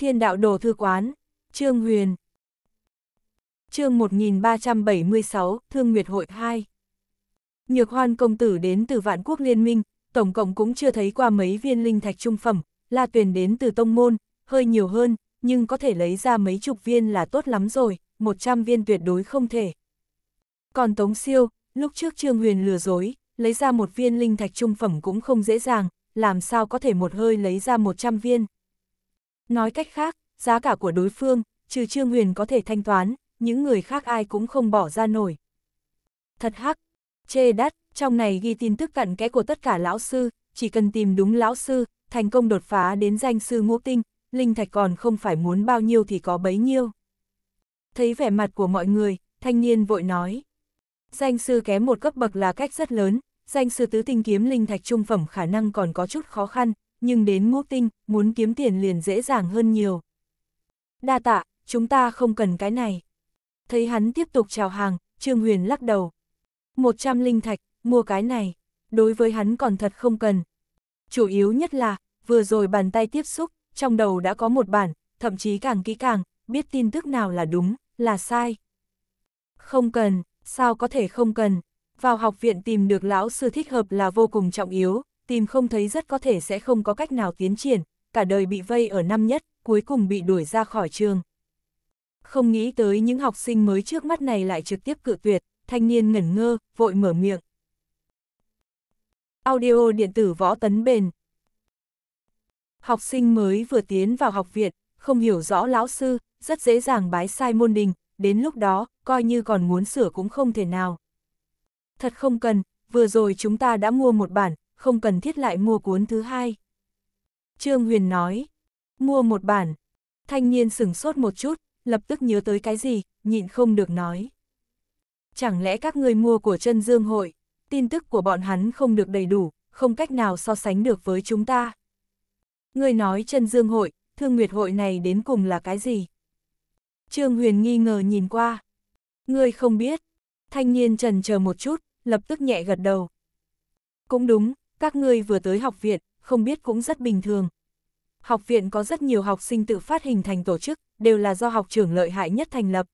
Thiên đạo đồ thư quán, Trương Huyền. Chương 1376, Thương Nguyệt hội 2. Nhược Hoan công tử đến từ Vạn Quốc Liên minh, tổng cộng cũng chưa thấy qua mấy viên linh thạch trung phẩm, La Tuyền đến từ tông môn, hơi nhiều hơn, nhưng có thể lấy ra mấy chục viên là tốt lắm rồi, 100 viên tuyệt đối không thể. Còn Tống Siêu, lúc trước Trương Huyền lừa dối, lấy ra một viên linh thạch trung phẩm cũng không dễ dàng, làm sao có thể một hơi lấy ra 100 viên. Nói cách khác, giá cả của đối phương, trừ Trương Huyền có thể thanh toán, những người khác ai cũng không bỏ ra nổi. Thật hắc, chê đắt, trong này ghi tin tức cặn kẽ của tất cả lão sư, chỉ cần tìm đúng lão sư, thành công đột phá đến danh sư ngũ tinh, linh thạch còn không phải muốn bao nhiêu thì có bấy nhiêu. Thấy vẻ mặt của mọi người, thanh niên vội nói. Danh sư kém một cấp bậc là cách rất lớn, danh sư tứ tinh kiếm linh thạch trung phẩm khả năng còn có chút khó khăn, nhưng đến ngũ tinh, muốn kiếm tiền liền dễ dàng hơn nhiều. Đa tạ, chúng ta không cần cái này. Thấy hắn tiếp tục chào hàng, Trương Huyền lắc đầu. một trăm linh thạch, mua cái này, đối với hắn còn thật không cần. Chủ yếu nhất là, vừa rồi bàn tay tiếp xúc, trong đầu đã có một bản, thậm chí càng kỹ càng, biết tin tức nào là đúng, là sai. Không cần, sao có thể không cần, vào học viện tìm được lão sư thích hợp là vô cùng trọng yếu, tìm không thấy rất có thể sẽ không có cách nào tiến triển, cả đời bị vây ở năm nhất, cuối cùng bị đuổi ra khỏi trường. Không nghĩ tới những học sinh mới trước mắt này lại trực tiếp cự tuyệt, thanh niên ngẩn ngơ, vội mở miệng. Audio điện tử võ tấn bền Học sinh mới vừa tiến vào học viện, không hiểu rõ lão sư, rất dễ dàng bái sai môn đình, đến lúc đó, coi như còn muốn sửa cũng không thể nào. Thật không cần, vừa rồi chúng ta đã mua một bản, không cần thiết lại mua cuốn thứ hai. Trương Huyền nói, mua một bản. Thanh niên sửng sốt một chút, lập tức nhớ tới cái gì, nhịn không được nói. Chẳng lẽ các người mua của chân dương hội, tin tức của bọn hắn không được đầy đủ, không cách nào so sánh được với chúng ta. Người nói chân dương hội, thương nguyệt hội này đến cùng là cái gì? Trương Huyền nghi ngờ nhìn qua. Ngươi không biết. Thanh niên trần chờ một chút, lập tức nhẹ gật đầu. Cũng đúng, các ngươi vừa tới học viện, không biết cũng rất bình thường. Học viện có rất nhiều học sinh tự phát hình thành tổ chức, đều là do học trưởng lợi hại nhất thành lập.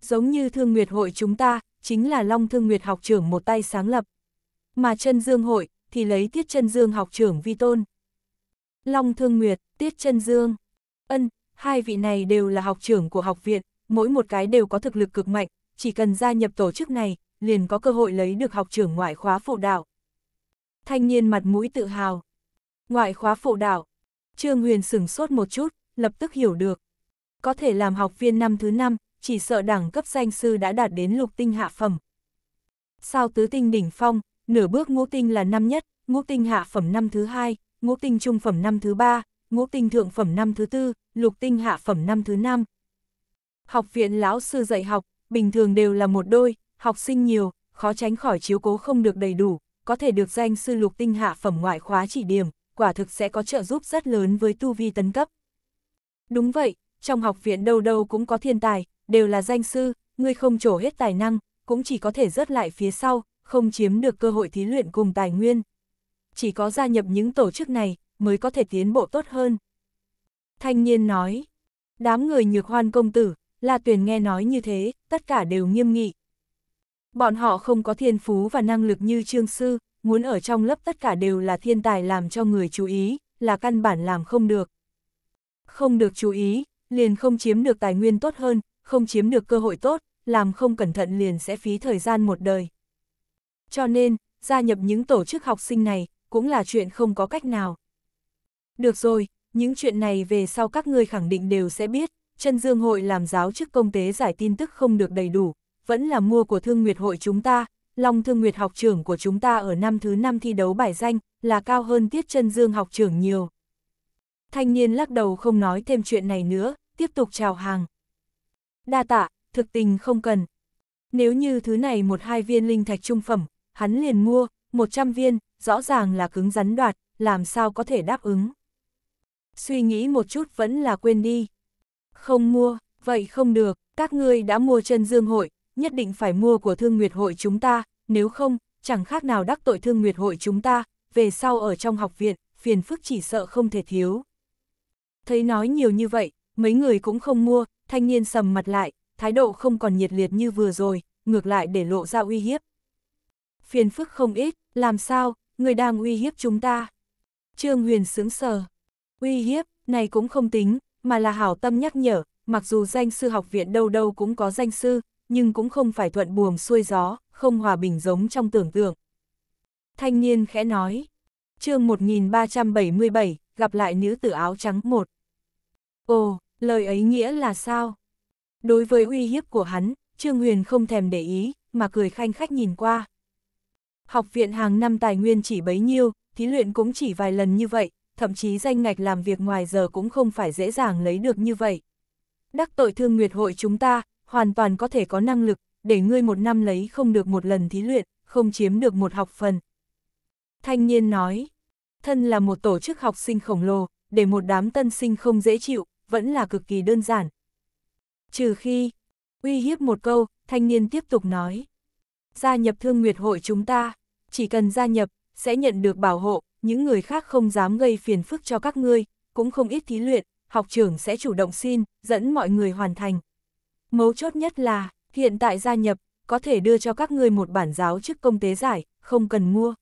Giống như Thương Nguyệt hội chúng ta, chính là Long Thương Nguyệt học trưởng một tay sáng lập. Mà chân Dương hội, thì lấy Tiết chân Dương học trưởng vi tôn. Long Thương Nguyệt, Tiết chân Dương, Ân, hai vị này đều là học trưởng của học viện, mỗi một cái đều có thực lực cực mạnh, chỉ cần gia nhập tổ chức này, liền có cơ hội lấy được học trưởng ngoại khóa phụ đạo. Thanh niên mặt mũi tự hào. Ngoại khóa phụ đạo. Trương Huyền sửng sốt một chút, lập tức hiểu được. Có thể làm học viên năm thứ năm, chỉ sợ đẳng cấp danh sư đã đạt đến lục tinh hạ phẩm. Sau tứ tinh đỉnh phong, nửa bước ngũ tinh là năm nhất, ngũ tinh hạ phẩm năm thứ hai, ngũ tinh trung phẩm năm thứ ba, ngũ tinh thượng phẩm năm thứ tư, lục tinh hạ phẩm năm thứ năm. Học viện lão sư dạy học, bình thường đều là một đôi, học sinh nhiều, khó tránh khỏi chiếu cố không được đầy đủ, có thể được danh sư lục tinh hạ phẩm ngoại khóa chỉ điểm, quả thực sẽ có trợ giúp rất lớn với tu vi tấn cấp. Đúng vậy, trong học viện đâu đâu cũng có thiên tài, đều là danh sư, ngươi không trổ hết tài năng, cũng chỉ có thể rớt lại phía sau, không chiếm được cơ hội thí luyện cùng tài nguyên. Chỉ có gia nhập những tổ chức này mới có thể tiến bộ tốt hơn. Thanh niên nói, đám người nhược hoan công tử, là Tuyền nghe nói như thế, tất cả đều nghiêm nghị, Bọn họ không có thiên phú và năng lực như trương sư, muốn ở trong lớp tất cả đều là thiên tài làm cho người chú ý, là căn bản làm không được. Không được chú ý, liền không chiếm được tài nguyên tốt hơn, không chiếm được cơ hội tốt, làm không cẩn thận liền sẽ phí thời gian một đời. Cho nên, gia nhập những tổ chức học sinh này, cũng là chuyện không có cách nào. Được rồi, những chuyện này về sau các ngươi khẳng định đều sẽ biết, chân dương hội làm giáo chức công tế giải tin tức không được đầy đủ, vẫn là mua của Thương Nguyệt hội chúng ta, Long Thương Nguyệt học trưởng của chúng ta ở năm thứ năm thi đấu bài danh là cao hơn Tiết Chân Dương học trưởng nhiều. Thanh niên lắc đầu không nói thêm chuyện này nữa, tiếp tục chào hàng. Đa tạ, thực tình không cần. Nếu như thứ này một hai viên linh thạch trung phẩm, hắn liền mua, 100 viên, rõ ràng là cứng rắn đoạt, làm sao có thể đáp ứng. Suy nghĩ một chút vẫn là quên đi. Không mua, vậy không được, các ngươi đã mua chân dương hội, nhất định phải mua của thương nguyệt hội chúng ta, nếu không, chẳng khác nào đắc tội thương nguyệt hội chúng ta, về sau ở trong học viện, phiền phức chỉ sợ không thể thiếu. Thấy nói nhiều như vậy, mấy người cũng không mua, thanh niên sầm mặt lại, thái độ không còn nhiệt liệt như vừa rồi, ngược lại để lộ ra uy hiếp. Phiền phức không ít, làm sao, người đang uy hiếp chúng ta. Trương Huyền sướng sờ, uy hiếp, này cũng không tính, mà là hảo tâm nhắc nhở, mặc dù danh sư học viện đâu đâu cũng có danh sư, nhưng cũng không phải thuận buồm xuôi gió, không hòa bình giống trong tưởng tượng. Thanh niên khẽ nói, chương 1377, gặp lại nữ tử áo trắng một. Ồ, lời ấy nghĩa là sao? Đối với uy hiếp của hắn, Trương Huyền không thèm để ý, mà cười khanh khách nhìn qua. Học viện hàng năm tài nguyên chỉ bấy nhiêu, thí luyện cũng chỉ vài lần như vậy, thậm chí danh ngạch làm việc ngoài giờ cũng không phải dễ dàng lấy được như vậy. Đắc tội thương nguyệt hội chúng ta, hoàn toàn có thể có năng lực, để ngươi một năm lấy không được một lần thí luyện, không chiếm được một học phần. Thanh niên nói, thân là một tổ chức học sinh khổng lồ, để một đám tân sinh không dễ chịu, vẫn là cực kỳ đơn giản. Trừ khi, uy hiếp một câu, thanh niên tiếp tục nói, gia nhập thương nguyệt hội chúng ta, chỉ cần gia nhập, sẽ nhận được bảo hộ, những người khác không dám gây phiền phức cho các ngươi, cũng không ít thí luyện, học trưởng sẽ chủ động xin, dẫn mọi người hoàn thành. Mấu chốt nhất là, hiện tại gia nhập, có thể đưa cho các người một bản giáo chức công tế giải, không cần mua.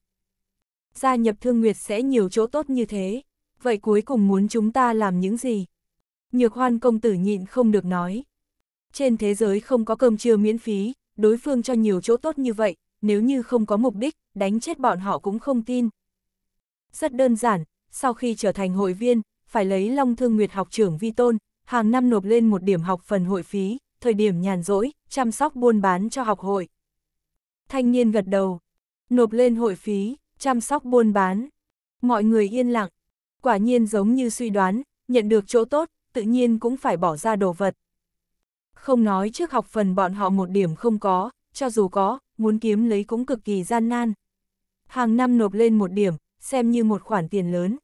Gia nhập thương nguyệt sẽ nhiều chỗ tốt như thế, vậy cuối cùng muốn chúng ta làm những gì? Nhược hoan công tử nhịn không được nói. Trên thế giới không có cơm trưa miễn phí, đối phương cho nhiều chỗ tốt như vậy, nếu như không có mục đích, đánh chết bọn họ cũng không tin. Rất đơn giản, sau khi trở thành hội viên, phải lấy Long Thương Nguyệt học trưởng vi tôn, hàng năm nộp lên một điểm học phần hội phí, thời điểm nhàn rỗi, chăm sóc buôn bán cho học hội. Thanh niên gật đầu, nộp lên hội phí, chăm sóc buôn bán. Mọi người yên lặng, quả nhiên giống như suy đoán, nhận được chỗ tốt, tự nhiên cũng phải bỏ ra đồ vật. Không nói trước học phần bọn họ một điểm không có, cho dù có, muốn kiếm lấy cũng cực kỳ gian nan. Hàng năm nộp lên một điểm, xem như một khoản tiền lớn.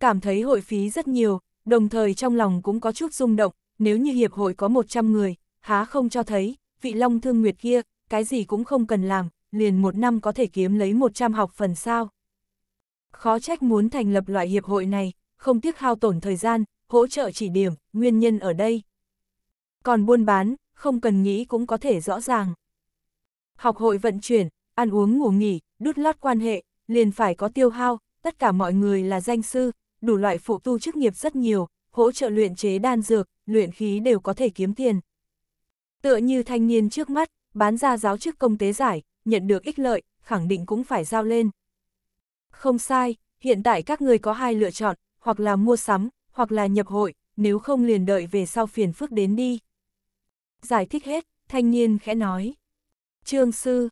Cảm thấy hội phí rất nhiều, đồng thời trong lòng cũng có chút rung động, nếu như hiệp hội có 100 người, há không cho thấy, vị long thương nguyệt kia, cái gì cũng không cần làm, liền một năm có thể kiếm lấy 100 học phần sao. Khó trách muốn thành lập loại hiệp hội này, không tiếc hao tổn thời gian, hỗ trợ chỉ điểm, nguyên nhân ở đây. Còn buôn bán, không cần nghĩ cũng có thể rõ ràng. Học hội vận chuyển, ăn uống ngủ nghỉ, đút lót quan hệ, liền phải có tiêu hao, tất cả mọi người là danh sư, đủ loại phụ tu chức nghiệp rất nhiều, hỗ trợ luyện chế đan dược, luyện khí đều có thể kiếm tiền. Tựa như thanh niên trước mắt, bán ra giáo chức công tế giải, nhận được ích lợi, khẳng định cũng phải giao lên. Không sai, hiện tại các người có hai lựa chọn, hoặc là mua sắm, hoặc là nhập hội, nếu không liền đợi về sau phiền phức đến đi. Giải thích hết, thanh niên khẽ nói. Trương sư,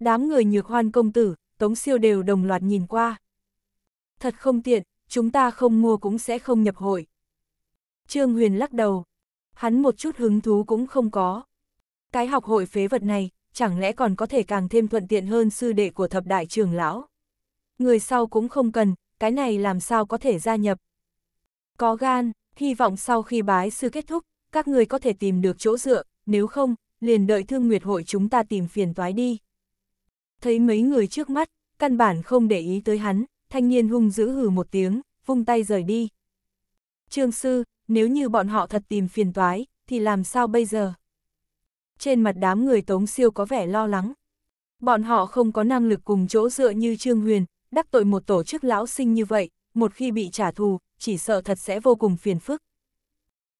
đám người nhược hoan công tử, tống siêu đều đồng loạt nhìn qua. Thật không tiện, chúng ta không mua cũng sẽ không nhập hội. Trương Huyền lắc đầu. Hắn một chút hứng thú cũng không có. Cái học hội phế vật này, chẳng lẽ còn có thể càng thêm thuận tiện hơn sư đệ của thập đại trưởng lão. Người sau cũng không cần, cái này làm sao có thể gia nhập. Có gan, hy vọng sau khi bái sư kết thúc, các người có thể tìm được chỗ dựa, nếu không, liền đợi thương nguyệt hội chúng ta tìm phiền toái đi. Thấy mấy người trước mắt, căn bản không để ý tới hắn, thanh niên hung dữ hừ một tiếng, vung tay rời đi. Trương sư, nếu như bọn họ thật tìm phiền toái, thì làm sao bây giờ? Trên mặt đám người Tống Siêu có vẻ lo lắng. Bọn họ không có năng lực cùng chỗ dựa như Trương Huyền, đắc tội một tổ chức lão sinh như vậy, một khi bị trả thù, chỉ sợ thật sẽ vô cùng phiền phức.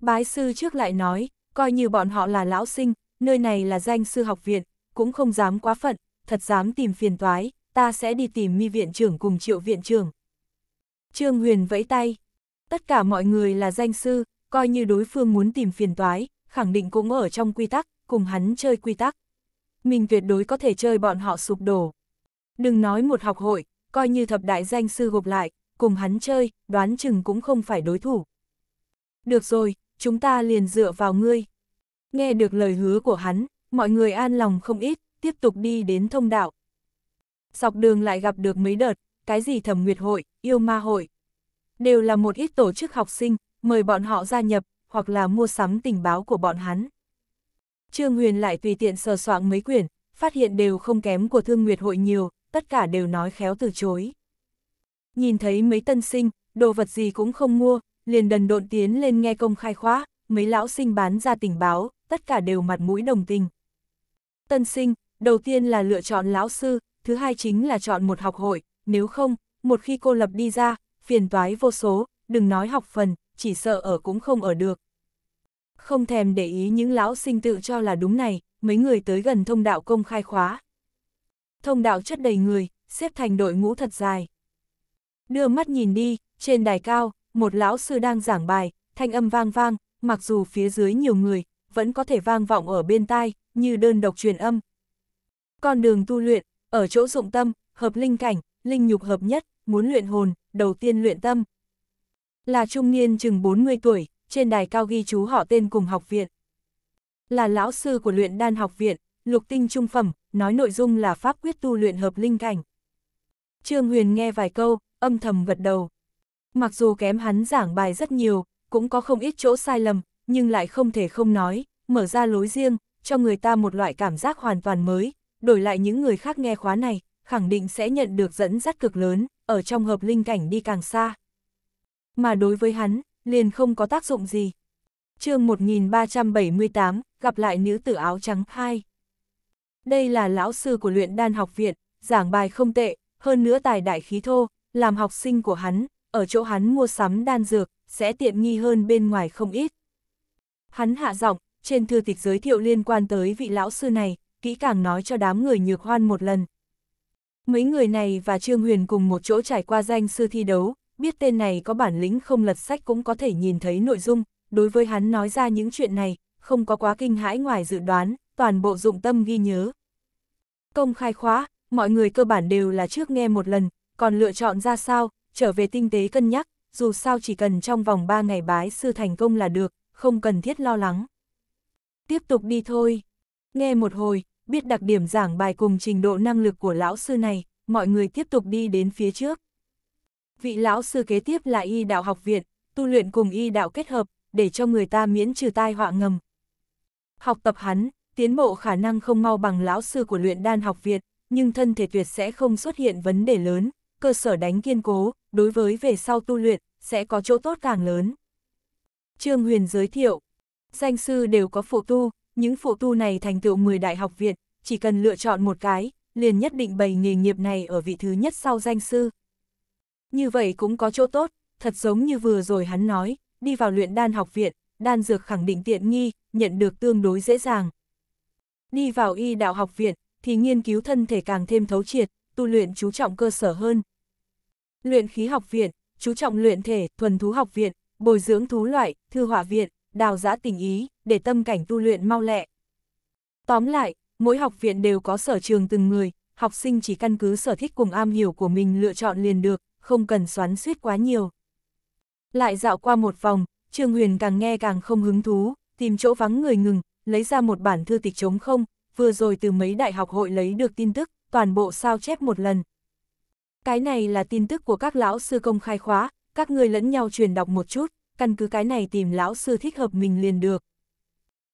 Bái sư trước lại nói, coi như bọn họ là lão sinh, nơi này là danh sư học viện, cũng không dám quá phận, thật dám tìm phiền toái, ta sẽ đi tìm mi viện trưởng cùng triệu viện trưởng. Trương Huyền vẫy tay, Tất cả mọi người là danh sư, coi như đối phương muốn tìm phiền toái, khẳng định cũng ở trong quy tắc, cùng hắn chơi quy tắc. Mình tuyệt đối có thể chơi bọn họ sụp đổ. Đừng nói một học hội, coi như thập đại danh sư gộp lại, cùng hắn chơi, đoán chừng cũng không phải đối thủ. Được rồi, chúng ta liền dựa vào ngươi. Nghe được lời hứa của hắn, mọi người an lòng không ít, tiếp tục đi đến thông đạo. Dọc đường lại gặp được mấy đợt, cái gì thẩm nguyệt hội, yêu ma hội, đều là một ít tổ chức học sinh, mời bọn họ gia nhập, hoặc là mua sắm tình báo của bọn hắn. Trương Huyền lại tùy tiện sờ soạn mấy quyển, phát hiện đều không kém của thương nguyệt hội nhiều, tất cả đều nói khéo từ chối. Nhìn thấy mấy tân sinh, đồ vật gì cũng không mua, liền đần độn tiến lên nghe công khai khóa, mấy lão sinh bán ra tình báo, tất cả đều mặt mũi đồng tình. Tân sinh, đầu tiên là lựa chọn lão sư, thứ hai chính là chọn một học hội, nếu không, một khi cô lập đi ra, phiền toái vô số, đừng nói học phần, chỉ sợ ở cũng không ở được. Không thèm để ý những lão sinh tự cho là đúng này, mấy người tới gần thông đạo công khai khóa. Thông đạo chất đầy người, xếp thành đội ngũ thật dài. Đưa mắt nhìn đi, trên đài cao, một lão sư đang giảng bài, thanh âm vang vang, mặc dù phía dưới nhiều người, vẫn có thể vang vọng ở bên tai, như đơn độc truyền âm. Con đường tu luyện, ở chỗ dụng tâm, hợp linh cảnh, linh nhục hợp nhất, muốn luyện hồn, đầu tiên luyện tâm. Là trung niên chừng 40 tuổi, trên đài cao ghi chú họ tên cùng học viện. Là lão sư của luyện đan học viện, lục tinh trung phẩm, nói nội dung là pháp quyết tu luyện hợp linh cảnh. Trương Huyền nghe vài câu, âm thầm gật đầu. Mặc dù kém hắn giảng bài rất nhiều, cũng có không ít chỗ sai lầm, nhưng lại không thể không nói, mở ra lối riêng, cho người ta một loại cảm giác hoàn toàn mới, đổi lại những người khác nghe khóa này, khẳng định sẽ nhận được dẫn dắt cực lớn ở trong hợp linh cảnh đi càng xa. Mà đối với hắn, liền không có tác dụng gì. chương 1378, gặp lại nữ tử áo trắng 2. Đây là lão sư của luyện đan học viện, giảng bài không tệ, hơn nữa tài đại khí thô, làm học sinh của hắn, ở chỗ hắn mua sắm đan dược, sẽ tiện nghi hơn bên ngoài không ít. Hắn hạ giọng, trên thư tịch giới thiệu liên quan tới vị lão sư này, kỹ càng nói cho đám người nhược hoan một lần, Mấy người này và Trương Huyền cùng một chỗ trải qua danh sư thi đấu, biết tên này có bản lĩnh không lật sách cũng có thể nhìn thấy nội dung, đối với hắn nói ra những chuyện này, không có quá kinh hãi ngoài dự đoán, toàn bộ dụng tâm ghi nhớ. Công khai khóa, mọi người cơ bản đều là trước nghe một lần, còn lựa chọn ra sao, trở về tinh tế cân nhắc, dù sao chỉ cần trong vòng 3 ngày bái sư thành công là được, không cần thiết lo lắng. Tiếp tục đi thôi. Nghe một hồi, biết đặc điểm giảng bài cùng trình độ năng lực của lão sư này, mọi người tiếp tục đi đến phía trước. Vị lão sư kế tiếp là y đạo học viện, tu luyện cùng y đạo kết hợp, để cho người ta miễn trừ tai họa ngầm. Học tập hắn, tiến bộ khả năng không mau bằng lão sư của luyện đan học viện, nhưng thân thể tuyệt sẽ không xuất hiện vấn đề lớn, cơ sở đánh kiên cố, đối với về sau tu luyện, sẽ có chỗ tốt càng lớn. Trương Huyền giới thiệu, danh sư đều có phụ tu, những phụ tu này thành tựu 10 đại học viện, chỉ cần lựa chọn một cái, liền nhất định bày nghề nghiệp này ở vị thứ nhất sau danh sư. Như vậy cũng có chỗ tốt, thật giống như vừa rồi hắn nói, đi vào luyện đan học viện, đan dược khẳng định tiện nghi, nhận được tương đối dễ dàng. Đi vào y đạo học viện, thì nghiên cứu thân thể càng thêm thấu triệt, tu luyện chú trọng cơ sở hơn. Luyện khí học viện, chú trọng luyện thể, thuần thú học viện, bồi dưỡng thú loại, thư họa viện, đào giã tình ý, để tâm cảnh tu luyện mau lẹ. Tóm lại, mỗi học viện đều có sở trường từng người, học sinh chỉ căn cứ sở thích cùng am hiểu của mình lựa chọn liền được, không cần xoắn suýt quá nhiều. Lại dạo qua một vòng, Trương Huyền càng nghe càng không hứng thú, tìm chỗ vắng người ngừng, lấy ra một bản thư tịch trống không, vừa rồi từ mấy đại học hội lấy được tin tức, toàn bộ sao chép một lần. Cái này là tin tức của các lão sư công khai khóa, các người lẫn nhau truyền đọc một chút, căn cứ cái này tìm lão sư thích hợp mình liền được.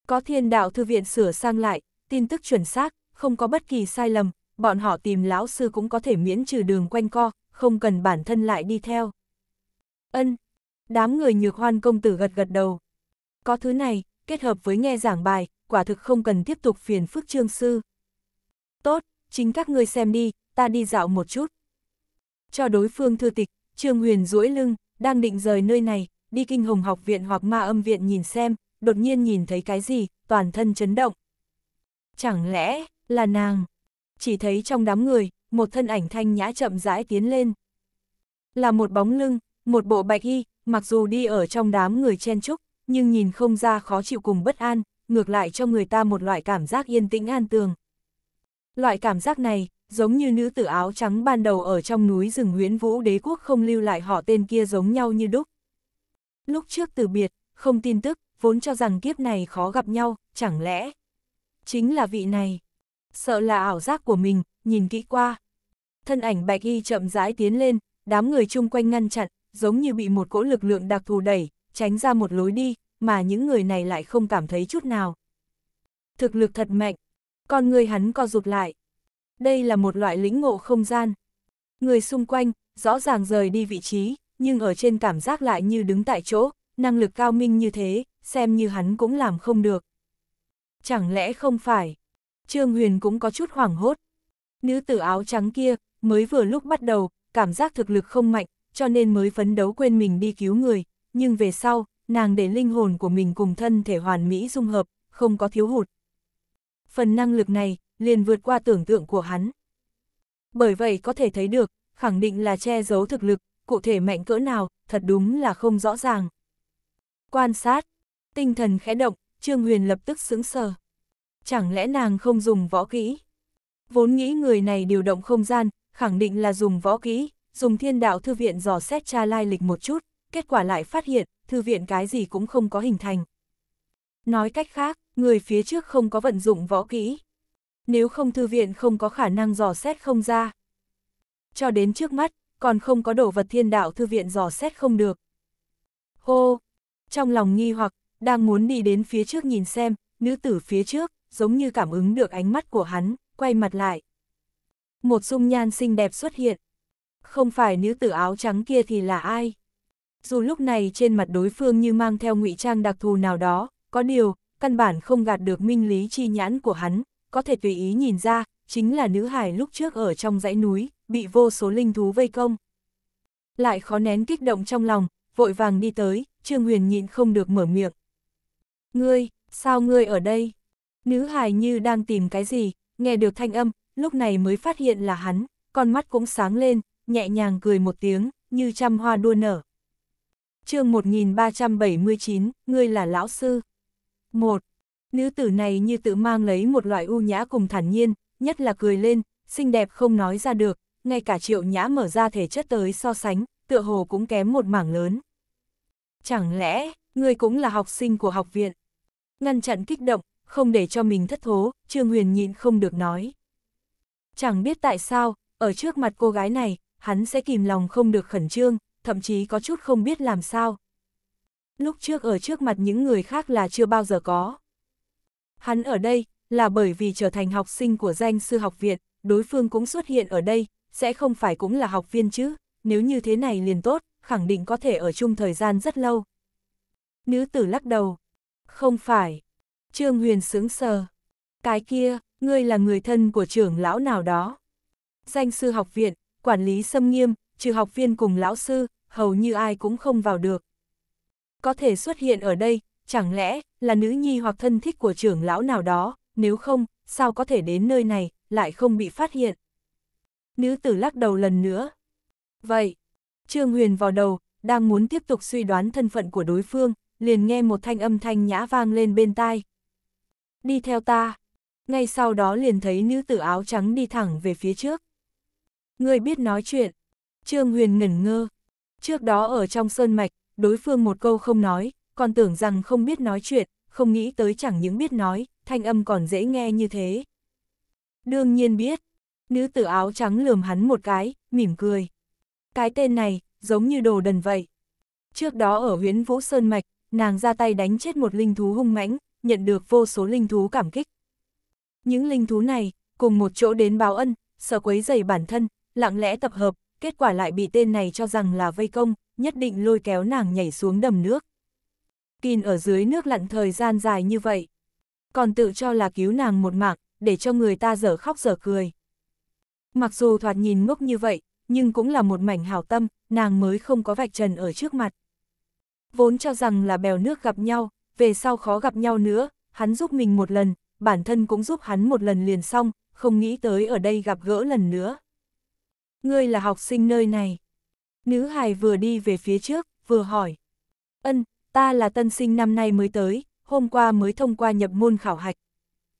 Có thiên đạo thư viện sửa sang lại, tin tức chuẩn xác, không có bất kỳ sai lầm, bọn họ tìm lão sư cũng có thể miễn trừ đường quanh co, không cần bản thân lại đi theo. Ân, đám người nhược hoan công tử gật gật đầu. Có thứ này, kết hợp với nghe giảng bài, quả thực không cần tiếp tục phiền phức trương sư. Tốt, chính các ngươi xem đi, ta đi dạo một chút. Cho đối phương thư tịch, trương huyền duỗi lưng, đang định rời nơi này, đi kinh hồng học viện hoặc ma âm viện nhìn xem, đột nhiên nhìn thấy cái gì, toàn thân chấn động. Chẳng lẽ, là nàng? Chỉ thấy trong đám người, một thân ảnh thanh nhã chậm rãi tiến lên. Là một bóng lưng, một bộ bạch y, mặc dù đi ở trong đám người chen chúc, nhưng nhìn không ra khó chịu cùng bất an, ngược lại cho người ta một loại cảm giác yên tĩnh an tường. Loại cảm giác này, giống như nữ tử áo trắng ban đầu ở trong núi rừng huyến vũ đế quốc không lưu lại họ tên kia giống nhau như đúc. Lúc trước từ biệt, không tin tức, vốn cho rằng kiếp này khó gặp nhau, chẳng lẽ chính là vị này. Sợ là ảo giác của mình, nhìn kỹ qua. Thân ảnh bạch y chậm rãi tiến lên, đám người chung quanh ngăn chặn, giống như bị một cỗ lực lượng đặc thù đẩy, tránh ra một lối đi, mà những người này lại không cảm thấy chút nào. Thực lực thật mạnh, con người hắn co rụt lại. Đây là một loại lĩnh ngộ không gian. Người xung quanh, rõ ràng rời đi vị trí, nhưng ở trên cảm giác lại như đứng tại chỗ, năng lực cao minh như thế, xem như hắn cũng làm không được. Chẳng lẽ không phải? Trương Huyền cũng có chút hoảng hốt. Nữ tử áo trắng kia, mới vừa lúc bắt đầu, cảm giác thực lực không mạnh, cho nên mới phấn đấu quên mình đi cứu người, nhưng về sau, nàng để linh hồn của mình cùng thân thể hoàn mỹ dung hợp, không có thiếu hụt. Phần năng lực này, liền vượt qua tưởng tượng của hắn. Bởi vậy có thể thấy được, khẳng định là che giấu thực lực, cụ thể mạnh cỡ nào, thật đúng là không rõ ràng. Quan sát, tinh thần khẽ động, Trương Huyền lập tức sững sờ. Chẳng lẽ nàng không dùng võ kỹ? Vốn nghĩ người này điều động không gian, khẳng định là dùng võ kỹ, dùng thiên đạo thư viện dò xét tra lai lịch một chút, kết quả lại phát hiện, thư viện cái gì cũng không có hình thành. Nói cách khác, người phía trước không có vận dụng võ kỹ. Nếu không thư viện không có khả năng dò xét không ra. Cho đến trước mắt, còn không có đồ vật thiên đạo thư viện dò xét không được. Hô! Trong lòng nghi hoặc, đang muốn đi đến phía trước nhìn xem, nữ tử phía trước, giống như cảm ứng được ánh mắt của hắn, quay mặt lại. Một dung nhan xinh đẹp xuất hiện. Không phải nữ tử áo trắng kia thì là ai? Dù lúc này trên mặt đối phương như mang theo ngụy trang đặc thù nào đó, có điều, căn bản không gạt được minh lý chi nhãn của hắn, có thể tùy ý nhìn ra, chính là nữ hải lúc trước ở trong dãy núi, bị vô số linh thú vây công. Lại khó nén kích động trong lòng, vội vàng đi tới, Trương Huyền nhịn không được mở miệng. Ngươi, sao ngươi ở đây? Nữ hài như đang tìm cái gì, nghe được thanh âm, lúc này mới phát hiện là hắn, con mắt cũng sáng lên, nhẹ nhàng cười một tiếng, như trăm hoa đua nở. chương 1379, ngươi là lão sư. một Nữ tử này như tự mang lấy một loại u nhã cùng thản nhiên, nhất là cười lên, xinh đẹp không nói ra được, ngay cả triệu nhã mở ra thể chất tới so sánh, tựa hồ cũng kém một mảng lớn. Chẳng lẽ, người cũng là học sinh của học viện? Ngăn chặn kích động, không để cho mình thất thố, Trương Huyền nhịn không được nói. Chẳng biết tại sao, ở trước mặt cô gái này, hắn sẽ kìm lòng không được khẩn trương, thậm chí có chút không biết làm sao. Lúc trước ở trước mặt những người khác là chưa bao giờ có. Hắn ở đây, là bởi vì trở thành học sinh của danh sư học viện, đối phương cũng xuất hiện ở đây, sẽ không phải cũng là học viên chứ, nếu như thế này liền tốt, khẳng định có thể ở chung thời gian rất lâu. Nữ tử lắc đầu, không phải. Trương Huyền sướng sờ, cái kia, ngươi là người thân của trưởng lão nào đó. Danh sư học viện, quản lý xâm nghiêm, trừ học viên cùng lão sư, hầu như ai cũng không vào được. Có thể xuất hiện ở đây, chẳng lẽ là nữ nhi hoặc thân thích của trưởng lão nào đó, nếu không, sao có thể đến nơi này, lại không bị phát hiện. Nữ tử lắc đầu lần nữa. Vậy, Trương Huyền vào đầu, đang muốn tiếp tục suy đoán thân phận của đối phương, liền nghe một thanh âm thanh nhã vang lên bên tai. Đi theo ta. Ngay sau đó liền thấy nữ tử áo trắng đi thẳng về phía trước. Người biết nói chuyện. Trương Huyền ngẩn ngơ. Trước đó ở trong sơn mạch, đối phương một câu không nói, còn tưởng rằng không biết nói chuyện, không nghĩ tới chẳng những biết nói, thanh âm còn dễ nghe như thế. Đương nhiên biết, nữ tử áo trắng lườm hắn một cái, mỉm cười. Cái tên này, giống như đồ đần vậy. Trước đó ở huyến Vũ Sơn Mạch, nàng ra tay đánh chết một linh thú hung mãnh, nhận được vô số linh thú cảm kích. Những linh thú này, cùng một chỗ đến báo ân, sợ quấy dày bản thân, lặng lẽ tập hợp, kết quả lại bị tên này cho rằng là vây công, nhất định lôi kéo nàng nhảy xuống đầm nước. Kin ở dưới nước lặn thời gian dài như vậy. Còn tự cho là cứu nàng một mạng, để cho người ta dở khóc dở cười. Mặc dù thoạt nhìn ngốc như vậy, nhưng cũng là một mảnh hảo tâm, nàng mới không có vạch trần ở trước mặt. Vốn cho rằng là bèo nước gặp nhau, về sau khó gặp nhau nữa, hắn giúp mình một lần, bản thân cũng giúp hắn một lần liền xong, không nghĩ tới ở đây gặp gỡ lần nữa. Ngươi là học sinh nơi này. Nữ hài vừa đi về phía trước, vừa hỏi. Ân, ta là tân sinh năm nay mới tới, hôm qua mới thông qua nhập môn khảo hạch.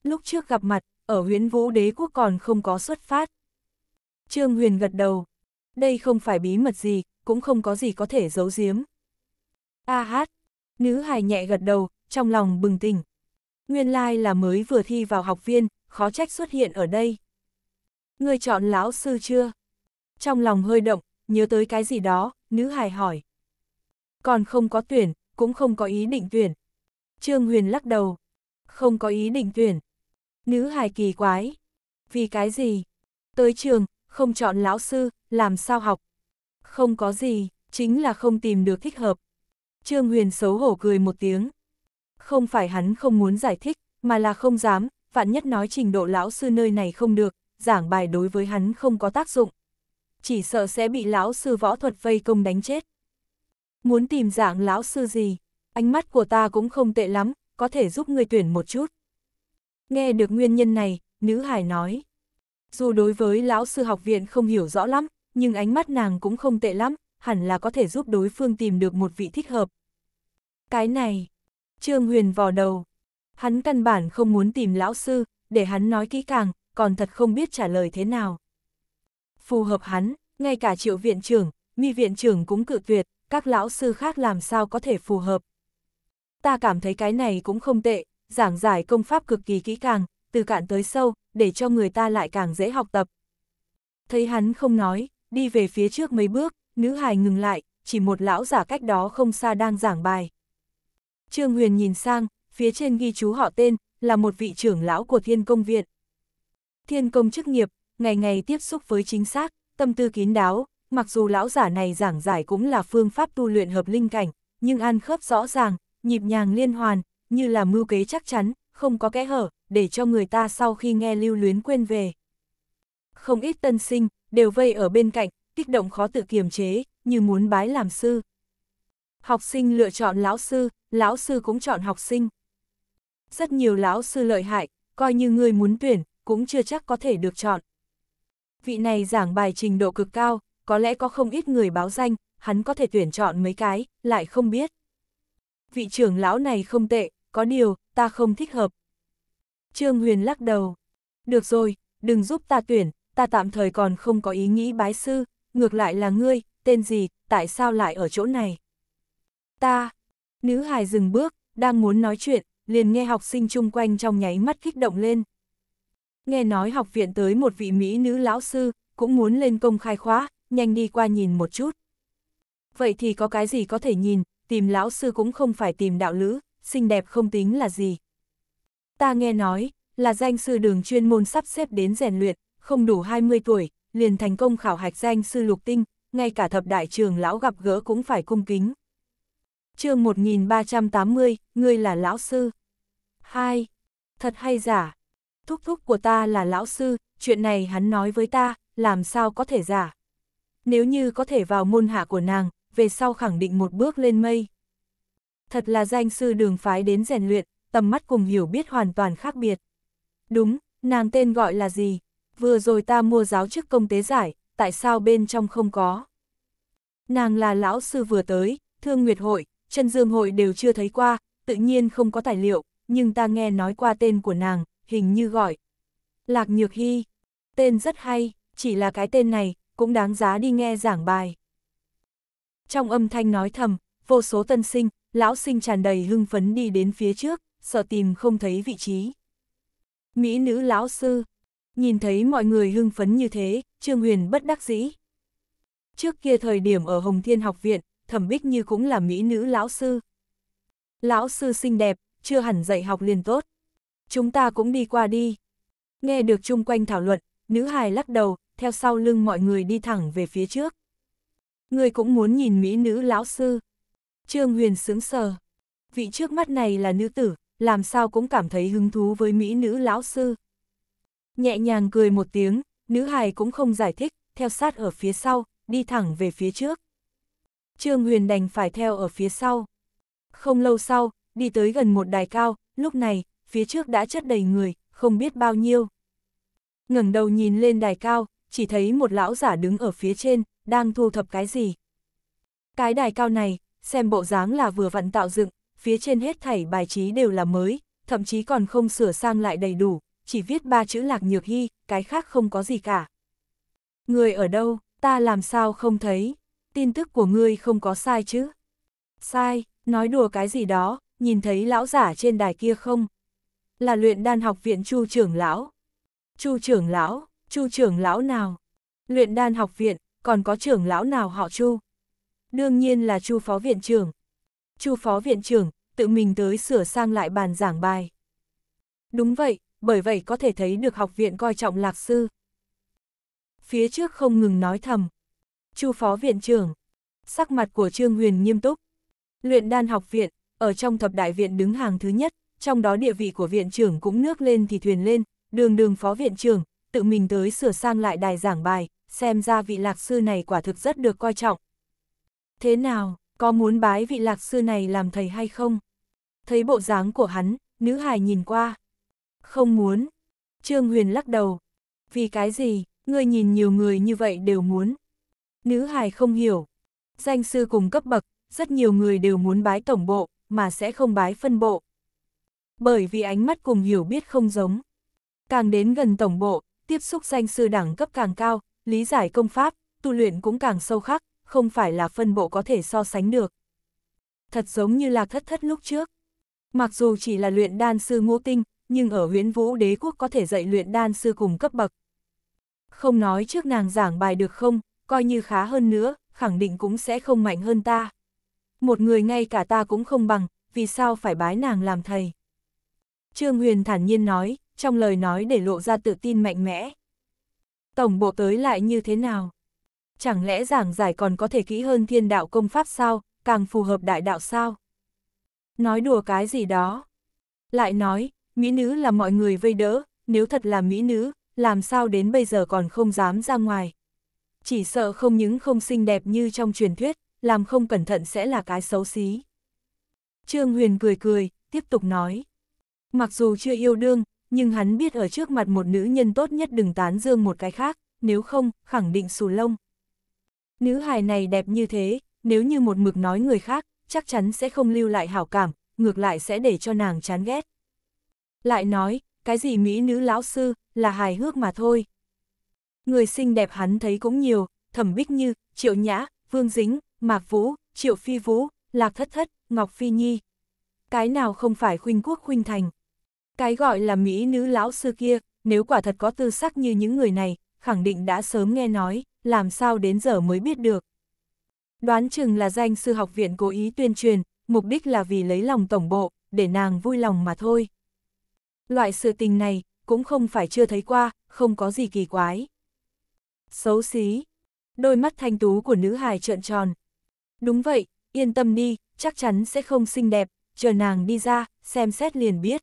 Lúc trước gặp mặt, ở huyễn vũ đế quốc còn không có xuất phát. Trương Huyền gật đầu. Đây không phải bí mật gì, cũng không có gì có thể giấu giếm. A à hát, nữ hài nhẹ gật đầu, trong lòng bừng tỉnh. Nguyên lai là mới vừa thi vào học viên, khó trách xuất hiện ở đây. Người chọn lão sư chưa? Trong lòng hơi động, nhớ tới cái gì đó, nữ hài hỏi. Còn không có tuyển, cũng không có ý định tuyển. Trương Huyền lắc đầu. Không có ý định tuyển. Nữ hài kỳ quái. Vì cái gì? Tới trường, không chọn lão sư, làm sao học. Không có gì, chính là không tìm được thích hợp. Trương Huyền xấu hổ cười một tiếng. Không phải hắn không muốn giải thích, mà là không dám, vạn nhất nói trình độ lão sư nơi này không được, giảng bài đối với hắn không có tác dụng. Chỉ sợ sẽ bị lão sư võ thuật vây công đánh chết. Muốn tìm dạng lão sư gì, ánh mắt của ta cũng không tệ lắm, có thể giúp người tuyển một chút. Nghe được nguyên nhân này, nữ hải nói. Dù đối với lão sư học viện không hiểu rõ lắm, nhưng ánh mắt nàng cũng không tệ lắm, hẳn là có thể giúp đối phương tìm được một vị thích hợp. Cái này, Trương Huyền vò đầu. Hắn căn bản không muốn tìm lão sư, để hắn nói kỹ càng, còn thật không biết trả lời thế nào. Phù hợp hắn, ngay cả triệu viện trưởng, mi viện trưởng cũng cự tuyệt, các lão sư khác làm sao có thể phù hợp. Ta cảm thấy cái này cũng không tệ, giảng giải công pháp cực kỳ kỹ càng, từ cạn tới sâu, để cho người ta lại càng dễ học tập. Thấy hắn không nói, đi về phía trước mấy bước, nữ hài ngừng lại, chỉ một lão giả cách đó không xa đang giảng bài. Trương Huyền nhìn sang, phía trên ghi chú họ tên, là một vị trưởng lão của Thiên Công Viện. Thiên Công chức nghiệp, ngày ngày tiếp xúc với chính xác, tâm tư kín đáo, mặc dù lão giả này giảng giải cũng là phương pháp tu luyện hợp linh cảnh, nhưng ăn khớp rõ ràng, nhịp nhàng liên hoàn, như là mưu kế chắc chắn, không có kẽ hở, để cho người ta sau khi nghe lưu luyến quên về. Không ít tân sinh, đều vây ở bên cạnh, kích động khó tự kiềm chế, như muốn bái làm sư. Học sinh lựa chọn lão sư, lão sư cũng chọn học sinh. Rất nhiều lão sư lợi hại, coi như người muốn tuyển, cũng chưa chắc có thể được chọn. Vị này giảng bài trình độ cực cao, có lẽ có không ít người báo danh, hắn có thể tuyển chọn mấy cái, lại không biết. Vị trưởng lão này không tệ, có điều, ta không thích hợp. Trương Huyền lắc đầu. Được rồi, đừng giúp ta tuyển, ta tạm thời còn không có ý nghĩ bái sư, ngược lại là ngươi, tên gì, tại sao lại ở chỗ này? Ta, nữ hài dừng bước, đang muốn nói chuyện, liền nghe học sinh chung quanh trong nháy mắt kích động lên. Nghe nói học viện tới một vị Mỹ nữ lão sư, cũng muốn lên công khai khóa, nhanh đi qua nhìn một chút. Vậy thì có cái gì có thể nhìn, tìm lão sư cũng không phải tìm đạo lữ, xinh đẹp không tính là gì. Ta nghe nói, là danh sư đường chuyên môn sắp xếp đến rèn luyện, không đủ 20 tuổi, liền thành công khảo hạch danh sư lục tinh, ngay cả thập đại trường lão gặp gỡ cũng phải cung kính. chương 1380, ngươi là lão sư. 2. Thật hay giả? Thúc thúc của ta là lão sư, chuyện này hắn nói với ta, làm sao có thể giả? Nếu như có thể vào môn hạ của nàng, về sau khẳng định một bước lên mây thật là danh sư đường phái đến rèn luyện, tầm mắt cùng hiểu biết hoàn toàn khác biệt. Đúng, nàng tên gọi là gì? Vừa rồi ta mua giáo chức công tế giải, tại sao bên trong không có? Nàng là lão sư vừa tới, thương nguyệt hội, chân dương hội đều chưa thấy qua, tự nhiên không có tài liệu, nhưng ta nghe nói qua tên của nàng, hình như gọi. Lạc Nhược Hy, tên rất hay, chỉ là cái tên này, cũng đáng giá đi nghe giảng bài. Trong âm thanh nói thầm, vô số tân sinh, lão sinh tràn đầy hưng phấn đi đến phía trước, sợ tìm không thấy vị trí. Mỹ nữ lão sư, nhìn thấy mọi người hưng phấn như thế, Trương Huyền bất đắc dĩ. Trước kia thời điểm ở Hồng Thiên học viện, thẩm bích như cũng là Mỹ nữ lão sư. Lão sư xinh đẹp, chưa hẳn dạy học liền tốt. Chúng ta cũng đi qua đi. Nghe được chung quanh thảo luận, nữ hài lắc đầu, theo sau lưng mọi người đi thẳng về phía trước. Người cũng muốn nhìn Mỹ nữ lão sư. Trương Huyền sướng sờ. Vị trước mắt này là nữ tử, làm sao cũng cảm thấy hứng thú với mỹ nữ lão sư. Nhẹ nhàng cười một tiếng, nữ hài cũng không giải thích, theo sát ở phía sau, đi thẳng về phía trước. Trương Huyền đành phải theo ở phía sau. Không lâu sau, đi tới gần một đài cao, lúc này, phía trước đã chất đầy người, không biết bao nhiêu. ngẩng đầu nhìn lên đài cao, chỉ thấy một lão giả đứng ở phía trên, đang thu thập cái gì. Cái đài cao này, xem bộ dáng là vừa vặn tạo dựng, phía trên hết thảy bài trí đều là mới, thậm chí còn không sửa sang lại đầy đủ, chỉ viết ba chữ lạc nhược hy, cái khác không có gì cả. Người ở đâu, ta làm sao không thấy, tin tức của ngươi không có sai chứ? Sai, nói đùa cái gì đó, nhìn thấy lão giả trên đài kia không? Là luyện đan học viện Chu trưởng lão. Chu trưởng lão, Chu trưởng lão nào? Luyện đan học viện, còn có trưởng lão nào họ Chu? đương nhiên là Chu Phó Viện trưởng. Chu Phó Viện trưởng, tự mình tới sửa sang lại bàn giảng bài. Đúng vậy, bởi vậy có thể thấy được học viện coi trọng lạc sư. Phía trước không ngừng nói thầm. Chu Phó Viện trưởng, sắc mặt của Trương Huyền nghiêm túc. Luyện đan học viện, ở trong thập đại viện đứng hàng thứ nhất, trong đó địa vị của viện trưởng cũng nước lên thì thuyền lên, đường đường phó viện trưởng, tự mình tới sửa sang lại đài giảng bài, xem ra vị lạc sư này quả thực rất được coi trọng, Thế nào, có muốn bái vị lạc sư này làm thầy hay không? Thấy bộ dáng của hắn, nữ hài nhìn qua. Không muốn. Trương Huyền lắc đầu. Vì cái gì, ngươi nhìn nhiều người như vậy đều muốn. Nữ hài không hiểu. Danh sư cùng cấp bậc, rất nhiều người đều muốn bái tổng bộ, mà sẽ không bái phân bộ. Bởi vì ánh mắt cùng hiểu biết không giống. Càng đến gần tổng bộ, tiếp xúc danh sư đẳng cấp càng cao, lý giải công pháp, tu luyện cũng càng sâu khắc, không phải là phân bộ có thể so sánh được. Thật giống như lạc thất thất lúc trước. Mặc dù chỉ là luyện đan sư ngũ tinh, nhưng ở huyễn vũ đế quốc có thể dạy luyện đan sư cùng cấp bậc. Không nói trước nàng giảng bài được không, coi như khá hơn nữa, khẳng định cũng sẽ không mạnh hơn ta. Một người ngay cả ta cũng không bằng, vì sao phải bái nàng làm thầy. Trương Huyền thản nhiên nói, trong lời nói để lộ ra tự tin mạnh mẽ. Tổng bộ tới lại như thế nào? Chẳng lẽ giảng giải còn có thể kỹ hơn thiên đạo công pháp sao, càng phù hợp đại đạo sao? Nói đùa cái gì đó? Lại nói, mỹ nữ là mọi người vây đỡ, nếu thật là mỹ nữ, làm sao đến bây giờ còn không dám ra ngoài. Chỉ sợ không những không xinh đẹp như trong truyền thuyết, làm không cẩn thận sẽ là cái xấu xí. Trương Huyền cười cười, tiếp tục nói. Mặc dù chưa yêu đương, nhưng hắn biết ở trước mặt một nữ nhân tốt nhất đừng tán dương một cái khác, nếu không, khẳng định xù lông. Nữ hài này đẹp như thế, nếu như một mực nói người khác, chắc chắn sẽ không lưu lại hảo cảm, ngược lại sẽ để cho nàng chán ghét. Lại nói, cái gì mỹ nữ lão sư, là hài hước mà thôi. Người xinh đẹp hắn thấy cũng nhiều, thẩm bích như, triệu nhã, vương dính, mạc vũ, triệu phi vũ, lạc thất thất, ngọc phi nhi. Cái nào không phải khuynh quốc khuynh thành. Cái gọi là mỹ nữ lão sư kia, nếu quả thật có tư sắc như những người này, khẳng định đã sớm nghe nói làm sao đến giờ mới biết được. Đoán chừng là danh sư học viện cố ý tuyên truyền, mục đích là vì lấy lòng tổng bộ, để nàng vui lòng mà thôi. Loại sự tình này, cũng không phải chưa thấy qua, không có gì kỳ quái. Xấu xí. Đôi mắt thanh tú của nữ hài trợn tròn. Đúng vậy, yên tâm đi, chắc chắn sẽ không xinh đẹp, chờ nàng đi ra, xem xét liền biết.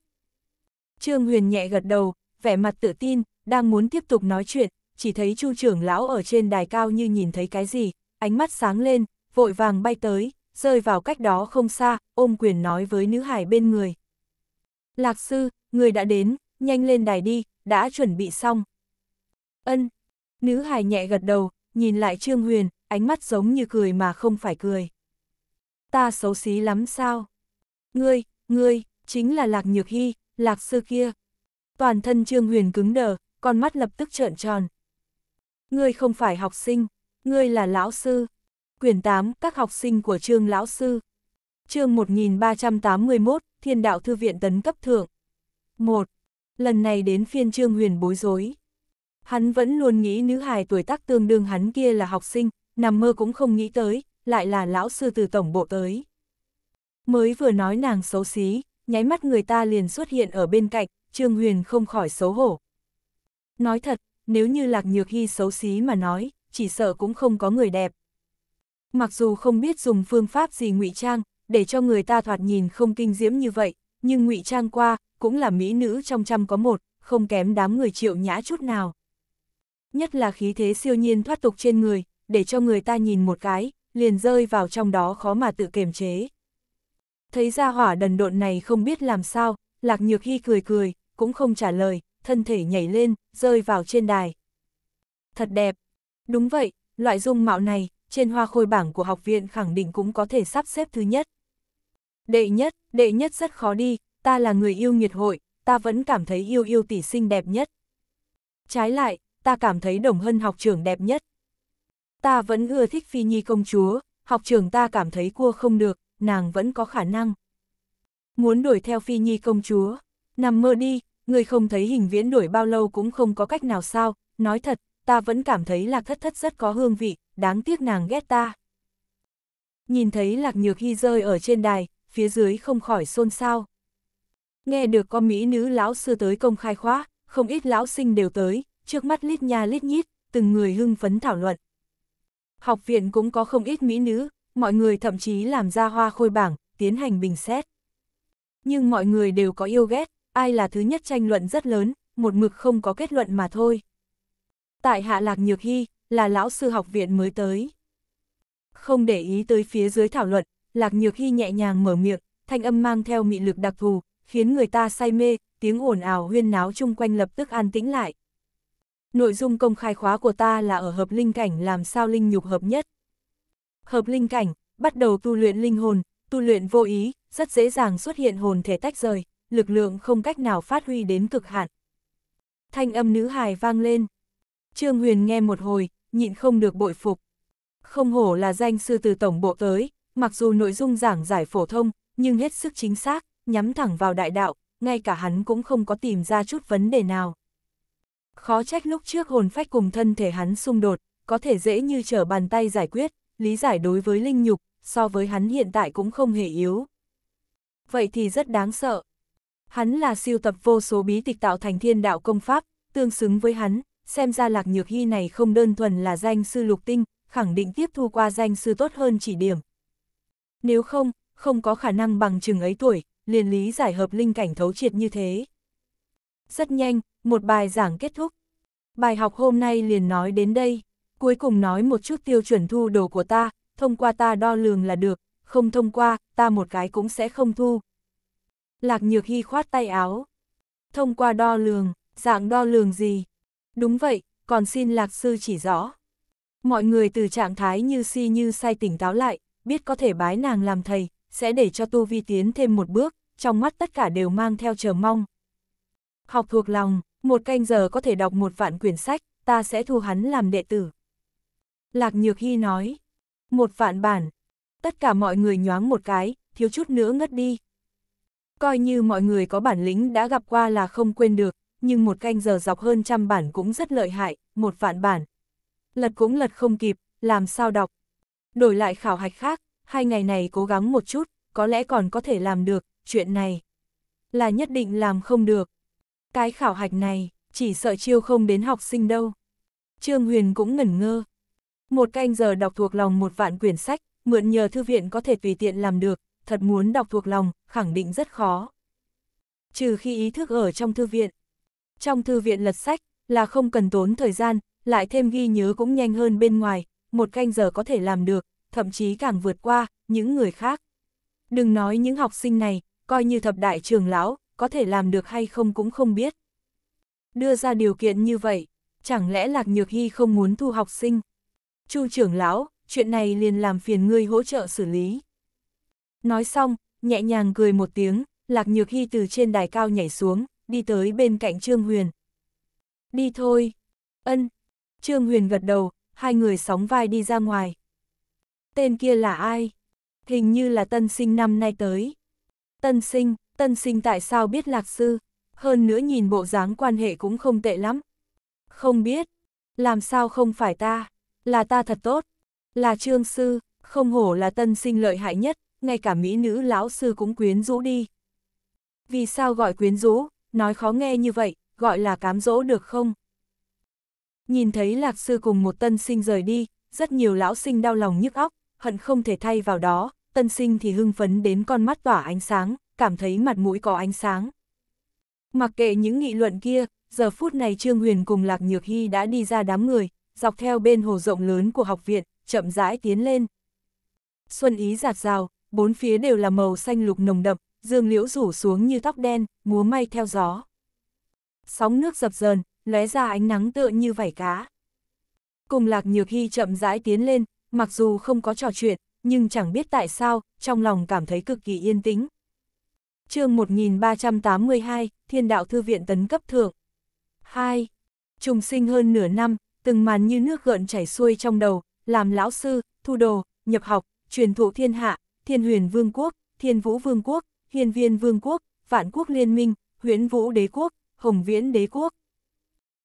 Trương Huyền nhẹ gật đầu, vẻ mặt tự tin, đang muốn tiếp tục nói chuyện, chỉ thấy chu trưởng lão ở trên đài cao như nhìn thấy cái gì, ánh mắt sáng lên, vội vàng bay tới, rơi vào cách đó không xa, ôm quyền nói với nữ hải bên người. Lạc sư, người đã đến, nhanh lên đài đi, đã chuẩn bị xong. Ân, nữ hải nhẹ gật đầu, nhìn lại Trương Huyền, ánh mắt giống như cười mà không phải cười. Ta xấu xí lắm sao? Ngươi, ngươi, chính là Lạc Nhược Hy, Lạc sư kia. Toàn thân Trương Huyền cứng đờ, con mắt lập tức trợn tròn, Ngươi không phải học sinh, ngươi là lão sư. Quyển 8, các học sinh của trương lão sư. chương 1381, Thiên đạo thư viện tấn cấp thượng. 1. Lần này đến phiên Trương Huyền bối rối. Hắn vẫn luôn nghĩ nữ hài tuổi tác tương đương hắn kia là học sinh, nằm mơ cũng không nghĩ tới, lại là lão sư từ tổng bộ tới. Mới vừa nói nàng xấu xí, nháy mắt người ta liền xuất hiện ở bên cạnh, Trương Huyền không khỏi xấu hổ. Nói thật, nếu như Lạc Nhược Hy xấu xí mà nói, chỉ sợ cũng không có người đẹp. Mặc dù không biết dùng phương pháp gì ngụy trang, để cho người ta thoạt nhìn không kinh diễm như vậy, nhưng ngụy trang qua, cũng là mỹ nữ trong trăm có một, không kém đám người triệu nhã chút nào. Nhất là khí thế siêu nhiên thoát tục trên người, để cho người ta nhìn một cái, liền rơi vào trong đó khó mà tự kiềm chế. Thấy ra hỏa đần độn này không biết làm sao, Lạc Nhược Hy cười cười, cũng không trả lời, thân thể nhảy lên, rơi vào trên đài. Thật đẹp. Đúng vậy, loại dung mạo này, trên hoa khôi bảng của học viện khẳng định cũng có thể sắp xếp thứ nhất. Đệ nhất, đệ nhất rất khó đi, ta là người yêu nghiệt hội, ta vẫn cảm thấy yêu yêu tỷ sinh đẹp nhất. Trái lại, ta cảm thấy đồng hân học trưởng đẹp nhất. Ta vẫn ưa thích phi nhi công chúa, học trưởng ta cảm thấy cua không được, nàng vẫn có khả năng. Muốn đuổi theo phi nhi công chúa, nằm mơ đi, người không thấy hình viễn đuổi bao lâu cũng không có cách nào sao, nói thật, ta vẫn cảm thấy lạc thất thất rất có hương vị, đáng tiếc nàng ghét ta. Nhìn thấy lạc nhược hy rơi ở trên đài, phía dưới không khỏi xôn xao. Nghe được con mỹ nữ lão sư tới công khai khóa, không ít lão sinh đều tới, trước mắt lít nha lít nhít, từng người hưng phấn thảo luận. Học viện cũng có không ít mỹ nữ, mọi người thậm chí làm ra hoa khôi bảng, tiến hành bình xét. Nhưng mọi người đều có yêu ghét, ai là thứ nhất tranh luận rất lớn, một mực không có kết luận mà thôi. Tại Hạ Lạc Nhược Hy, là lão sư học viện mới tới. Không để ý tới phía dưới thảo luận, Lạc Nhược Hy nhẹ nhàng mở miệng, thanh âm mang theo mị lực đặc thù, khiến người ta say mê, tiếng ồn ào huyên náo chung quanh lập tức an tĩnh lại. Nội dung công khai khóa của ta là ở hợp linh cảnh làm sao linh nhục hợp nhất. Hợp linh cảnh, bắt đầu tu luyện linh hồn, tu luyện vô ý, rất dễ dàng xuất hiện hồn thể tách rời, lực lượng không cách nào phát huy đến cực hạn. Thanh âm nữ hài vang lên. Trương Huyền nghe một hồi, nhịn không được bội phục. Không hổ là danh sư từ tổng bộ tới, mặc dù nội dung giảng giải phổ thông, nhưng hết sức chính xác, nhắm thẳng vào đại đạo, ngay cả hắn cũng không có tìm ra chút vấn đề nào. Khó trách lúc trước hồn phách cùng thân thể hắn xung đột, có thể dễ như trở bàn tay giải quyết, lý giải đối với linh nhục, so với hắn hiện tại cũng không hề yếu. Vậy thì rất đáng sợ. Hắn là siêu tập vô số bí tịch tạo thành thiên đạo công pháp, tương xứng với hắn, xem ra lạc nhược hy này không đơn thuần là danh sư lục tinh, khẳng định tiếp thu qua danh sư tốt hơn chỉ điểm. Nếu không, không có khả năng bằng chừng ấy tuổi, liền lý giải hợp linh cảnh thấu triệt như thế. Rất nhanh, một bài giảng kết thúc. Bài học hôm nay liền nói đến đây, cuối cùng nói một chút tiêu chuẩn thu đồ của ta, thông qua ta đo lường là được, không thông qua, ta một cái cũng sẽ không thu, Lạc Nhược Hy khoát tay áo. Thông qua đo lường, dạng đo lường gì? Đúng vậy, còn xin Lạc Sư chỉ rõ. Mọi người từ trạng thái như si như say tỉnh táo lại, biết có thể bái nàng làm thầy, sẽ để cho tu vi tiến thêm một bước, trong mắt tất cả đều mang theo chờ mong. Học thuộc lòng, một canh giờ có thể đọc một vạn quyển sách, ta sẽ thu hắn làm đệ tử. Lạc Nhược Hy nói, một vạn bản, tất cả mọi người nhoáng một cái, thiếu chút nữa ngất đi. Coi như mọi người có bản lĩnh đã gặp qua là không quên được, nhưng một canh giờ dọc hơn trăm bản cũng rất lợi hại, một vạn bản. Lật cũng lật không kịp, làm sao đọc. Đổi lại khảo hạch khác, hai ngày này cố gắng một chút, có lẽ còn có thể làm được, chuyện này là nhất định làm không được. Cái khảo hạch này, chỉ sợ chiêu không đến học sinh đâu. Trương Huyền cũng ngẩn ngơ. Một canh giờ đọc thuộc lòng một vạn quyển sách, mượn nhờ thư viện có thể tùy tiện làm được, thật muốn đọc thuộc lòng, khẳng định rất khó. Trừ khi ý thức ở trong thư viện. Trong thư viện lật sách, là không cần tốn thời gian, lại thêm ghi nhớ cũng nhanh hơn bên ngoài, một canh giờ có thể làm được, thậm chí càng vượt qua, những người khác. Đừng nói những học sinh này, coi như thập đại trường lão, có thể làm được hay không cũng không biết. Đưa ra điều kiện như vậy, chẳng lẽ Lạc Nhược Hy không muốn thu học sinh? Chu trưởng lão, chuyện này liền làm phiền ngươi hỗ trợ xử lý. Nói xong, nhẹ nhàng cười một tiếng, Lạc Nhược Hy từ trên đài cao nhảy xuống, đi tới bên cạnh Trương Huyền. Đi thôi. Ân. Trương Huyền gật đầu, hai người sóng vai đi ra ngoài. Tên kia là ai? Hình như là tân sinh năm nay tới. Tân sinh, tân sinh tại sao biết lạc sư? Hơn nữa nhìn bộ dáng quan hệ cũng không tệ lắm. Không biết. Làm sao không phải ta? Là ta thật tốt. Là trương sư, không hổ là tân sinh lợi hại nhất, ngay cả mỹ nữ lão sư cũng quyến rũ đi. Vì sao gọi quyến rũ, nói khó nghe như vậy, gọi là cám dỗ được không? Nhìn thấy lạc sư cùng một tân sinh rời đi, rất nhiều lão sinh đau lòng nhức óc, hận không thể thay vào đó, tân sinh thì hưng phấn đến con mắt tỏa ánh sáng, cảm thấy mặt mũi có ánh sáng. Mặc kệ những nghị luận kia, giờ phút này Trương Huyền cùng Lạc Nhược Hy đã đi ra đám người, dọc theo bên hồ rộng lớn của học viện, chậm rãi tiến lên. Xuân ý giạt rào, bốn phía đều là màu xanh lục nồng đậm, dương liễu rủ xuống như tóc đen, múa may theo gió. Sóng nước dập dờn, lóe ra ánh nắng tựa như vảy cá. Cùng lạc nhược hy chậm rãi tiến lên, mặc dù không có trò chuyện, nhưng chẳng biết tại sao, trong lòng cảm thấy cực kỳ yên tĩnh. chương 1382, Thiên đạo Thư viện tấn cấp thượng. 2. Trùng sinh hơn nửa năm, từng màn như nước gợn chảy xuôi trong đầu, làm lão sư, thu đồ, nhập học, truyền thụ thiên hạ, Thiên Huyền Vương quốc, Thiên Vũ Vương quốc, Hiền Viên Vương quốc, Vạn quốc liên minh, Huyễn Vũ đế quốc, Hồng Viễn đế quốc.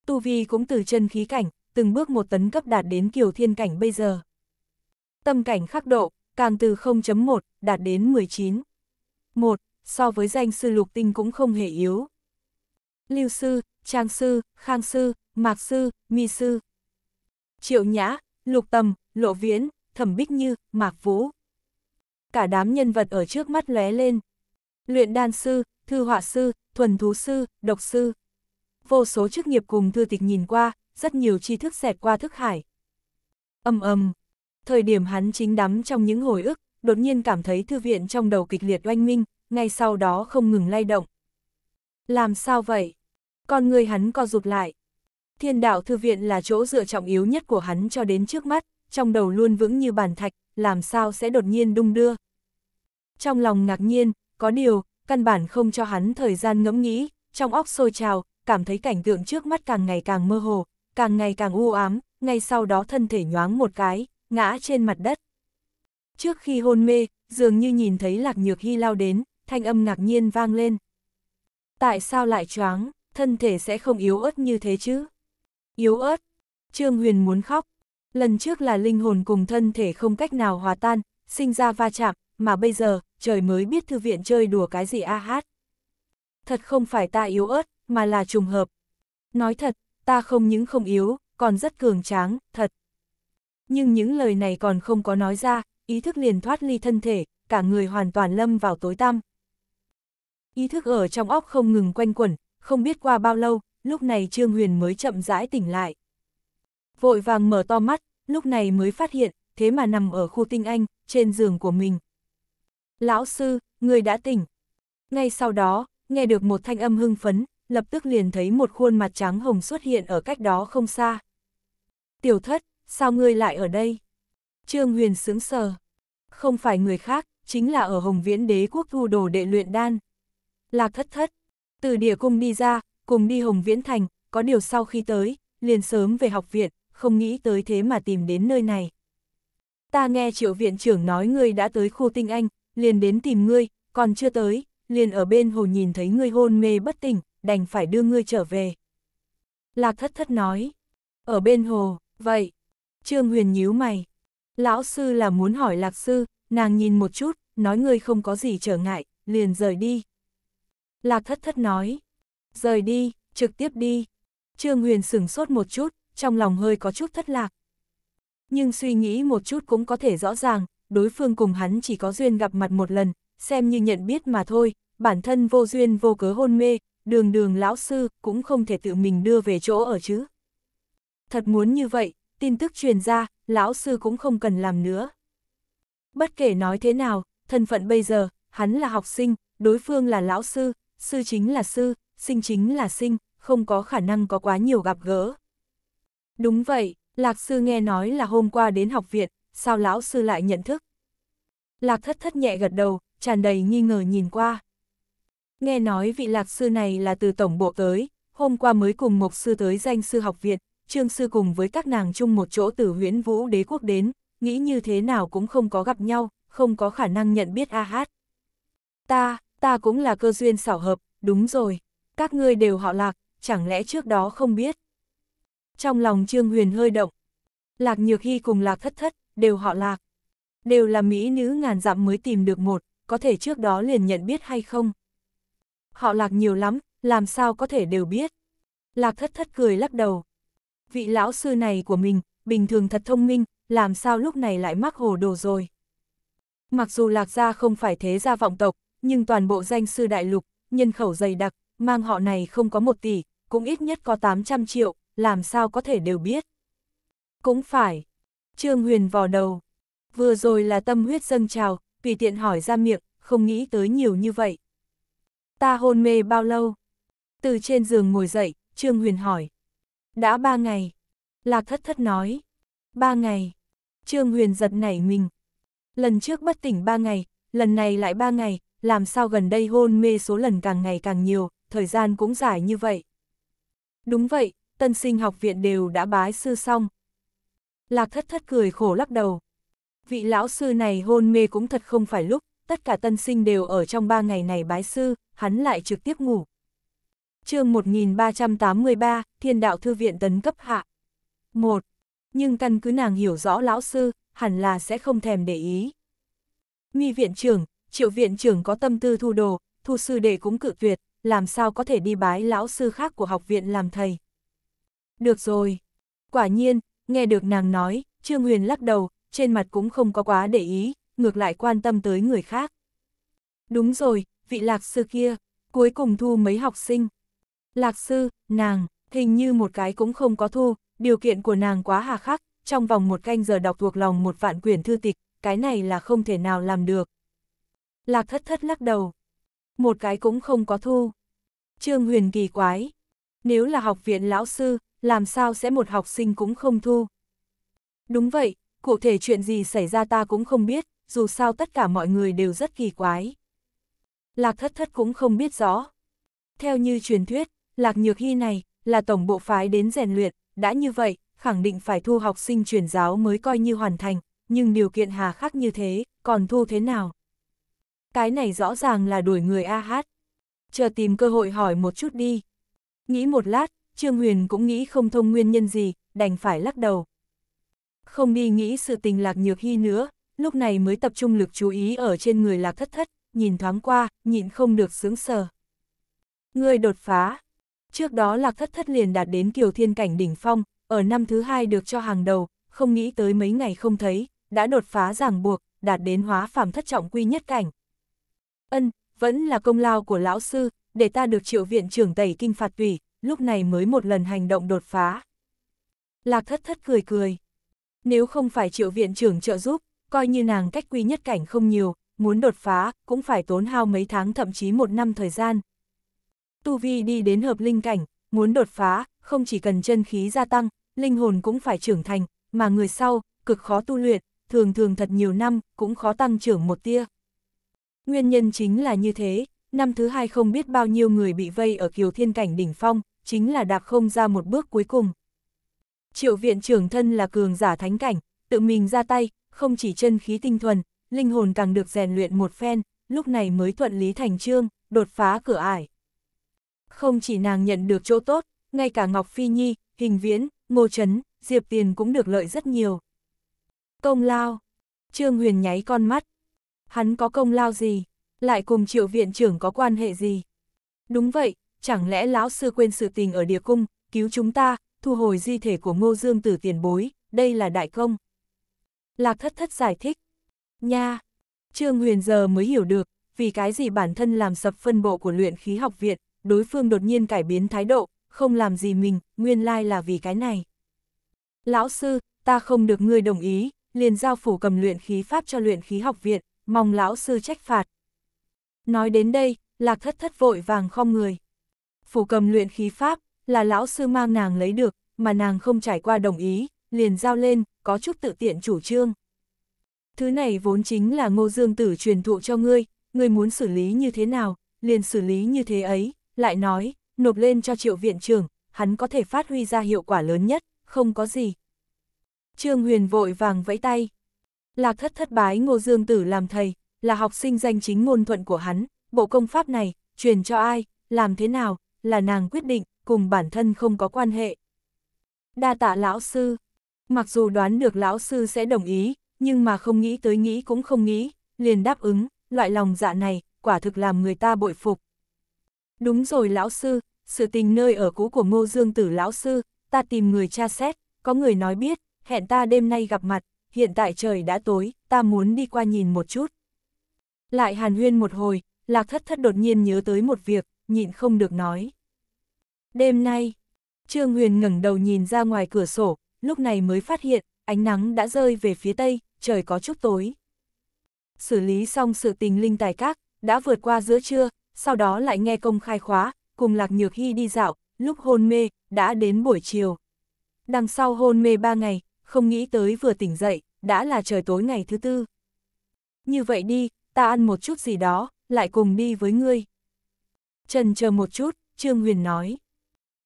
Tu vi cũng từ chân khí cảnh, từng bước một tấn cấp đạt đến kiều thiên cảnh bây giờ. Tâm cảnh khắc độ, càng từ 0.1 đạt đến 19. 1. So với danh sư lục tinh cũng không hề yếu. Lưu sư, Trang sư, Khang sư, Mạc sư, Mi sư. Triệu Nhã, Lục Tầm, Lộ Viễn, Thẩm Bích Như, Mạc Vũ cả đám nhân vật ở trước mắt lóe lên. Luyện đan sư, thư họa sư, thuần thú sư, độc sư. Vô số chức nghiệp cùng thư tịch nhìn qua, rất nhiều tri thức xẹt qua thức hải. Âm âm, thời điểm hắn chính đắm trong những hồi ức, đột nhiên cảm thấy thư viện trong đầu kịch liệt oanh minh, ngay sau đó không ngừng lay động. Làm sao vậy? Con người hắn co rụt lại. Thiên đạo thư viện là chỗ dựa trọng yếu nhất của hắn cho đến trước mắt, trong đầu luôn vững như bàn thạch, làm sao sẽ đột nhiên đung đưa trong lòng ngạc nhiên, có điều, căn bản không cho hắn thời gian ngẫm nghĩ, trong óc sôi trào, cảm thấy cảnh tượng trước mắt càng ngày càng mơ hồ, càng ngày càng u ám, ngay sau đó thân thể nhoáng một cái, ngã trên mặt đất. Trước khi hôn mê, dường như nhìn thấy Lạc Nhược Hy lao đến, thanh âm ngạc nhiên vang lên. Tại sao lại choáng, thân thể sẽ không yếu ớt như thế chứ? Yếu ớt, Trương Huyền muốn khóc. Lần trước là linh hồn cùng thân thể không cách nào hòa tan, sinh ra va chạm, mà bây giờ, trời mới biết thư viện chơi đùa cái gì a hát. Thật không phải ta yếu ớt, mà là trùng hợp. Nói thật, ta không những không yếu, còn rất cường tráng, thật. Nhưng những lời này còn không có nói ra, ý thức liền thoát ly thân thể, cả người hoàn toàn lâm vào tối tăm. Ý thức ở trong óc không ngừng quanh quẩn, không biết qua bao lâu, lúc này Trương Huyền mới chậm rãi tỉnh lại. Vội vàng mở to mắt, lúc này mới phát hiện, thế mà nằm ở khu tinh anh, trên giường của mình. Lão sư, người đã tỉnh. Ngay sau đó, nghe được một thanh âm hưng phấn, lập tức liền thấy một khuôn mặt trắng hồng xuất hiện ở cách đó không xa. Tiểu thất, sao ngươi lại ở đây? Trương Huyền sướng sờ. Không phải người khác, chính là ở Hồng Viễn Đế quốc thu đồ đệ luyện đan. Lạc thất thất, từ địa cung đi ra, cùng đi Hồng Viễn Thành, có điều sau khi tới, liền sớm về học viện, không nghĩ tới thế mà tìm đến nơi này. Ta nghe triệu viện trưởng nói ngươi đã tới khu tinh anh, liền đến tìm ngươi, còn chưa tới, liền ở bên hồ nhìn thấy ngươi hôn mê bất tỉnh, đành phải đưa ngươi trở về. Lạc thất thất nói, ở bên hồ, vậy, Trương Huyền nhíu mày, lão sư là muốn hỏi lạc sư, nàng nhìn một chút, nói ngươi không có gì trở ngại, liền rời đi. Lạc thất thất nói, rời đi, trực tiếp đi. Trương Huyền sửng sốt một chút, trong lòng hơi có chút thất lạc. Nhưng suy nghĩ một chút cũng có thể rõ ràng, đối phương cùng hắn chỉ có duyên gặp mặt một lần, xem như nhận biết mà thôi, bản thân vô duyên vô cớ hôn mê, đường đường lão sư cũng không thể tự mình đưa về chỗ ở chứ. Thật muốn như vậy, tin tức truyền ra, lão sư cũng không cần làm nữa. Bất kể nói thế nào, thân phận bây giờ, hắn là học sinh, đối phương là lão sư, sư chính là sư, sinh chính là sinh, không có khả năng có quá nhiều gặp gỡ. Đúng vậy, Lạc sư nghe nói là hôm qua đến học viện, sao lão sư lại nhận thức? Lạc thất thất nhẹ gật đầu, tràn đầy nghi ngờ nhìn qua. Nghe nói vị lạc sư này là từ tổng bộ tới, hôm qua mới cùng mục sư tới danh sư học viện, trương sư cùng với các nàng chung một chỗ từ huyễn vũ đế quốc đến, nghĩ như thế nào cũng không có gặp nhau, không có khả năng nhận biết a hát. Ta, ta cũng là cơ duyên xảo hợp, đúng rồi, các ngươi đều họ lạc, chẳng lẽ trước đó không biết. Trong lòng Trương Huyền hơi động, Lạc Nhược Hy cùng Lạc Thất Thất, đều họ lạc. Đều là mỹ nữ ngàn dặm mới tìm được một, có thể trước đó liền nhận biết hay không. Họ lạc nhiều lắm, làm sao có thể đều biết. Lạc thất thất cười lắc đầu. Vị lão sư này của mình, bình thường thật thông minh, làm sao lúc này lại mắc hồ đồ rồi. Mặc dù lạc gia không phải thế gia vọng tộc, nhưng toàn bộ danh sư đại lục, nhân khẩu dày đặc, mang họ này không có một tỷ, cũng ít nhất có 800 triệu, làm sao có thể đều biết. Cũng phải, Trương Huyền vò đầu. Vừa rồi là tâm huyết dâng trào, tùy tiện hỏi ra miệng, không nghĩ tới nhiều như vậy. Ta hôn mê bao lâu? Từ trên giường ngồi dậy, Trương Huyền hỏi. Đã ba ngày. Lạc thất thất nói. Ba ngày. Trương Huyền giật nảy mình. Lần trước bất tỉnh ba ngày, lần này lại ba ngày, làm sao gần đây hôn mê số lần càng ngày càng nhiều, thời gian cũng dài như vậy. Đúng vậy, tân sinh học viện đều đã bái sư xong, Lạc thất thất cười khổ lắc đầu. Vị lão sư này hôn mê cũng thật không phải lúc, tất cả tân sinh đều ở trong ba ngày này bái sư, hắn lại trực tiếp ngủ. chương 1383, Thiên đạo thư viện tấn cấp hạ. 1. Nhưng căn cứ nàng hiểu rõ lão sư, hẳn là sẽ không thèm để ý. Nghi viện trưởng, triệu viện trưởng có tâm tư thu đồ, thu sư đệ cũng cự tuyệt, làm sao có thể đi bái lão sư khác của học viện làm thầy. Được rồi. Quả nhiên, nghe được nàng nói, Trương Huyền lắc đầu, trên mặt cũng không có quá để ý, ngược lại quan tâm tới người khác. Đúng rồi, vị lạc sư kia, cuối cùng thu mấy học sinh. Lạc sư, nàng, hình như một cái cũng không có thu, điều kiện của nàng quá hà khắc, trong vòng một canh giờ đọc thuộc lòng một vạn quyển thư tịch, cái này là không thể nào làm được. Lạc thất thất lắc đầu. Một cái cũng không có thu. Trương Huyền kỳ quái. Nếu là học viện lão sư, làm sao sẽ một học sinh cũng không thu. Đúng vậy, cụ thể chuyện gì xảy ra ta cũng không biết, dù sao tất cả mọi người đều rất kỳ quái. Lạc thất thất cũng không biết rõ. Theo như truyền thuyết, Lạc Nhược Hy này là tổng bộ phái đến rèn luyện, đã như vậy, khẳng định phải thu học sinh truyền giáo mới coi như hoàn thành, nhưng điều kiện hà khắc như thế, còn thu thế nào? Cái này rõ ràng là đuổi người A hát. Chờ tìm cơ hội hỏi một chút đi. Nghĩ một lát, Trương Huyền cũng nghĩ không thông nguyên nhân gì, đành phải lắc đầu. Không đi nghĩ sự tình lạc nhược hy nữa, lúc này mới tập trung lực chú ý ở trên người lạc thất thất, nhìn thoáng qua, nhịn không được sướng sờ. Người đột phá. Trước đó lạc thất thất liền đạt đến kiều thiên cảnh đỉnh phong, ở năm thứ hai được cho hàng đầu, không nghĩ tới mấy ngày không thấy, đã đột phá ràng buộc, đạt đến hóa phàm thất trọng quy nhất cảnh. Ân, vẫn là công lao của lão sư, để ta được triệu viện trưởng tẩy kinh phạt tùy, lúc này mới một lần hành động đột phá. Lạc thất thất cười cười. Nếu không phải triệu viện trưởng trợ giúp, coi như nàng cách quy nhất cảnh không nhiều, muốn đột phá, cũng phải tốn hao mấy tháng thậm chí một năm thời gian. Tu Vi đi đến hợp linh cảnh, muốn đột phá, không chỉ cần chân khí gia tăng, linh hồn cũng phải trưởng thành, mà người sau, cực khó tu luyện, thường thường thật nhiều năm, cũng khó tăng trưởng một tia. Nguyên nhân chính là như thế, năm thứ hai không biết bao nhiêu người bị vây ở kiều thiên cảnh đỉnh phong, chính là đạp không ra một bước cuối cùng. Triệu viện trưởng thân là cường giả thánh cảnh, tự mình ra tay, không chỉ chân khí tinh thuần, linh hồn càng được rèn luyện một phen, lúc này mới thuận lý thành trương, đột phá cửa ải. Không chỉ nàng nhận được chỗ tốt, ngay cả Ngọc Phi Nhi, Hình Viễn, Ngô Trấn, Diệp Tiền cũng được lợi rất nhiều. Công lao. Trương Huyền nháy con mắt. Hắn có công lao gì? Lại cùng triệu viện trưởng có quan hệ gì? Đúng vậy, chẳng lẽ lão sư quên sự tình ở địa cung, cứu chúng ta, thu hồi di thể của ngô dương tử tiền bối, đây là đại công. Lạc thất thất giải thích. Nha! Trương Huyền giờ mới hiểu được, vì cái gì bản thân làm sập phân bộ của luyện khí học viện, đối phương đột nhiên cải biến thái độ, không làm gì mình, nguyên lai là vì cái này. Lão sư, ta không được ngươi đồng ý, liền giao phủ cầm luyện khí pháp cho luyện khí học viện, mong lão sư trách phạt. Nói đến đây, lạc thất thất vội vàng không người phù cầm luyện khí pháp, là lão sư mang nàng lấy được, mà nàng không trải qua đồng ý, liền giao lên, có chút tự tiện chủ trương. Thứ này vốn chính là ngô dương tử truyền thụ cho ngươi, ngươi muốn xử lý như thế nào, liền xử lý như thế ấy, lại nói, nộp lên cho triệu viện trưởng, hắn có thể phát huy ra hiệu quả lớn nhất, không có gì. Trương Huyền vội vàng vẫy tay. Lạc thất thất bái ngô dương tử làm thầy, là học sinh danh chính ngôn thuận của hắn, bộ công pháp này, truyền cho ai, làm thế nào, là nàng quyết định, cùng bản thân không có quan hệ. Đa tạ lão sư, mặc dù đoán được lão sư sẽ đồng ý, nhưng mà không nghĩ tới nghĩ cũng không nghĩ, liền đáp ứng, loại lòng dạ này, quả thực làm người ta bội phục. Đúng rồi lão sư, sự tình nơi ở cũ của ngô dương tử lão sư, ta tìm người tra xét, có người nói biết, hẹn ta đêm nay gặp mặt, hiện tại trời đã tối, ta muốn đi qua nhìn một chút. Lại hàn huyên một hồi, lạc thất thất đột nhiên nhớ tới một việc, nhịn không được nói. Đêm nay, Trương Huyền ngẩng đầu nhìn ra ngoài cửa sổ, lúc này mới phát hiện, ánh nắng đã rơi về phía tây, trời có chút tối. Xử lý xong sự tình linh tài các, đã vượt qua giữa trưa, sau đó lại nghe công khai khóa, cùng Lạc Nhược Hy đi dạo, lúc hôn mê, đã đến buổi chiều. Đằng sau hôn mê ba ngày, không nghĩ tới vừa tỉnh dậy, đã là trời tối ngày thứ tư. Như vậy đi, ta ăn một chút gì đó, lại cùng đi với ngươi. Trần chờ một chút, Trương Huyền nói.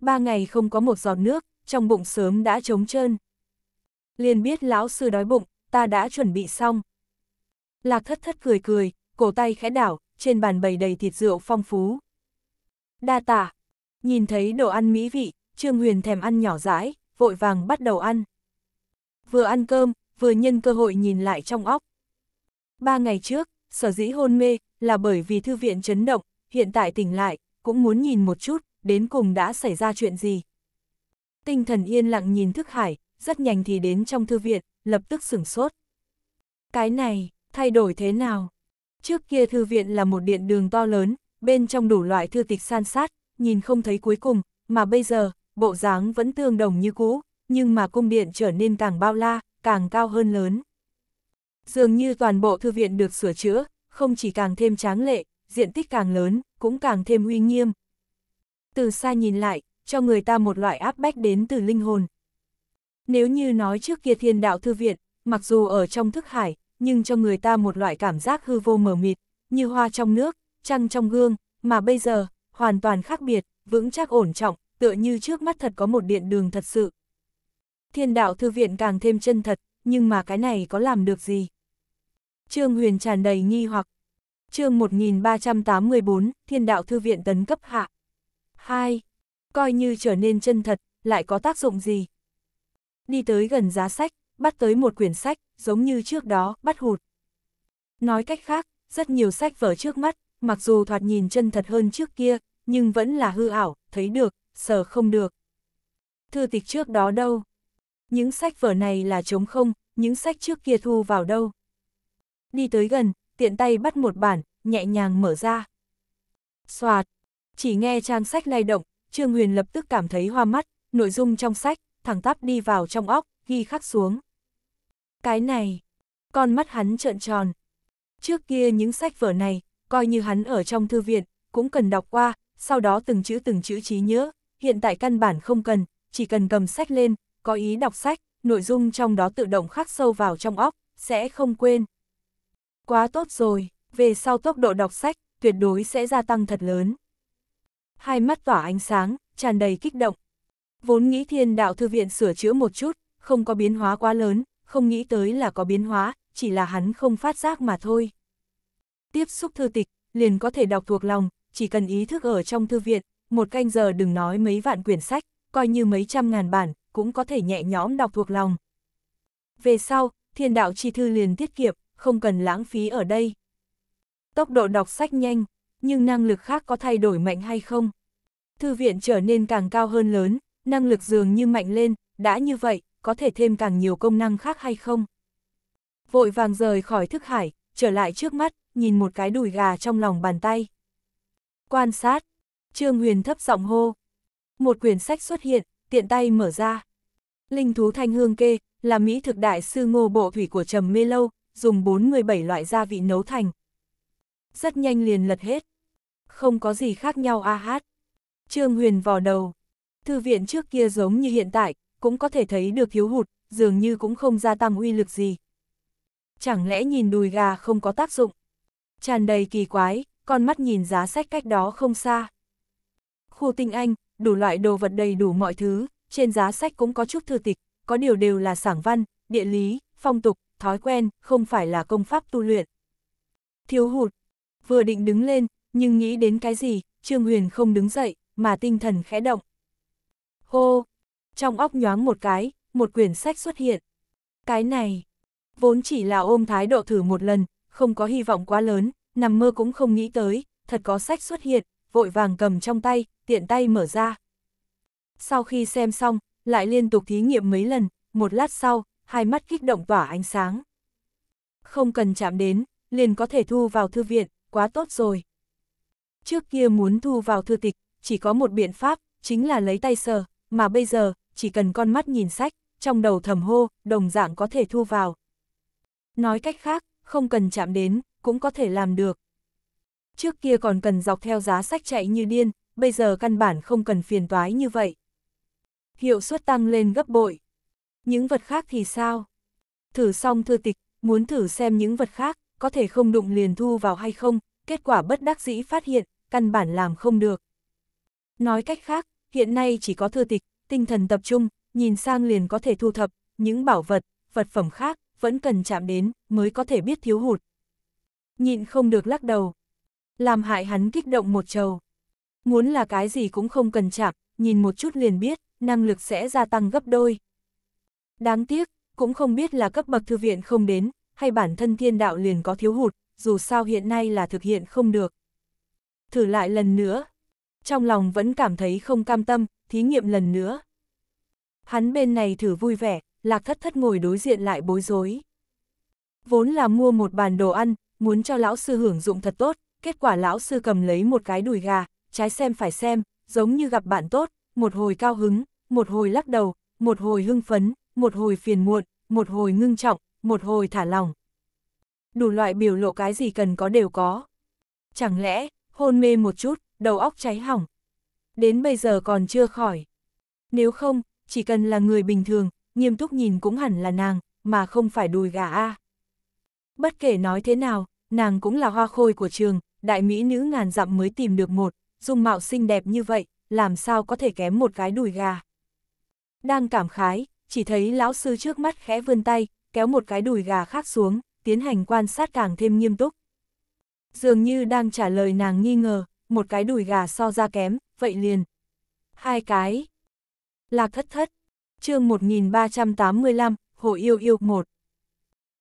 Ba ngày không có một giọt nước, trong bụng sớm đã trống trơn. Liền biết lão sư đói bụng, ta đã chuẩn bị xong. Lạc thất thất cười cười, cổ tay khẽ đảo, trên bàn bày đầy thịt rượu phong phú. Đa tả, nhìn thấy đồ ăn mỹ vị, Trương Huyền thèm ăn nhỏ rãi, vội vàng bắt đầu ăn. Vừa ăn cơm, vừa nhân cơ hội nhìn lại trong óc. Ba ngày trước, sở dĩ hôn mê là bởi vì thư viện chấn động, hiện tại tỉnh lại, cũng muốn nhìn một chút, đến cùng đã xảy ra chuyện gì. Tinh thần yên lặng nhìn thức hải, rất nhanh thì đến trong thư viện, lập tức sửng sốt. Cái này, thay đổi thế nào? Trước kia thư viện là một điện đường to lớn, bên trong đủ loại thư tịch san sát, nhìn không thấy cuối cùng, mà bây giờ, bộ dáng vẫn tương đồng như cũ, nhưng mà cung điện trở nên càng bao la, càng cao hơn lớn. Dường như toàn bộ thư viện được sửa chữa, không chỉ càng thêm tráng lệ, diện tích càng lớn, cũng càng thêm uy nghiêm. Từ xa nhìn lại, cho người ta một loại áp bách đến từ linh hồn. Nếu như nói trước kia thiên đạo thư viện, mặc dù ở trong thức hải, nhưng cho người ta một loại cảm giác hư vô mờ mịt, như hoa trong nước, trăng trong gương, mà bây giờ, hoàn toàn khác biệt, vững chắc ổn trọng, tựa như trước mắt thật có một điện đường thật sự. Thiên đạo thư viện càng thêm chân thật, nhưng mà cái này có làm được gì? Trương Huyền tràn đầy nghi hoặc, chương 1384, Thiên đạo thư viện tấn cấp hạ. 2. Coi như trở nên chân thật, lại có tác dụng gì? Đi tới gần giá sách, bắt tới một quyển sách, giống như trước đó, bắt hụt. Nói cách khác, rất nhiều sách vở trước mắt, mặc dù thoạt nhìn chân thật hơn trước kia, nhưng vẫn là hư ảo, thấy được, sờ không được. Thư tịch trước đó đâu? Những sách vở này là trống không, những sách trước kia thu vào đâu? Đi tới gần, tiện tay bắt một bản, nhẹ nhàng mở ra. Xoạt, chỉ nghe trang sách lay động, Trương Huyền lập tức cảm thấy hoa mắt, nội dung trong sách, thẳng tắp đi vào trong óc, ghi khắc xuống. Cái này, con mắt hắn trợn tròn. Trước kia những sách vở này, coi như hắn ở trong thư viện, cũng cần đọc qua, sau đó từng chữ từng chữ trí nhớ, hiện tại căn bản không cần, chỉ cần cầm sách lên, có ý đọc sách, nội dung trong đó tự động khắc sâu vào trong óc, sẽ không quên. Quá tốt rồi, về sau tốc độ đọc sách, tuyệt đối sẽ gia tăng thật lớn. Hai mắt tỏa ánh sáng, tràn đầy kích động. Vốn nghĩ thiên đạo thư viện sửa chữa một chút, không có biến hóa quá lớn, không nghĩ tới là có biến hóa, chỉ là hắn không phát giác mà thôi. Tiếp xúc thư tịch, liền có thể đọc thuộc lòng, chỉ cần ý thức ở trong thư viện, một canh giờ đừng nói mấy vạn quyển sách, coi như mấy trăm ngàn bản, cũng có thể nhẹ nhõm đọc thuộc lòng. Về sau, thiên đạo chi thư liền tiết kiệm, không cần lãng phí ở đây. Tốc độ đọc sách nhanh, nhưng năng lực khác có thay đổi mạnh hay không? Thư viện trở nên càng cao hơn lớn, năng lực dường như mạnh lên, đã như vậy, có thể thêm càng nhiều công năng khác hay không? Vội vàng rời khỏi thức hải, trở lại trước mắt, nhìn một cái đùi gà trong lòng bàn tay. Quan sát, Trương Huyền thấp giọng hô. Một quyển sách xuất hiện, tiện tay mở ra. Linh thú thanh hương kê, là mỹ thực đại sư ngô bộ thủy của Trầm Mê Lâu, dùng 4-17 loại gia vị nấu thành. Rất nhanh liền lật hết. Không có gì khác nhau a hát. Trương Huyền vò đầu. Thư viện trước kia giống như hiện tại, cũng có thể thấy được thiếu hụt, dường như cũng không gia tăng uy lực gì. Chẳng lẽ nhìn đùi gà không có tác dụng? Tràn đầy kỳ quái, con mắt nhìn giá sách cách đó không xa. Khu tinh anh, đủ loại đồ vật đầy đủ mọi thứ, trên giá sách cũng có chút thư tịch, có điều đều là sảng văn, địa lý, phong tục, thói quen, không phải là công pháp tu luyện. Thiếu hụt, vừa định đứng lên, nhưng nghĩ đến cái gì, Trương Huyền không đứng dậy, mà tinh thần khẽ động. Hô, trong óc nhoáng một cái, một quyển sách xuất hiện. Cái này, vốn chỉ là ôm thái độ thử một lần, không có hy vọng quá lớn, nằm mơ cũng không nghĩ tới, thật có sách xuất hiện, vội vàng cầm trong tay, tiện tay mở ra. Sau khi xem xong, lại liên tục thí nghiệm mấy lần, một lát sau, hai mắt kích động tỏa ánh sáng. Không cần chạm đến, liền có thể thu vào thư viện, quá tốt rồi. Trước kia muốn thu vào thư tịch, chỉ có một biện pháp, chính là lấy tay sờ, mà bây giờ, chỉ cần con mắt nhìn sách, trong đầu thầm hô, đồng dạng có thể thu vào. Nói cách khác, không cần chạm đến, cũng có thể làm được. Trước kia còn cần dọc theo giá sách chạy như điên, bây giờ căn bản không cần phiền toái như vậy. Hiệu suất tăng lên gấp bội. Những vật khác thì sao? Thử xong thư tịch, muốn thử xem những vật khác, có thể không đụng liền thu vào hay không, kết quả bất đắc dĩ phát hiện, căn bản làm không được. Nói cách khác, hiện nay chỉ có thư tịch, tinh thần tập trung, nhìn sang liền có thể thu thập, những bảo vật, vật phẩm khác, vẫn cần chạm đến, mới có thể biết thiếu hụt. Nhịn không được lắc đầu. Làm hại hắn kích động một trầu. Muốn là cái gì cũng không cần chạm, nhìn một chút liền biết, năng lực sẽ gia tăng gấp đôi. Đáng tiếc, cũng không biết là cấp bậc thư viện không đến, hay bản thân thiên đạo liền có thiếu hụt, dù sao hiện nay là thực hiện không được. Thử lại lần nữa. Trong lòng vẫn cảm thấy không cam tâm, thí nghiệm lần nữa. Hắn bên này thử vui vẻ, lạc thất thất ngồi đối diện lại bối rối. Vốn là mua một bàn đồ ăn, muốn cho lão sư hưởng dụng thật tốt, kết quả lão sư cầm lấy một cái đùi gà, trái xem phải xem, giống như gặp bạn tốt, một hồi cao hứng, một hồi lắc đầu, một hồi hưng phấn, một hồi phiền muộn, một hồi ngưng trọng, một hồi thả lòng. Đủ loại biểu lộ cái gì cần có đều có. Chẳng lẽ, hôn mê một chút, đầu óc cháy hỏng. Đến bây giờ còn chưa khỏi. Nếu không, chỉ cần là người bình thường, nghiêm túc nhìn cũng hẳn là nàng, mà không phải đùi gà a. Bất kể nói thế nào, nàng cũng là hoa khôi của trường, đại mỹ nữ ngàn dặm mới tìm được một, dung mạo xinh đẹp như vậy, làm sao có thể kém một cái đùi gà. Đang cảm khái, chỉ thấy lão sư trước mắt khẽ vươn tay, kéo một cái đùi gà khác xuống, tiến hành quan sát càng thêm nghiêm túc. Dường như đang trả lời nàng nghi ngờ, một cái đùi gà so ra kém, vậy liền. Hai cái. Lạc thất thất. chương 1385, Hồ Yêu Yêu một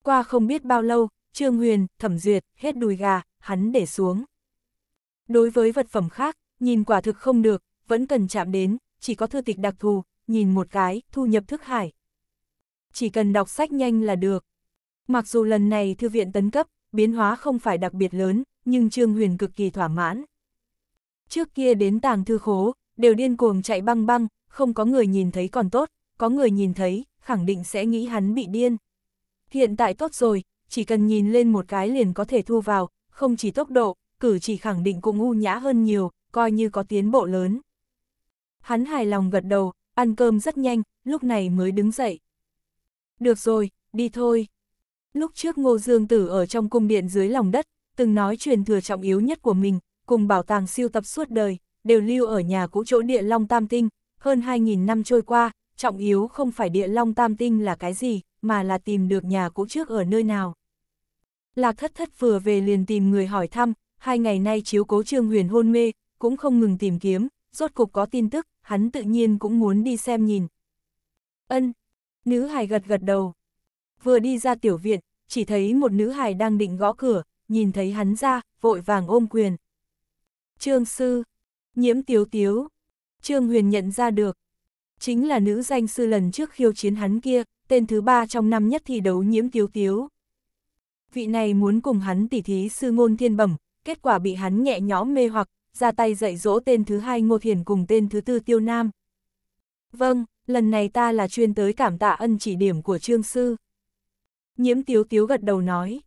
Qua không biết bao lâu, Trương Huyền, Thẩm Duyệt, hết đùi gà, hắn để xuống. Đối với vật phẩm khác, nhìn quả thực không được, vẫn cần chạm đến, chỉ có thư tịch đặc thù, nhìn một cái, thu nhập thức hải. Chỉ cần đọc sách nhanh là được. Mặc dù lần này thư viện tấn cấp, biến hóa không phải đặc biệt lớn, nhưng Trương Huyền cực kỳ thỏa mãn. Trước kia đến tàng thư khố, đều điên cuồng chạy băng băng, không có người nhìn thấy còn tốt, có người nhìn thấy, khẳng định sẽ nghĩ hắn bị điên. Hiện tại tốt rồi, chỉ cần nhìn lên một cái liền có thể thu vào, không chỉ tốc độ, cử chỉ khẳng định cũng u nhã hơn nhiều, coi như có tiến bộ lớn. Hắn hài lòng gật đầu, ăn cơm rất nhanh, lúc này mới đứng dậy. Được rồi, đi thôi. Lúc trước Ngô Dương Tử ở trong cung điện dưới lòng đất, từng nói truyền thừa trọng yếu nhất của mình, cùng bảo tàng siêu tập suốt đời, đều lưu ở nhà cũ chỗ địa Long Tam Tinh, hơn 2.000 năm trôi qua, trọng yếu không phải địa Long Tam Tinh là cái gì, mà là tìm được nhà cũ trước ở nơi nào. Lạc thất thất vừa về liền tìm người hỏi thăm, hai ngày nay chiếu cố trương huyền hôn mê, cũng không ngừng tìm kiếm, rốt cục có tin tức, hắn tự nhiên cũng muốn đi xem nhìn. Ân, nữ hài gật gật đầu. Vừa đi ra tiểu viện, chỉ thấy một nữ hài đang định gõ cửa, nhìn thấy hắn ra, vội vàng ôm quyền. Trương sư, nhiễm tiếu tiếu, Trương Huyền nhận ra được. Chính là nữ danh sư lần trước khiêu chiến hắn kia, tên thứ ba trong năm nhất thi đấu nhiễm tiếu tiếu. Vị này muốn cùng hắn tỉ thí sư ngôn thiên bẩm, kết quả bị hắn nhẹ nhõm mê hoặc, ra tay dạy dỗ tên thứ hai Ngô Thiền cùng tên thứ tư Tiêu Nam. Vâng, lần này ta là chuyên tới cảm tạ ân chỉ điểm của trương sư. Nhiễm tiếu tiếu gật đầu nói.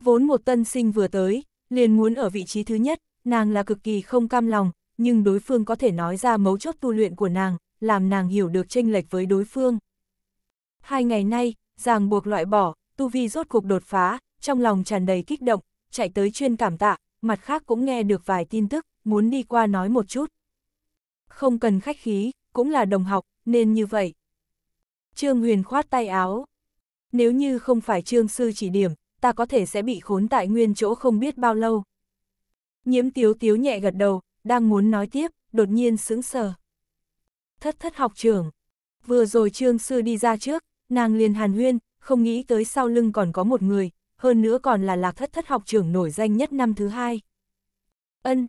Vốn một tân sinh vừa tới, liền muốn ở vị trí thứ nhất, nàng là cực kỳ không cam lòng, nhưng đối phương có thể nói ra mấu chốt tu luyện của nàng, làm nàng hiểu được tranh lệch với đối phương. Hai ngày nay, ràng buộc loại bỏ, tu vi rốt cuộc đột phá, trong lòng tràn đầy kích động, chạy tới chuyên cảm tạ, mặt khác cũng nghe được vài tin tức muốn đi qua nói một chút. Không cần khách khí, cũng là đồng học, nên như vậy. Trương Huyền khoát tay áo. Nếu như không phải Trương Sư chỉ điểm, ta có thể sẽ bị khốn tại nguyên chỗ không biết bao lâu. Nhiễm tiếu tiếu nhẹ gật đầu, đang muốn nói tiếp, đột nhiên sững sờ. Thất thất học trưởng. Vừa rồi Trương Sư đi ra trước, nàng liền hàn huyên, không nghĩ tới sau lưng còn có một người, hơn nữa còn là lạc thất thất học trưởng nổi danh nhất năm thứ hai. Ân,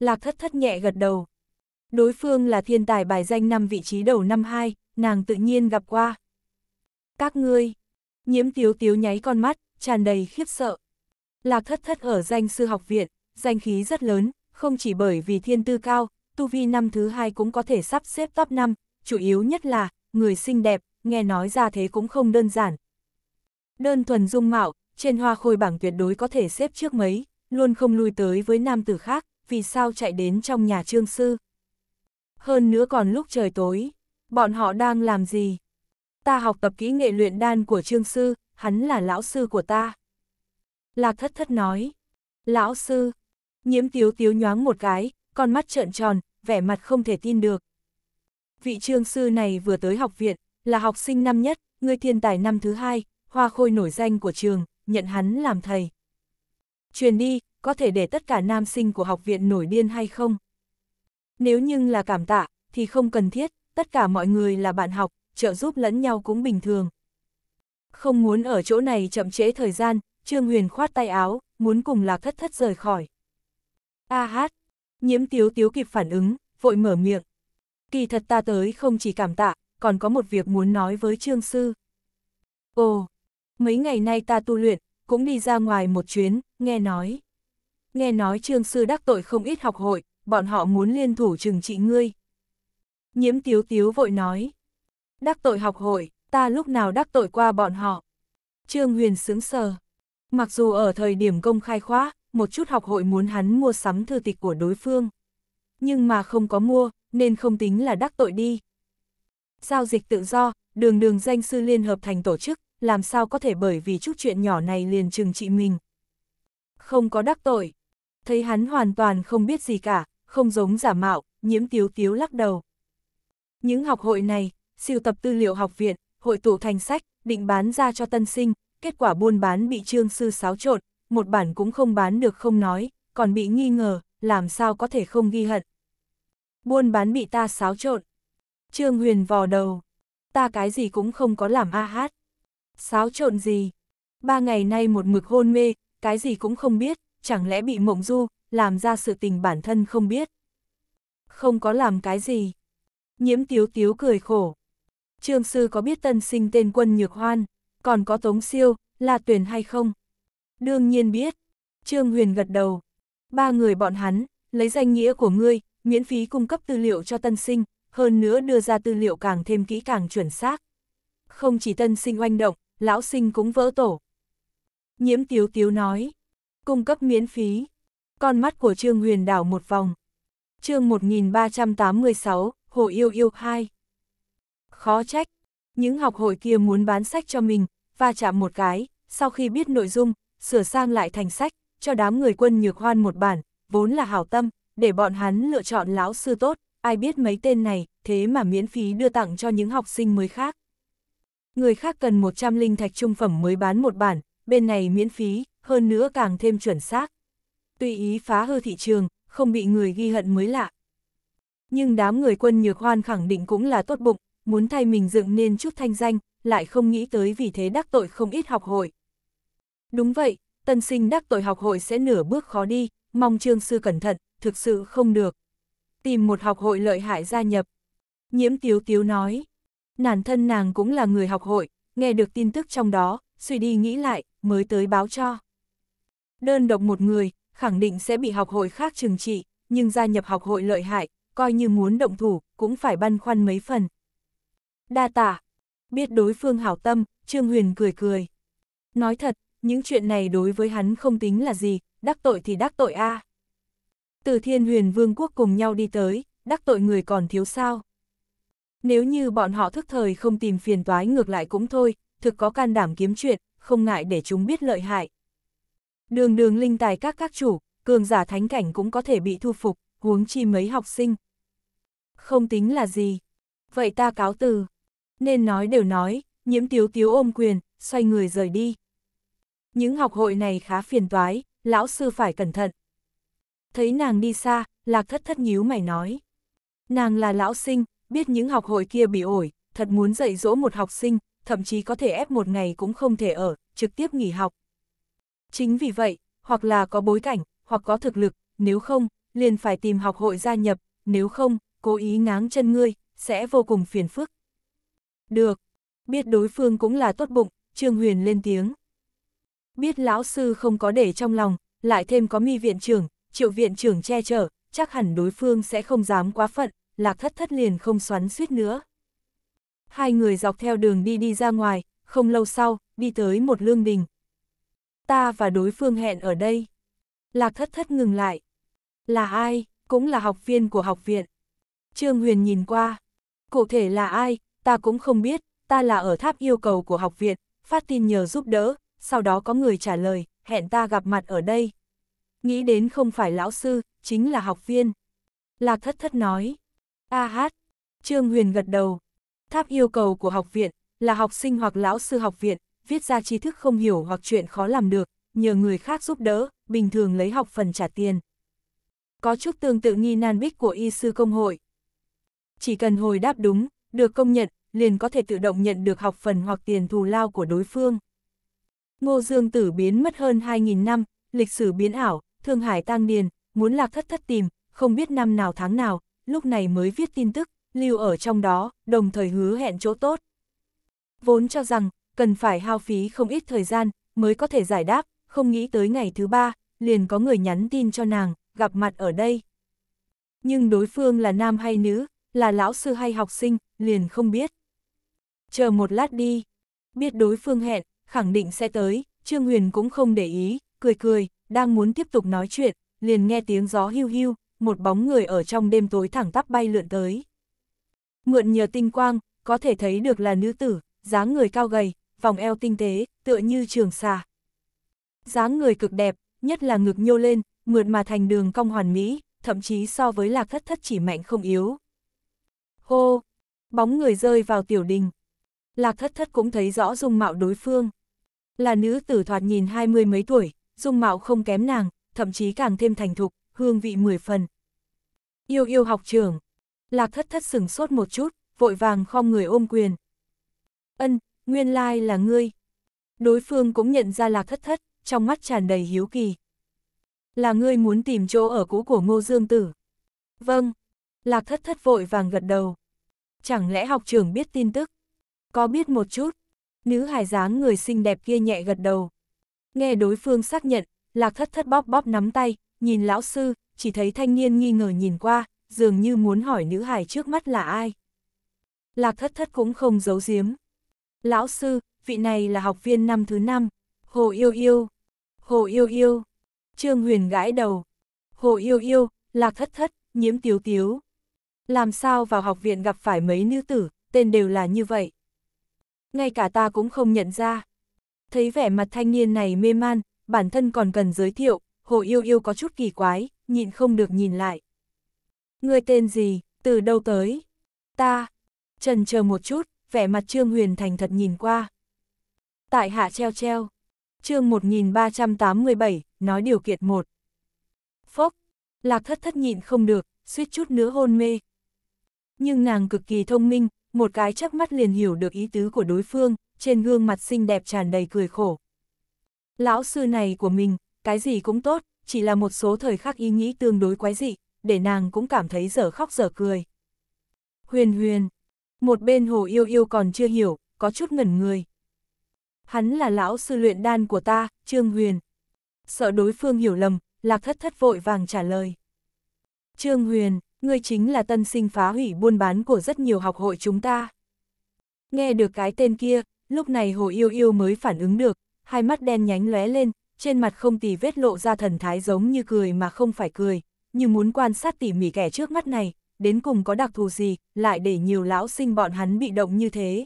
Lạc thất thất nhẹ gật đầu. Đối phương là thiên tài bài danh năm vị trí đầu năm hai, nàng tự nhiên gặp qua. Các ngươi, nhiễm tiếu tiếu nháy con mắt, tràn đầy khiếp sợ. Lạc thất thất ở danh sư học viện, danh khí rất lớn, không chỉ bởi vì thiên tư cao, tu vi năm thứ hai cũng có thể sắp xếp top 5, chủ yếu nhất là, người xinh đẹp, nghe nói ra thế cũng không đơn giản. Đơn thuần dung mạo, trên hoa khôi bảng tuyệt đối có thể xếp trước mấy, luôn không lùi tới với nam tử khác, vì sao chạy đến trong nhà trương sư. Hơn nữa còn lúc trời tối, bọn họ đang làm gì? Ta học tập kỹ nghệ luyện đan của trương sư, hắn là lão sư của ta. Lạc thất thất nói, lão sư, nhiễm tiếu tiếu nhoáng một cái, con mắt trợn tròn, vẻ mặt không thể tin được. Vị trương sư này vừa tới học viện, là học sinh năm nhất, người thiên tài năm thứ hai, hoa khôi nổi danh của trường, nhận hắn làm thầy. Truyền đi, có thể để tất cả nam sinh của học viện nổi điên hay không? Nếu nhưng là cảm tạ, thì không cần thiết, tất cả mọi người là bạn học, trợ giúp lẫn nhau cũng bình thường. Không muốn ở chỗ này chậm trễ thời gian, Trương Huyền khoát tay áo, muốn cùng Lạc Thất Thất rời khỏi. A hát, nhiễm tiếu tiếu kịp phản ứng, vội mở miệng. Kỳ thật ta tới không chỉ cảm tạ, còn có một việc muốn nói với Trương Sư. Ồ, mấy ngày nay ta tu luyện, cũng đi ra ngoài một chuyến, nghe nói nghe nói trương sư đắc tội không ít học hội, bọn họ muốn liên thủ trừng trị ngươi. Nhiễm tiếu tiếu vội nói, đắc tội học hội, ta lúc nào đắc tội qua bọn họ. Trương Huyền sướng sờ, mặc dù ở thời điểm công khai khóa, một chút học hội muốn hắn mua sắm thư tịch của đối phương. Nhưng mà không có mua, nên không tính là đắc tội đi. Giao dịch tự do, đường đường danh sư liên hợp thành tổ chức, làm sao có thể bởi vì chút chuyện nhỏ này liền trừng trị mình. Không có đắc tội, thấy hắn hoàn toàn không biết gì cả, không giống giả mạo, nhiễm tiếu tiếu lắc đầu. Những học hội này, siêu tập tư liệu học viện, hội tụ thành sách, định bán ra cho tân sinh, kết quả buôn bán bị trương sư xáo trộn, một bản cũng không bán được không nói, còn bị nghi ngờ, làm sao có thể không ghi hận. Buôn bán bị ta xáo trộn. Trương Huyền vò đầu. Ta cái gì cũng không có làm a hát. Xáo trộn gì? Ba ngày nay một mực hôn mê, cái gì cũng không biết, chẳng lẽ bị mộng du, làm ra sự tình bản thân không biết. Không có làm cái gì. Nhiễm tiếu tiếu cười khổ. Trương sư có biết tân sinh tên quân nhược hoan, còn có tống siêu, là tuyển hay không? Đương nhiên biết. Trương Huyền gật đầu. Ba người bọn hắn, lấy danh nghĩa của ngươi, miễn phí cung cấp tư liệu cho tân sinh, hơn nữa đưa ra tư liệu càng thêm kỹ càng chuẩn xác. Không chỉ tân sinh oanh động, lão sinh cũng vỡ tổ. Nhiễm tiếu tiếu nói, cung cấp miễn phí. Con mắt của Trương Huyền đảo một vòng. Chương 1386, Hồ Yêu Yêu 2. Khó trách, những học hội kia muốn bán sách cho mình, va chạm một cái, sau khi biết nội dung, sửa sang lại thành sách, cho đám người quân nhược hoan một bản, vốn là hảo tâm, để bọn hắn lựa chọn lão sư tốt, ai biết mấy tên này, thế mà miễn phí đưa tặng cho những học sinh mới khác. Người khác cần 100 linh thạch trung phẩm mới bán một bản, bên này miễn phí, hơn nữa càng thêm chuẩn xác. Tùy ý phá hư thị trường, không bị người ghi hận mới lạ. Nhưng đám người quân nhược hoan khẳng định cũng là tốt bụng, muốn thay mình dựng nên chút thanh danh, lại không nghĩ tới vì thế đắc tội không ít học hội. Đúng vậy, tân sinh đắc tội học hội sẽ nửa bước khó đi, mong trương sư cẩn thận, thực sự không được. Tìm một học hội lợi hại gia nhập. Nhiễm tiếu tiếu nói, nản thân nàng cũng là người học hội, nghe được tin tức trong đó, suy đi nghĩ lại, mới tới báo cho. Đơn độc một người, khẳng định sẽ bị học hội khác trừng trị, nhưng gia nhập học hội lợi hại, coi như muốn động thủ, cũng phải băn khoăn mấy phần. Đa tả, biết đối phương hảo tâm, Trương Huyền cười cười. Nói thật, những chuyện này đối với hắn không tính là gì, đắc tội thì đắc tội a. À. Từ thiên huyền vương quốc cùng nhau đi tới, đắc tội người còn thiếu sao. Nếu như bọn họ thức thời không tìm phiền toái ngược lại cũng thôi, thực có can đảm kiếm chuyện, không ngại để chúng biết lợi hại, Đường đường linh tài các các chủ, cường giả thánh cảnh cũng có thể bị thu phục, huống chi mấy học sinh. Không tính là gì. Vậy ta cáo từ. Nên nói đều nói, nhiễm tiếu tiếu ôm quyền, xoay người rời đi. Những học hội này khá phiền toái, lão sư phải cẩn thận. Thấy nàng đi xa, lạc thất thất nhíu mày nói. Nàng là lão sinh, biết những học hội kia bị ổi, thật muốn dạy dỗ một học sinh, thậm chí có thể ép một ngày cũng không thể ở, trực tiếp nghỉ học, Chính vì vậy, hoặc là có bối cảnh, hoặc có thực lực, nếu không, liền phải tìm học hội gia nhập, nếu không, cố ý ngáng chân ngươi, sẽ vô cùng phiền phức. Được, biết đối phương cũng là tốt bụng, Trương Huyền lên tiếng. Biết lão sư không có để trong lòng, lại thêm có mi viện trưởng, triệu viện trưởng che chở, chắc hẳn đối phương sẽ không dám quá phận, lạc thất thất liền không xoắn suýt nữa. Hai người dọc theo đường đi đi ra ngoài, không lâu sau, đi tới một lương đình ta và đối phương hẹn ở đây. Lạc thất thất ngừng lại. Là ai, cũng là học viên của học viện. Trương Huyền nhìn qua. Cụ thể là ai, ta cũng không biết, ta là ở tháp yêu cầu của học viện, phát tin nhờ giúp đỡ, sau đó có người trả lời, hẹn ta gặp mặt ở đây. Nghĩ đến không phải lão sư, chính là học viên. Lạc thất thất nói. A hát. Trương Huyền gật đầu. Tháp yêu cầu của học viện, là học sinh hoặc lão sư học viện, viết ra tri thức không hiểu hoặc chuyện khó làm được, nhờ người khác giúp đỡ, bình thường lấy học phần trả tiền. Có chút tương tự nghi nan bích của y sư công hội. Chỉ cần hồi đáp đúng, được công nhận, liền có thể tự động nhận được học phần hoặc tiền thù lao của đối phương. Ngô Dương Tử biến mất hơn 2.000 năm, lịch sử biến ảo, Thương Hải tăng điền, muốn lạc thất thất tìm, không biết năm nào tháng nào, lúc này mới viết tin tức, lưu ở trong đó, đồng thời hứa hẹn chỗ tốt. Vốn cho rằng, cần phải hao phí không ít thời gian mới có thể giải đáp, không nghĩ tới ngày thứ ba, liền có người nhắn tin cho nàng, gặp mặt ở đây. Nhưng đối phương là nam hay nữ, là lão sư hay học sinh, liền không biết. Chờ một lát đi, biết đối phương hẹn, khẳng định sẽ tới, Trương Huyền cũng không để ý, cười cười, đang muốn tiếp tục nói chuyện, liền nghe tiếng gió hưu hưu, một bóng người ở trong đêm tối thẳng tắp bay lượn tới. Mượn nhờ tinh quang, có thể thấy được là nữ tử, dáng người cao gầy, vòng eo tinh tế, tựa như trường xà. dáng người cực đẹp, nhất là ngực nhô lên, mượt mà thành đường cong hoàn mỹ, thậm chí so với lạc thất thất chỉ mạnh không yếu. Hô! Bóng người rơi vào tiểu đình. Lạc thất thất cũng thấy rõ dung mạo đối phương. Là nữ tử thoạt nhìn hai mươi mấy tuổi, dung mạo không kém nàng, thậm chí càng thêm thành thục, hương vị mười phần. Yêu yêu học trưởng. Lạc thất thất sừng sốt một chút, vội vàng khom người ôm quyền. Ân, nguyên lai là ngươi. Đối phương cũng nhận ra lạc thất thất, trong mắt tràn đầy hiếu kỳ. Là ngươi muốn tìm chỗ ở cũ của ngô dương tử. Vâng, lạc thất thất vội vàng gật đầu. Chẳng lẽ học trưởng biết tin tức? Có biết một chút. Nữ hài dáng người xinh đẹp kia nhẹ gật đầu. Nghe đối phương xác nhận, lạc thất thất bóp bóp nắm tay, nhìn lão sư, chỉ thấy thanh niên nghi ngờ nhìn qua, dường như muốn hỏi nữ hài trước mắt là ai. Lạc thất thất cũng không giấu giếm lão sư, vị này là học viên năm thứ năm, Hồ Yêu Yêu, Hồ Yêu Yêu, Trương Huyền gãi đầu, Hồ Yêu Yêu, Lạc Thất Thất, Nhiễm Tiếu Tiếu. Làm sao vào học viện gặp phải mấy nữ tử, tên đều là như vậy. Ngay cả ta cũng không nhận ra. Thấy vẻ mặt thanh niên này mê man, bản thân còn cần giới thiệu, Hồ Yêu Yêu có chút kỳ quái, nhịn không được nhìn lại. Người tên gì, từ đâu tới? Ta. Trần chờ một chút, vẻ mặt Trương Huyền thành thật nhìn qua. Tại hạ treo treo. chương 1387, nói điều kiện một. Phốc, lạc thất thất nhịn không được, suýt chút nữa hôn mê. Nhưng nàng cực kỳ thông minh, một cái chắp mắt liền hiểu được ý tứ của đối phương, trên gương mặt xinh đẹp tràn đầy cười khổ. Lão sư này của mình, cái gì cũng tốt, chỉ là một số thời khắc ý nghĩ tương đối quái dị, để nàng cũng cảm thấy dở khóc dở cười. Huyền huyền, một bên hồ yêu yêu còn chưa hiểu, có chút ngẩn người. Hắn là lão sư luyện đan của ta, Trương Huyền. Sợ đối phương hiểu lầm, lạc thất thất vội vàng trả lời. Trương Huyền, ngươi chính là tân sinh phá hủy buôn bán của rất nhiều học hội chúng ta. Nghe được cái tên kia, lúc này hồ yêu yêu mới phản ứng được, hai mắt đen nhánh lóe lên, trên mặt không tì vết lộ ra thần thái giống như cười mà không phải cười, như muốn quan sát tỉ mỉ kẻ trước mắt này, đến cùng có đặc thù gì, lại để nhiều lão sinh bọn hắn bị động như thế.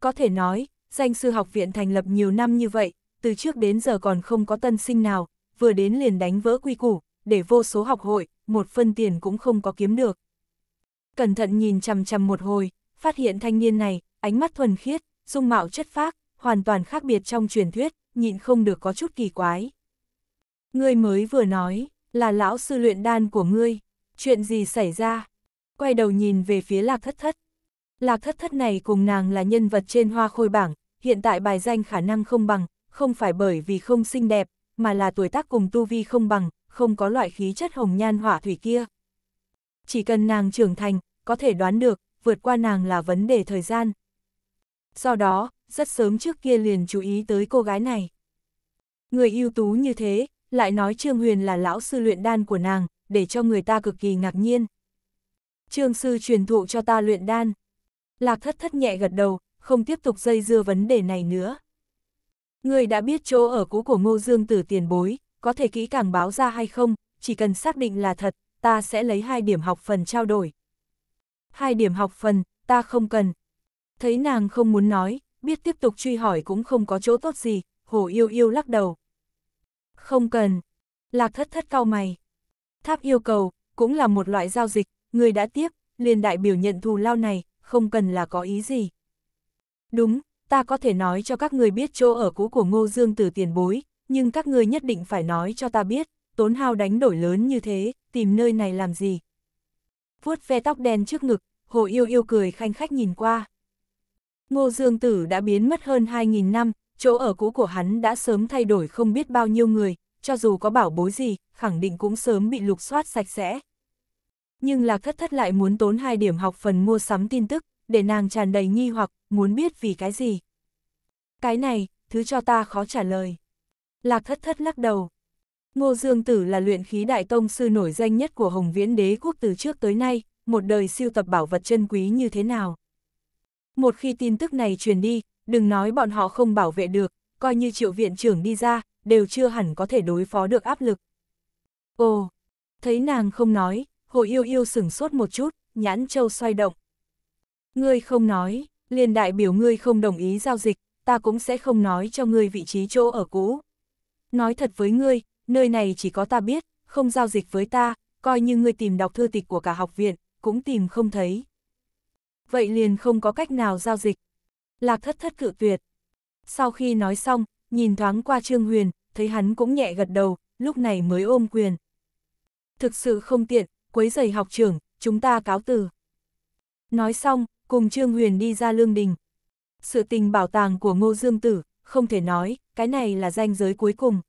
Có thể nói, danh sư học viện thành lập nhiều năm như vậy, từ trước đến giờ còn không có tân sinh nào, vừa đến liền đánh vỡ quy củ, để vô số học hội, một phân tiền cũng không có kiếm được. Cẩn thận nhìn chằm chằm một hồi, phát hiện thanh niên này, ánh mắt thuần khiết, dung mạo chất phác, hoàn toàn khác biệt trong truyền thuyết, nhịn không được có chút kỳ quái. Ngươi mới vừa nói, là lão sư luyện đan của ngươi. Chuyện gì xảy ra? Quay đầu nhìn về phía lạc thất thất. Lạc thất thất này cùng nàng là nhân vật trên hoa khôi bảng, hiện tại bài danh khả năng không bằng, không phải bởi vì không xinh đẹp, mà là tuổi tác cùng tu vi không bằng, không có loại khí chất hồng nhan hỏa thủy kia. Chỉ cần nàng trưởng thành, có thể đoán được, vượt qua nàng là vấn đề thời gian. Do đó, rất sớm trước kia liền chú ý tới cô gái này. Người ưu tú như thế, lại nói Trương Huyền là lão sư luyện đan của nàng, để cho người ta cực kỳ ngạc nhiên. Trương sư truyền thụ cho ta luyện đan. Lạc thất thất nhẹ gật đầu, không tiếp tục dây dưa vấn đề này nữa. Người đã biết chỗ ở cũ của Ngô Dương Tử tiền bối, có thể kỹ càng báo ra hay không, chỉ cần xác định là thật, ta sẽ lấy hai điểm học phần trao đổi. Hai điểm học phần, ta không cần. Thấy nàng không muốn nói, biết tiếp tục truy hỏi cũng không có chỗ tốt gì, hồ yêu yêu lắc đầu. Không cần. Lạc thất thất cau mày. Tháp yêu cầu, cũng là một loại giao dịch, người đã tiếp, liền đại biểu nhận thù lao này, không cần là có ý gì. Đúng, ta có thể nói cho các người biết chỗ ở cũ của Ngô Dương từ tiền bối, nhưng các người nhất định phải nói cho ta biết, tốn hao đánh đổi lớn như thế, tìm nơi này làm gì. Vuốt ve tóc đen trước ngực, Hồ Yêu Yêu cười khanh khách nhìn qua. Ngô Dương Tử đã biến mất hơn 2.000 năm, chỗ ở cũ của hắn đã sớm thay đổi không biết bao nhiêu người, cho dù có bảo bối gì, khẳng định cũng sớm bị lục soát sạch sẽ. Nhưng Lạc Thất Thất lại muốn tốn hai điểm học phần mua sắm tin tức, để nàng tràn đầy nghi hoặc, muốn biết vì cái gì. Cái này, thứ cho ta khó trả lời. Lạc Thất Thất lắc đầu. Ngô Dương Tử là luyện khí đại tông sư nổi danh nhất của Hồng Viễn Đế quốc từ trước tới nay, một đời siêu tập bảo vật chân quý như thế nào. Một khi tin tức này truyền đi, đừng nói bọn họ không bảo vệ được, coi như triệu viện trưởng đi ra, đều chưa hẳn có thể đối phó được áp lực. Ồ, thấy nàng không nói, hồ yêu yêu sửng sốt một chút, nhãn châu xoay động. Ngươi không nói, liền đại biểu ngươi không đồng ý giao dịch, ta cũng sẽ không nói cho ngươi vị trí chỗ ở cũ. Nói thật với ngươi, nơi này chỉ có ta biết, không giao dịch với ta, coi như ngươi tìm đọc thư tịch của cả học viện, cũng tìm không thấy. Vậy liền không có cách nào giao dịch. Lạc thất thất cự tuyệt sau khi nói xong, nhìn thoáng qua Trương Huyền, thấy hắn cũng nhẹ gật đầu, lúc này mới ôm quyền. Thực sự không tiện, quấy giày học trưởng, chúng ta cáo từ. Nói xong, cùng Trương Huyền đi ra lương đình. Sự tình bảo tàng của Ngô Dương Tử, không thể nói, cái này là danh giới cuối cùng.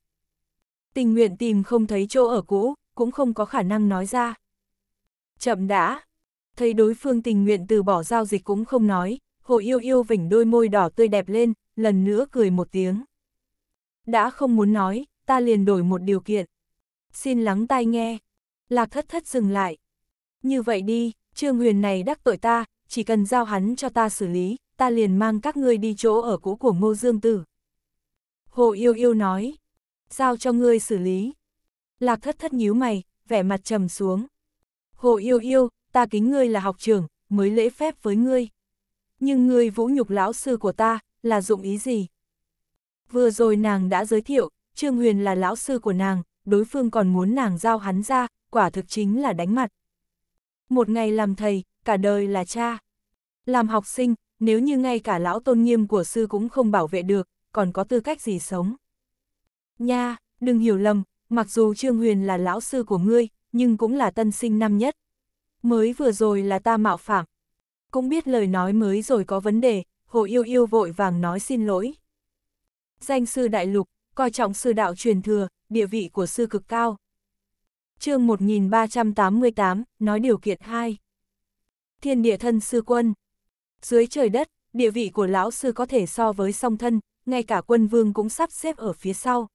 Tình nguyện tìm không thấy chỗ ở cũ, cũng không có khả năng nói ra. Chậm đã, thấy đối phương tình nguyện từ bỏ giao dịch cũng không nói, hồ yêu yêu vỉnh đôi môi đỏ tươi đẹp lên, lần nữa cười một tiếng. Đã không muốn nói, ta liền đổi một điều kiện. Xin lắng tai nghe. Lạc thất thất dừng lại. Như vậy đi, trương huyền này đắc tội ta, chỉ cần giao hắn cho ta xử lý, ta liền mang các ngươi đi chỗ ở cũ của ngô dương tử. Hồ yêu yêu nói. Giao cho ngươi xử lý. Lạc thất thất nhíu mày, vẻ mặt trầm xuống. Hồ yêu yêu, ta kính ngươi là học trưởng, mới lễ phép với ngươi. Nhưng ngươi vũ nhục lão sư của ta, là dụng ý gì? Vừa rồi nàng đã giới thiệu, Trương Huyền là lão sư của nàng, đối phương còn muốn nàng giao hắn ra, quả thực chính là đánh mặt. Một ngày làm thầy, cả đời là cha. Làm học sinh, nếu như ngay cả lão tôn nghiêm của sư cũng không bảo vệ được, còn có tư cách gì sống. Nha, đừng hiểu lầm, mặc dù Trương Huyền là lão sư của ngươi, nhưng cũng là tân sinh năm nhất. Mới vừa rồi là ta mạo phạm. Cũng biết lời nói mới rồi có vấn đề, Hồ Yêu Yêu vội vàng nói xin lỗi. Danh sư đại lục, coi trọng sư đạo truyền thừa, địa vị của sư cực cao. chương 1388, nói điều kiện 2. Thiên địa thân sư quân. Dưới trời đất, địa vị của lão sư có thể so với song thân, ngay cả quân vương cũng sắp xếp ở phía sau.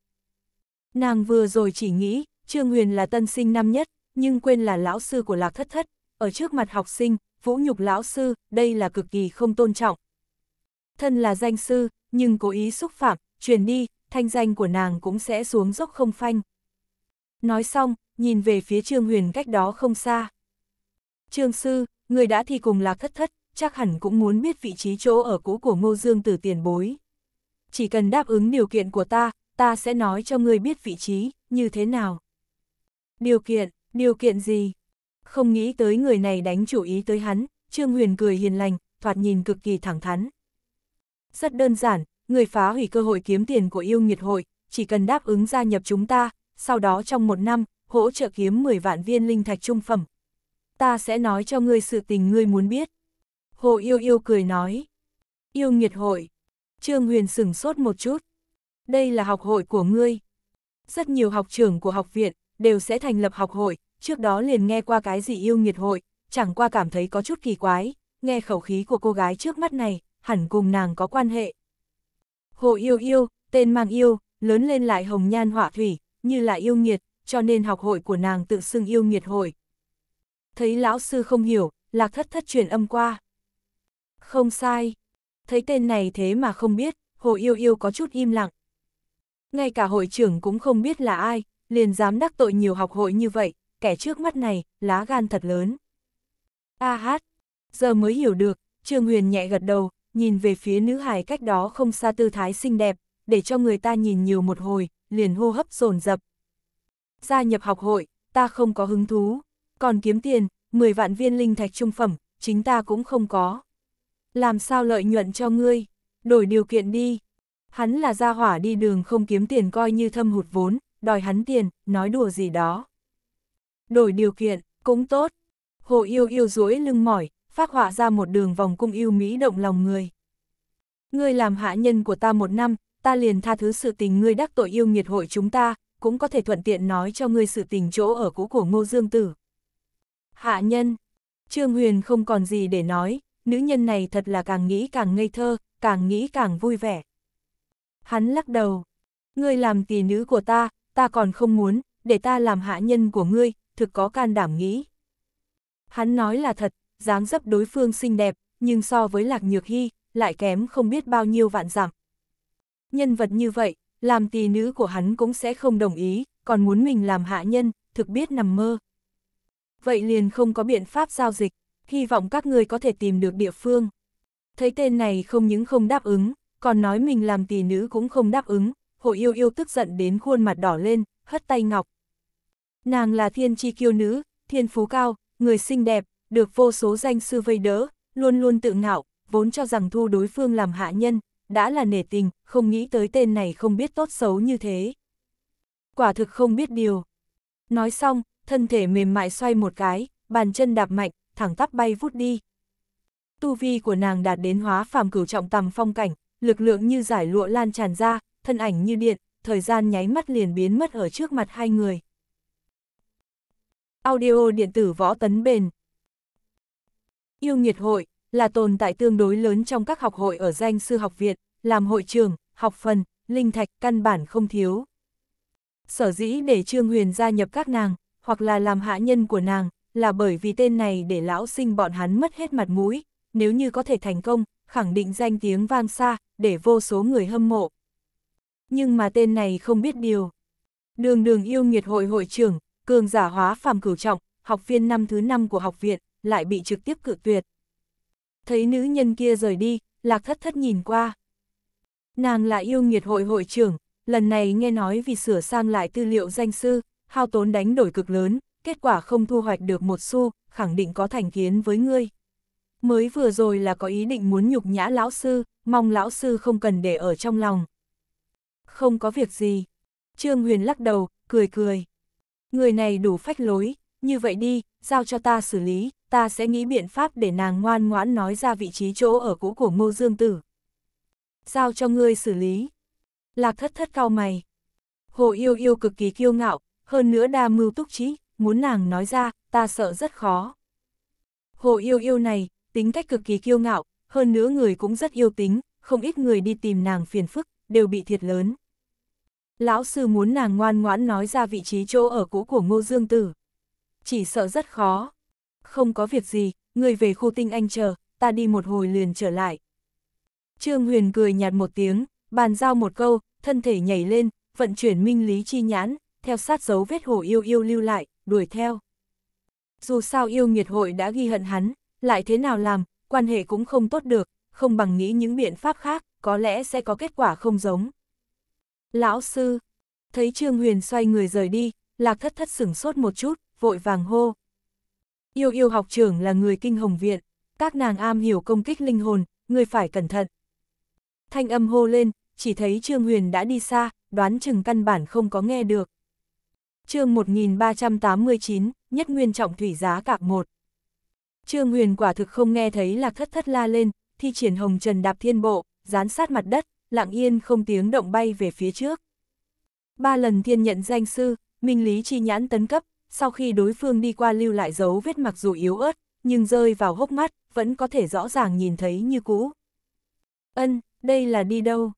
Nàng vừa rồi chỉ nghĩ, Trương Huyền là tân sinh năm nhất, nhưng quên là lão sư của Lạc Thất Thất, ở trước mặt học sinh, vũ nhục lão sư, đây là cực kỳ không tôn trọng, thân là danh sư, nhưng cố ý xúc phạm, truyền đi, thanh danh của nàng cũng sẽ xuống dốc không phanh. Nói xong, nhìn về phía Trương Huyền cách đó không xa. Trương sư, người đã thì cùng là thất thất, chắc hẳn cũng muốn biết vị trí chỗ ở cũ của Ngô Dương từ tiền bối. Chỉ cần đáp ứng điều kiện của ta, ta sẽ nói cho ngươi biết vị trí, như thế nào. Điều kiện, điều kiện gì? Không nghĩ tới người này đánh chủ ý tới hắn, Trương Huyền cười hiền lành, thoạt nhìn cực kỳ thẳng thắn rất đơn giản, người phá hủy cơ hội kiếm tiền của yêu nghiệt hội, chỉ cần đáp ứng gia nhập chúng ta, sau đó trong một năm, hỗ trợ kiếm 10 vạn viên linh thạch trung phẩm. Ta sẽ nói cho ngươi sự tình ngươi muốn biết. Hồ yêu yêu cười nói. Yêu nghiệt hội. Trương Huyền sửng sốt một chút. Đây là học hội của ngươi. Rất nhiều học trưởng của học viện đều sẽ thành lập học hội, trước đó liền nghe qua cái gì yêu nghiệt hội, chẳng qua cảm thấy có chút kỳ quái, nghe khẩu khí của cô gái trước mắt này, hẳn cùng nàng có quan hệ. Hồ Yêu Yêu, tên mang yêu, lớn lên lại hồng nhan họa thủy, như là yêu nghiệt, cho nên học hội của nàng tự xưng yêu nghiệt hội. Thấy lão sư không hiểu, lạc thất thất truyền âm qua. Không sai, thấy tên này thế mà không biết, Hồ Yêu Yêu có chút im lặng. Ngay cả hội trưởng cũng không biết là ai, liền dám đắc tội nhiều học hội như vậy, kẻ trước mắt này, lá gan thật lớn. A à hát, giờ mới hiểu được, Trương Huyền nhẹ gật đầu, nhìn về phía nữ hài cách đó không xa tư thái xinh đẹp, để cho người ta nhìn nhiều một hồi, liền hô hấp dồn dập. Gia nhập học hội, ta không có hứng thú, còn kiếm tiền, 10 vạn viên linh thạch trung phẩm, chính ta cũng không có. Làm sao lợi nhuận cho ngươi, đổi điều kiện đi. Hắn là gia hỏa đi đường không kiếm tiền coi như thâm hụt vốn, đòi hắn tiền, nói đùa gì đó. Đổi điều kiện, cũng tốt. Hồ yêu yêu duỗi lưng mỏi, phát họa ra một đường vòng cung yêu mỹ động lòng người. Ngươi làm hạ nhân của ta một năm, ta liền tha thứ sự tình ngươi đắc tội yêu nghiệt hội chúng ta, cũng có thể thuận tiện nói cho ngươi sự tình chỗ ở cũ của Ngô Dương Tử. Hạ nhân, Trương Huyền không còn gì để nói, nữ nhân này thật là càng nghĩ càng ngây thơ, càng nghĩ càng vui vẻ. Hắn lắc đầu, ngươi làm tỷ nữ của ta, ta còn không muốn, để ta làm hạ nhân của ngươi, thực có can đảm nghĩ. Hắn nói là thật, dáng dấp đối phương xinh đẹp, nhưng so với Lạc Nhược Hy, lại kém không biết bao nhiêu vạn giảm. Nhân vật như vậy, làm tỳ nữ của hắn cũng sẽ không đồng ý, còn muốn mình làm hạ nhân, thực biết nằm mơ. Vậy liền không có biện pháp giao dịch, hy vọng các người có thể tìm được địa phương. Thấy tên này không những không đáp ứng, còn nói mình làm tỳ nữ cũng không đáp ứng, hộ yêu yêu tức giận đến khuôn mặt đỏ lên, hất tay ngọc. Nàng là thiên tri kiêu nữ, thiên phú cao, người xinh đẹp, được vô số danh sư vây đỡ, luôn luôn tự ngạo, vốn cho rằng thu đối phương làm hạ nhân, đã là nể tình, không nghĩ tới tên này không biết tốt xấu như thế. Quả thực không biết điều. Nói xong, thân thể mềm mại xoay một cái, bàn chân đạp mạnh, thẳng tắp bay vút đi. Tu vi của nàng đạt đến hóa phàm cửu trọng tầm phong cảnh, lực lượng như giải lụa lan tràn ra, thân ảnh như điện, thời gian nháy mắt liền biến mất ở trước mặt hai người. Audio điện tử võ tấn bền Yêu nghiệt hội là tồn tại tương đối lớn trong các học hội ở danh sư học viện, làm hội trường, học phần, linh thạch căn bản không thiếu. Sở dĩ để Trương Huyền gia nhập các nàng, hoặc là làm hạ nhân của nàng, là bởi vì tên này để lão sinh bọn hắn mất hết mặt mũi, nếu như có thể thành công, khẳng định danh tiếng vang xa, để vô số người hâm mộ. Nhưng mà tên này không biết điều. Đường đường yêu nghiệt hội hội trưởng, cường giả hóa phàm cửu trọng, học viên năm thứ năm của học viện, lại bị trực tiếp cự tuyệt. Thấy nữ nhân kia rời đi, lạc thất thất nhìn qua. Nàng là yêu nghiệt hội hội trưởng, lần này nghe nói vì sửa sang lại tư liệu danh sư, hao tốn đánh đổi cực lớn, kết quả không thu hoạch được một xu, khẳng định có thành kiến với ngươi. Mới vừa rồi là có ý định muốn nhục nhã lão sư, mong lão sư không cần để ở trong lòng. Không có việc gì. Trương Huyền lắc đầu, cười cười. Người này đủ phách lối, như vậy đi, giao cho ta xử lý, ta sẽ nghĩ biện pháp để nàng ngoan ngoãn nói ra vị trí chỗ ở cũ của Ngô Dương Tử. Giao cho ngươi xử lý. Lạc thất thất cao mày. Hồ yêu yêu cực kỳ kiêu ngạo, hơn nữa đa mưu túc trí, muốn nàng nói ra, ta sợ rất khó. Hồ yêu yêu này, tính cách cực kỳ kiêu ngạo, hơn nữa người cũng rất yêu tính, không ít người đi tìm nàng phiền phức, đều bị thiệt lớn. Lão sư muốn nàng ngoan ngoãn nói ra vị trí chỗ ở cũ của Ngô Dương Tử. Chỉ sợ rất khó không có việc gì, người về khu tinh anh chờ, ta đi một hồi liền trở lại. Trương Huyền cười nhạt một tiếng, bàn giao một câu, thân thể nhảy lên, vận chuyển minh lý chi nhãn, theo sát dấu vết hồ yêu yêu lưu lại, đuổi theo. Dù sao yêu nghiệt hội đã ghi hận hắn, lại thế nào làm, quan hệ cũng không tốt được, không bằng nghĩ những biện pháp khác, có lẽ sẽ có kết quả không giống. Lão sư, thấy Trương Huyền xoay người rời đi, lạc thất thất sửng sốt một chút, vội vàng hô, Yêu yêu học trưởng là người kinh hồng viện, các nàng am hiểu công kích linh hồn, người phải cẩn thận. Thanh âm hô lên, chỉ thấy Trương Huyền đã đi xa, đoán chừng căn bản không có nghe được. chương 1389, nhất nguyên trọng thủy giá cạp một. Trương Huyền quả thực không nghe thấy là thất thất la lên, thi triển hồng trần đạp thiên bộ, dán sát mặt đất, lặng yên không tiếng động bay về phía trước. Ba lần thiên nhận danh sư, minh lý chi nhãn tấn cấp, sau khi đối phương đi qua lưu lại dấu vết mặc dù yếu ớt, nhưng rơi vào hốc mắt, vẫn có thể rõ ràng nhìn thấy như cũ. Ân, đây là đi đâu?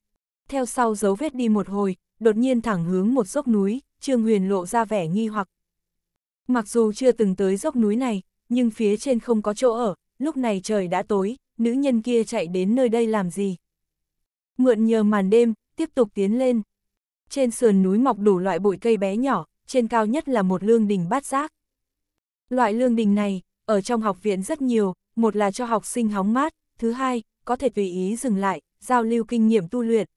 Theo sau dấu vết đi một hồi, đột nhiên thẳng hướng một dốc núi, Trương Huyền lộ ra vẻ nghi hoặc. Mặc dù chưa từng tới dốc núi này, nhưng phía trên không có chỗ ở, lúc này trời đã tối, nữ nhân kia chạy đến nơi đây làm gì? Mượn nhờ màn đêm, tiếp tục tiến lên. Trên sườn núi mọc đủ loại bụi cây bé nhỏ, trên cao nhất là một lương đình bát giác. Loại lương đình này, ở trong học viện rất nhiều, một là cho học sinh hóng mát, thứ hai, có thể tùy ý dừng lại, giao lưu kinh nghiệm tu luyện.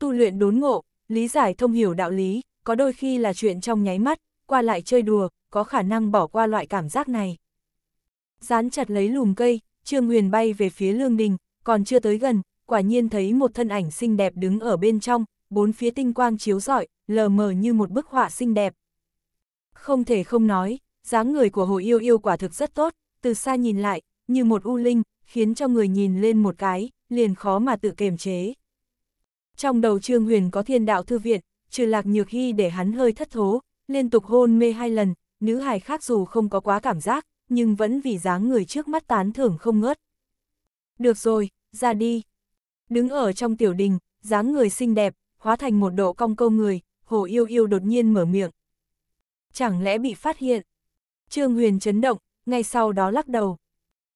Tu luyện đốn ngộ, lý giải thông hiểu đạo lý, có đôi khi là chuyện trong nháy mắt, qua lại chơi đùa, có khả năng bỏ qua loại cảm giác này. Dán chặt lấy lùm cây, Trương Huyền bay về phía lương đình, còn chưa tới gần, quả nhiên thấy một thân ảnh xinh đẹp đứng ở bên trong, bốn phía tinh quang chiếu rọi, lờ mờ như một bức họa xinh đẹp. Không thể không nói, dáng người của Hồ Yêu Yêu quả thực rất tốt, từ xa nhìn lại, như một u linh, khiến cho người nhìn lên một cái, liền khó mà tự kềm chế. Trong đầu Trương Huyền có thiên đạo thư viện, trừ lạc nhược hy để hắn hơi thất thố, liên tục hôn mê hai lần, nữ hài khác dù không có quá cảm giác, nhưng vẫn vì dáng người trước mắt tán thưởng không ngớt. Được rồi, ra đi. Đứng ở trong tiểu đình, dáng người xinh đẹp, hóa thành một độ cong câu người, Hồ Yêu Yêu đột nhiên mở miệng. Chẳng lẽ bị phát hiện? Trương Huyền chấn động, ngay sau đó lắc đầu.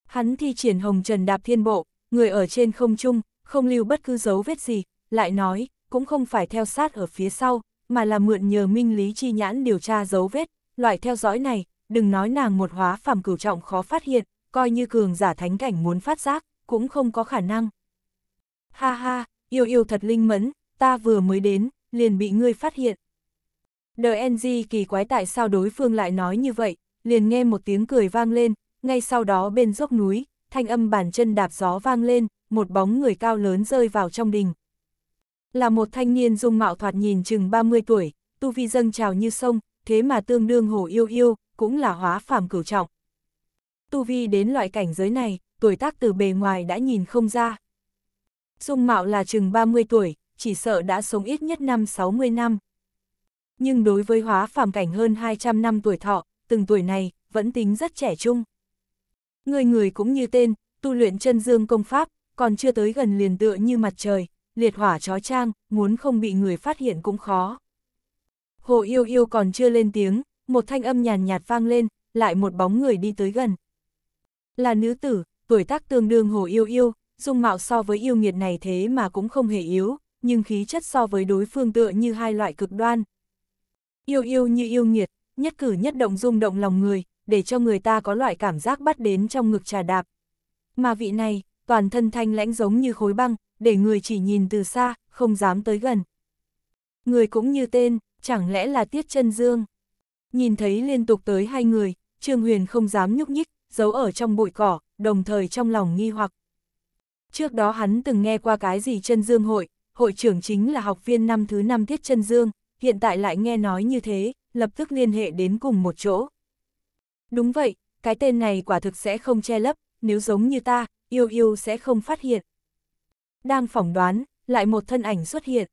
Hắn thi triển hồng trần đạp thiên bộ, người ở trên không trung, không lưu bất cứ dấu vết gì, lại nói, cũng không phải theo sát ở phía sau, mà là mượn nhờ minh lý chi nhãn điều tra dấu vết, loại theo dõi này, đừng nói nàng một hóa phàm cửu trọng khó phát hiện, coi như cường giả thánh cảnh muốn phát giác, cũng không có khả năng. Ha ha, yêu yêu thật linh mẫn, ta vừa mới đến, liền bị ngươi phát hiện. DNG kỳ quái tại sao đối phương lại nói như vậy, liền nghe một tiếng cười vang lên, ngay sau đó bên dốc núi, thanh âm bàn chân đạp gió vang lên, một bóng người cao lớn rơi vào trong đình. Là một thanh niên dung mạo thoạt nhìn chừng 30 tuổi, tu vi dâng trào như sông, thế mà tương đương hồ yêu yêu, cũng là hóa phàm cửu trọng. Tu vi đến loại cảnh giới này, tuổi tác từ bề ngoài đã nhìn không ra. Dung mạo là chừng 30 tuổi, chỉ sợ đã sống ít nhất năm 60 năm. Nhưng đối với hóa phàm cảnh hơn 200 năm tuổi thọ, từng tuổi này vẫn tính rất trẻ trung. Người người cũng như tên, tu luyện chân dương công pháp, còn chưa tới gần liền tựa như mặt trời, liệt hỏa chó trang, muốn không bị người phát hiện cũng khó. Hồ yêu yêu còn chưa lên tiếng, một thanh âm nhàn nhạt vang lên, lại một bóng người đi tới gần. Là nữ tử, tuổi tác tương đương hồ yêu yêu, dung mạo so với yêu nghiệt này thế mà cũng không hề yếu, nhưng khí chất so với đối phương tựa như hai loại cực đoan. Yêu yêu như yêu nghiệt, nhất cử nhất động rung động lòng người, để cho người ta có loại cảm giác bắt đến trong ngực trà đạp. Mà vị này, toàn thân thanh lãnh giống như khối băng, để người chỉ nhìn từ xa, không dám tới gần. Người cũng như tên, chẳng lẽ là Tiết chân Dương. Nhìn thấy liên tục tới hai người, Trương Huyền không dám nhúc nhích, giấu ở trong bụi cỏ, đồng thời trong lòng nghi hoặc. Trước đó hắn từng nghe qua cái gì chân dương hội, hội trưởng chính là học viên năm thứ năm Tiết chân Dương, hiện tại lại nghe nói như thế, lập tức liên hệ đến cùng một chỗ. Đúng vậy, cái tên này quả thực sẽ không che lấp, nếu giống như ta, yêu yêu sẽ không phát hiện. Đang phỏng đoán, lại một thân ảnh xuất hiện.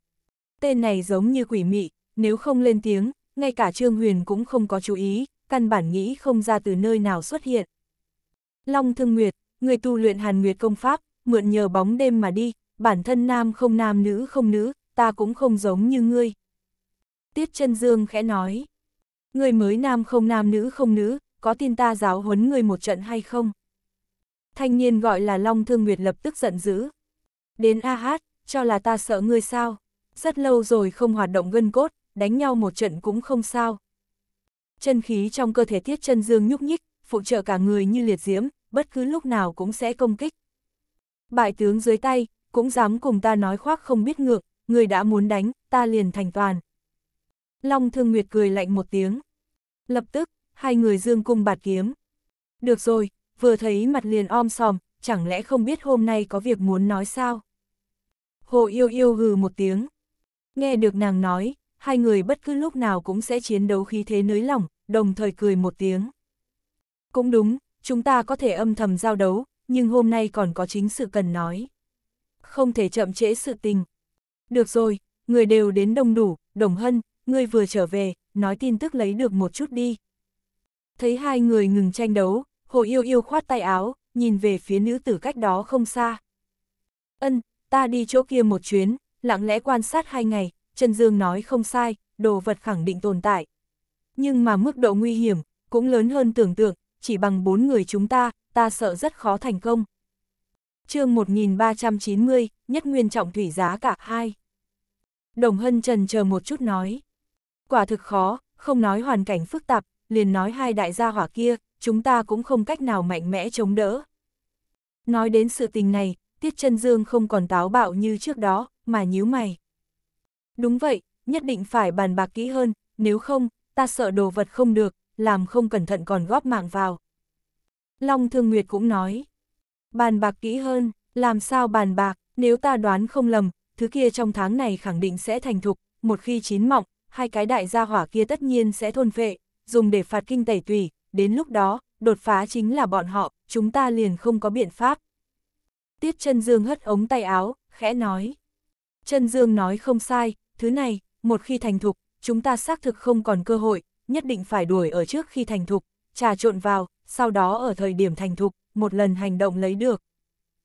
Tên này giống như quỷ mị, nếu không lên tiếng, ngay cả Trương Huyền cũng không có chú ý, căn bản nghĩ không ra từ nơi nào xuất hiện. Long Thương Nguyệt, người tu luyện Hàn Nguyệt công pháp, mượn nhờ bóng đêm mà đi, bản thân nam không nam nữ không nữ, ta cũng không giống như ngươi. Tiết chân Dương khẽ nói, ngươi mới nam không nam nữ không nữ, có tin ta giáo huấn ngươi một trận hay không? Thanh niên gọi là Long Thương Nguyệt lập tức giận dữ. Đến A Hát, cho là ta sợ ngươi sao? Rất lâu rồi không hoạt động gân cốt, đánh nhau một trận cũng không sao. Chân khí trong cơ thể Tiết chân Dương nhúc nhích, phụ trợ cả người như liệt diễm, bất cứ lúc nào cũng sẽ công kích. Bại tướng dưới tay, cũng dám cùng ta nói khoác không biết ngược, người đã muốn đánh, ta liền thành toàn. Long Thương Nguyệt cười lạnh một tiếng. Lập tức, hai người dương cung bạt kiếm. Được rồi, vừa thấy mặt liền om sòm, chẳng lẽ không biết hôm nay có việc muốn nói sao? Hồ yêu yêu gừ một tiếng. Nghe được nàng nói, hai người bất cứ lúc nào cũng sẽ chiến đấu khí thế nới lỏng, đồng thời cười một tiếng. Cũng đúng, chúng ta có thể âm thầm giao đấu, nhưng hôm nay còn có chính sự cần nói không thể chậm trễ sự tình. Được rồi, người đều đến đông đủ, đồng hân, ngươi vừa trở về, nói tin tức lấy được một chút đi. Thấy hai người ngừng tranh đấu, hồ yêu yêu khoát tay áo, nhìn về phía nữ tử cách đó không xa. Ân, ta đi chỗ kia một chuyến, lặng lẽ quan sát hai ngày, Trần Dương nói không sai, đồ vật khẳng định tồn tại. Nhưng mà mức độ nguy hiểm, cũng lớn hơn tưởng tượng, chỉ bằng bốn người chúng ta, ta sợ rất khó thành công chương 1390, nhất nguyên trọng thủy giá cả hai. Đồng Hân Trần chờ một chút nói. Quả thực khó, không nói hoàn cảnh phức tạp, liền nói hai đại gia hỏa kia, chúng ta cũng không cách nào mạnh mẽ chống đỡ. Nói đến sự tình này, Tiết chân Dương không còn táo bạo như trước đó, mà nhíu mày. Đúng vậy, nhất định phải bàn bạc kỹ hơn, nếu không, ta sợ đồ vật không được, làm không cẩn thận còn góp mạng vào. Long Thương Nguyệt cũng nói. Bàn bạc kỹ hơn, làm sao bàn bạc, nếu ta đoán không lầm, thứ kia trong tháng này khẳng định sẽ thành thục, một khi chín mọng, hai cái đại gia hỏa kia tất nhiên sẽ thôn phệ, dùng để phạt kinh tẩy tùy, đến lúc đó, đột phá chính là bọn họ, chúng ta liền không có biện pháp. Tiết chân Dương hất ống tay áo, khẽ nói. chân Dương nói không sai, thứ này, một khi thành thục, chúng ta xác thực không còn cơ hội, nhất định phải đuổi ở trước khi thành thục, trà trộn vào, sau đó ở thời điểm thành thục, một lần hành động lấy được.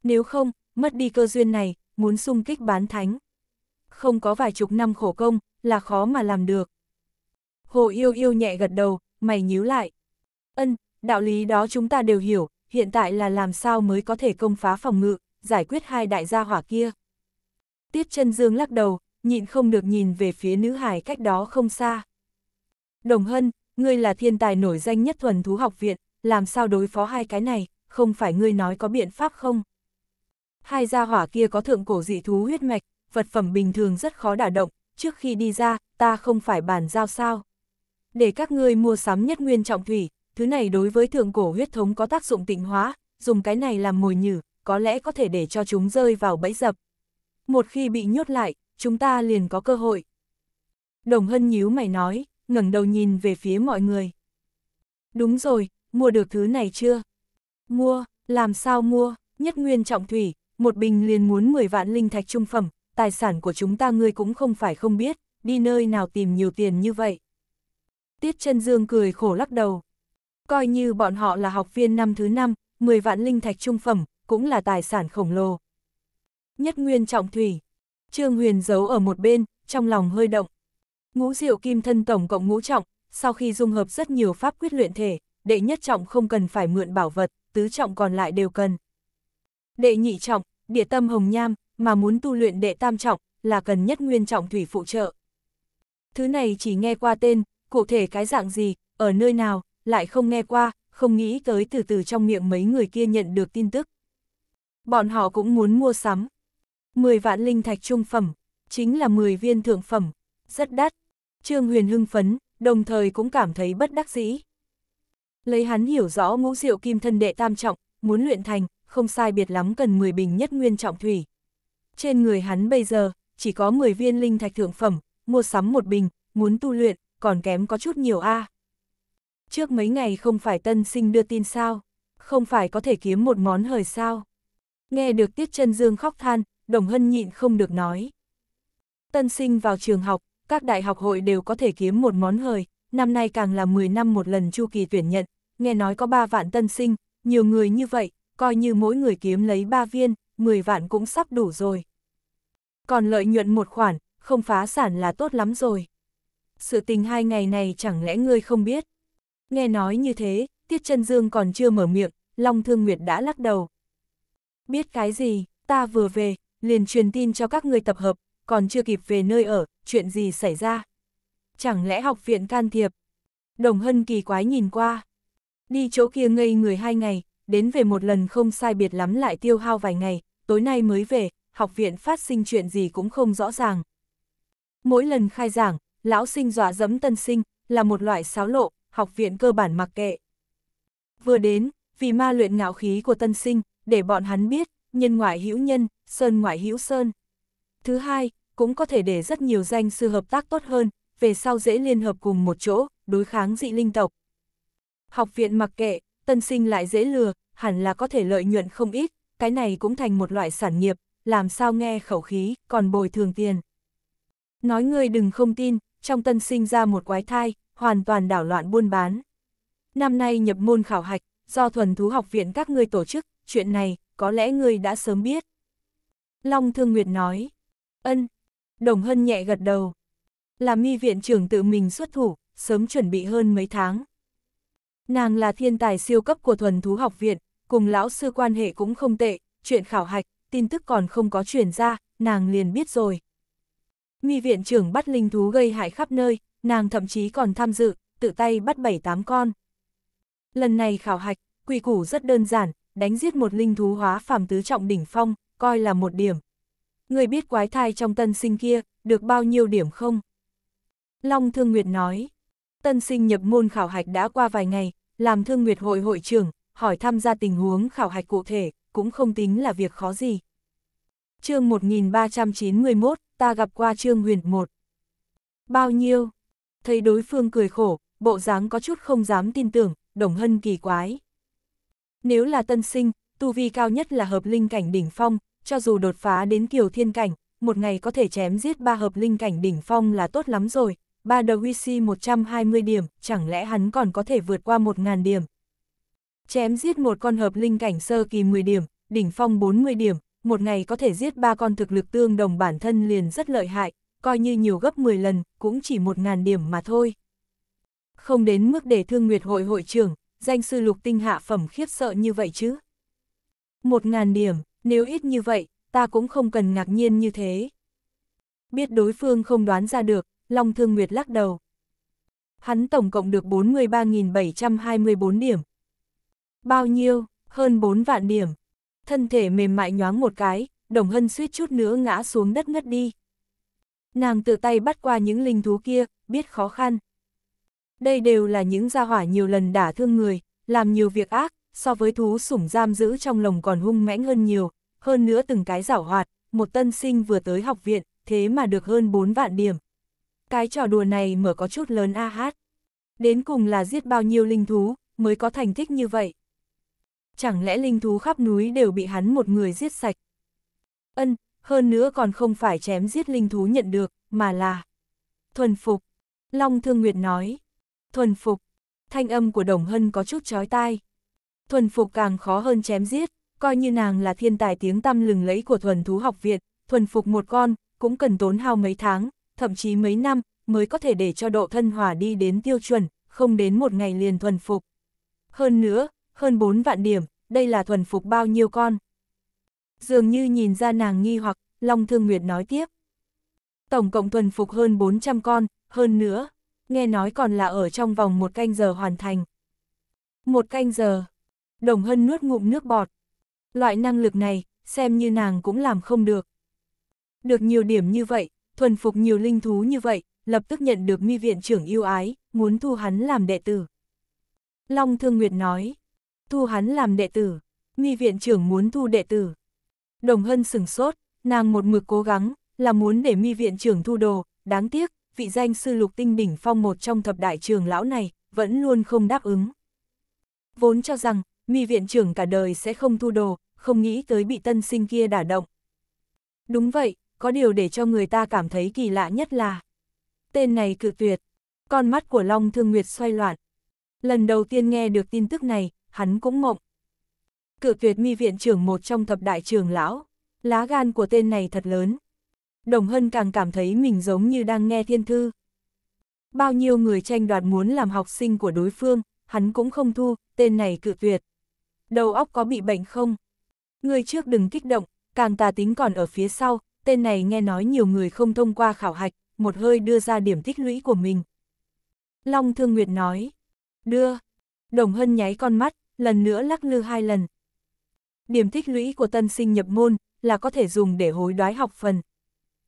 Nếu không, mất đi cơ duyên này, muốn xung kích bán thánh. Không có vài chục năm khổ công, là khó mà làm được. Hồ yêu yêu nhẹ gật đầu, mày nhíu lại. Ân, đạo lý đó chúng ta đều hiểu, hiện tại là làm sao mới có thể công phá phòng ngự, giải quyết hai đại gia hỏa kia. Tiết chân dương lắc đầu, nhịn không được nhìn về phía nữ hải cách đó không xa. Đồng Hân, ngươi là thiên tài nổi danh nhất thuần thú học viện, làm sao đối phó hai cái này, không phải ngươi nói có biện pháp không? Hai gia hỏa kia có thượng cổ dị thú huyết mạch, vật phẩm bình thường rất khó đả động, trước khi đi ra, ta không phải bàn giao sao. Để các ngươi mua sắm nhất nguyên trọng thủy, thứ này đối với thượng cổ huyết thống có tác dụng tịnh hóa, dùng cái này làm mồi nhử, có lẽ có thể để cho chúng rơi vào bẫy dập. Một khi bị nhốt lại, chúng ta liền có cơ hội. Đồng Hân nhíu mày nói, ngẩng đầu nhìn về phía mọi người. Đúng rồi, mua được thứ này chưa? Mua, làm sao mua, nhất nguyên trọng thủy, một bình liền muốn 10 vạn linh thạch trung phẩm, tài sản của chúng ta ngươi cũng không phải không biết, đi nơi nào tìm nhiều tiền như vậy. Tiết chân Dương cười khổ lắc đầu. Coi như bọn họ là học viên năm thứ năm, 10 vạn linh thạch trung phẩm, cũng là tài sản khổng lồ. Nhất nguyên trọng thủy. Trương Huyền giấu ở một bên, trong lòng hơi động. Ngũ diệu kim thân tổng cộng ngũ trọng, sau khi dung hợp rất nhiều pháp quyết luyện thể, đệ nhất trọng không cần phải mượn bảo vật, tứ trọng còn lại đều cần. Đệ nhị trọng, địa tâm hồng nham, mà muốn tu luyện đệ tam trọng, là cần nhất nguyên trọng thủy phụ trợ. Thứ này chỉ nghe qua tên, cụ thể cái dạng gì, ở nơi nào, lại không nghe qua, không nghĩ tới từ từ trong miệng mấy người kia nhận được tin tức. Bọn họ cũng muốn mua sắm. 10 vạn linh thạch trung phẩm, chính là 10 viên thượng phẩm, rất đắt. Trương Huyền hưng phấn, đồng thời cũng cảm thấy bất đắc dĩ. Lấy hắn hiểu rõ ngũ diệu kim thân đệ tam trọng, muốn luyện thành, không sai biệt lắm cần 10 bình nhất nguyên trọng thủy. Trên người hắn bây giờ, chỉ có 10 viên linh thạch thượng phẩm, mua sắm một bình, muốn tu luyện, còn kém có chút nhiều a. Trước mấy ngày không phải tân sinh đưa tin sao, không phải có thể kiếm một món hời sao. Nghe được Tiết chân Dương khóc than, Đồng Hân nhịn không được nói. Tân sinh vào trường học, các đại học hội đều có thể kiếm một món hời, năm nay càng là 10 năm một lần chu kỳ tuyển nhận, nghe nói có 3 vạn tân sinh, nhiều người như vậy, coi như mỗi người kiếm lấy 3 viên, 10 vạn cũng sắp đủ rồi. Còn lợi nhuận một khoản, không phá sản là tốt lắm rồi. Sự tình hai ngày này chẳng lẽ ngươi không biết? Nghe nói như thế, Tiết chân Dương còn chưa mở miệng, Long Thương Nguyệt đã lắc đầu. Biết cái gì, ta vừa về, liền truyền tin cho các người tập hợp, còn chưa kịp về nơi ở, chuyện gì xảy ra? Chẳng lẽ học viện can thiệp? Đồng Hân kỳ quái nhìn qua, Đi chỗ kia ngây người hai ngày, đến về một lần không sai biệt lắm lại tiêu hao vài ngày, tối nay mới về, học viện phát sinh chuyện gì cũng không rõ ràng. Mỗi lần khai giảng, lão sinh dọa dẫm tân sinh, là một loại xáo lộ, học viện cơ bản mặc kệ. Vừa đến, vì ma luyện ngạo khí của tân sinh, để bọn hắn biết, nhân ngoại hữu nhân, sơn ngoại hữu sơn. Thứ hai, cũng có thể để rất nhiều danh sư hợp tác tốt hơn, về sau dễ liên hợp cùng một chỗ, đối kháng dị linh tộc, Học viện mặc kệ, tân sinh lại dễ lừa, hẳn là có thể lợi nhuận không ít, cái này cũng thành một loại sản nghiệp, làm sao nghe khẩu khí, còn bồi thường tiền. Nói người đừng không tin, trong tân sinh ra một quái thai, hoàn toàn đảo loạn buôn bán. Năm nay nhập môn khảo hạch, do thuần thú học viện các ngươi tổ chức, chuyện này, có lẽ ngươi đã sớm biết. Long Thương Nguyệt nói, ân, đồng hân nhẹ gật đầu. Là mi viện trưởng tự mình xuất thủ, sớm chuẩn bị hơn mấy tháng. Nàng là thiên tài siêu cấp của thuần thú học viện, cùng lão sư quan hệ cũng không tệ, chuyện khảo hạch, tin tức còn không có chuyển ra, nàng liền biết rồi. Nghi viện trưởng bắt linh thú gây hại khắp nơi, nàng thậm chí còn tham dự, tự tay bắt bảy tám con. Lần này khảo hạch, quy củ rất đơn giản, đánh giết một linh thú hóa phàm tứ trọng đỉnh phong, coi là một điểm. Người biết quái thai trong tân sinh kia, được bao nhiêu điểm không? Long Thương Nguyệt nói tân sinh nhập môn khảo hạch đã qua vài ngày, làm thương nguyệt hội hội trưởng, hỏi tham gia tình huống khảo hạch cụ thể, cũng không tính là việc khó gì. chương 1391, ta gặp qua Trương Huyền một Bao nhiêu? Thấy đối phương cười khổ, bộ dáng có chút không dám tin tưởng, đồng hân kỳ quái. Nếu là tân sinh, tu vi cao nhất là hợp linh cảnh đỉnh phong, cho dù đột phá đến kiều thiên cảnh, một ngày có thể chém giết ba hợp linh cảnh đỉnh phong là tốt lắm rồi, ba WC 120 điểm, chẳng lẽ hắn còn có thể vượt qua 1.000 điểm. Chém giết một con hợp linh cảnh sơ kỳ 10 điểm, đỉnh phong 40 điểm, một ngày có thể giết ba con thực lực tương đồng bản thân liền rất lợi hại, coi như nhiều gấp 10 lần, cũng chỉ 1.000 điểm mà thôi. Không đến mức để thương nguyệt hội hội trưởng, danh sư lục tinh hạ phẩm khiếp sợ như vậy chứ. 1.000 điểm, nếu ít như vậy, ta cũng không cần ngạc nhiên như thế. Biết đối phương không đoán ra được, Long Thương Nguyệt lắc đầu. Hắn tổng cộng được 43.724 điểm. Bao nhiêu? Hơn 4 vạn điểm. Thân thể mềm mại nhoáng một cái, đồng hân suýt chút nữa ngã xuống đất ngất đi. Nàng tự tay bắt qua những linh thú kia, biết khó khăn. Đây đều là những gia hỏa nhiều lần đả thương người, làm nhiều việc ác, so với thú sủng giam giữ trong lồng còn hung mãnh hơn nhiều, hơn nữa từng cái giảo hoạt, một tân sinh vừa tới học viện, thế mà được hơn 4 vạn điểm. Cái trò đùa này mở có chút lớn a hát. Đến cùng là giết bao nhiêu linh thú, mới có thành tích như vậy. Chẳng lẽ linh thú khắp núi đều bị hắn một người giết sạch? Ân, hơn nữa còn không phải chém giết linh thú nhận được, mà là thuần phục. Long Thương Nguyệt nói, thuần phục, thanh âm của Đồng Hân có chút chói tai. Thuần phục càng khó hơn chém giết, coi như nàng là thiên tài tiếng tăm lừng lẫy của thuần thú học viện, thuần phục một con, cũng cần tốn hao mấy tháng, thậm chí mấy năm, mới có thể để cho độ thân hỏa đi đến tiêu chuẩn, không đến một ngày liền thuần phục. Hơn nữa, hơn 4 vạn điểm, đây là thuần phục bao nhiêu con. Dường như nhìn ra nàng nghi hoặc, Long Thương Nguyệt nói tiếp. Tổng cộng thuần phục hơn 400 con, hơn nữa, nghe nói còn là ở trong vòng một canh giờ hoàn thành. Một canh giờ, đồng hân nuốt ngụm nước bọt. Loại năng lực này, xem như nàng cũng làm không được. Được nhiều điểm như vậy, thuần phục nhiều linh thú như vậy, lập tức nhận được mi viện trưởng yêu ái, muốn thu hắn làm đệ tử. Long Thương Nguyệt nói, thu hắn làm đệ tử, mi viện trưởng muốn thu đệ tử. Đồng Hân sửng sốt, nàng một mực cố gắng, là muốn để mi viện trưởng thu đồ, đáng tiếc, vị danh sư lục tinh đỉnh phong một trong thập đại trường lão này, vẫn luôn không đáp ứng. Vốn cho rằng, mi viện trưởng cả đời sẽ không thu đồ, không nghĩ tới bị tân sinh kia đả động. Đúng vậy, có điều để cho người ta cảm thấy kỳ lạ nhất là tên này cự tuyệt. Con mắt của Long Thương Nguyệt xoay loạn. Lần đầu tiên nghe được tin tức này, hắn cũng mộng. Cự tuyệt mi viện trưởng một trong thập đại trưởng lão, lá gan của tên này thật lớn. Đồng Hân càng cảm thấy mình giống như đang nghe thiên thư. Bao nhiêu người tranh đoạt muốn làm học sinh của đối phương, hắn cũng không thu, tên này cự tuyệt. Đầu óc có bị bệnh không? Người trước đừng kích động, càng tà tính còn ở phía sau, tên này nghe nói nhiều người không thông qua khảo hạch, một hơi đưa ra điểm tích lũy của mình. Long Thương Nguyệt nói, đưa. Đồng Hân nháy con mắt, lần nữa lắc lư hai lần. Điểm tích lũy của tân sinh nhập môn là có thể dùng để hối đoái học phần.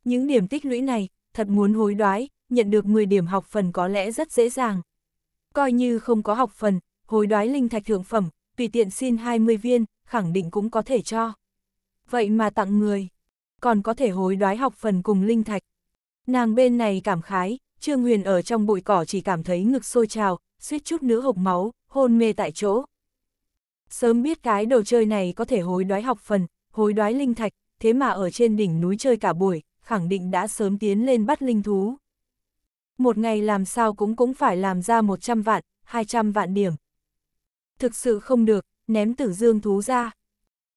Những điểm tích lũy này, thật muốn hối đoái, nhận được 10 điểm học phần có lẽ rất dễ dàng. Coi như không có học phần, hối đoái linh thạch thượng phẩm, tùy tiện xin 20 viên, khẳng định cũng có thể cho. Vậy mà tặng người còn có thể hối đoái học phần cùng linh thạch. Nàng bên này cảm khái, Trương Huyền ở trong bụi cỏ chỉ cảm thấy ngực sôi trào, suýt chút nữa hộc máu, hôn mê tại chỗ. Sớm biết cái đồ chơi này có thể hối đoái học phần, hối đoái linh thạch, thế mà ở trên đỉnh núi chơi cả buổi, khẳng định đã sớm tiến lên bắt linh thú. Một ngày làm sao cũng cũng phải làm ra 100 vạn, 200 vạn điểm. Thực sự không được, ném tử dương thú ra.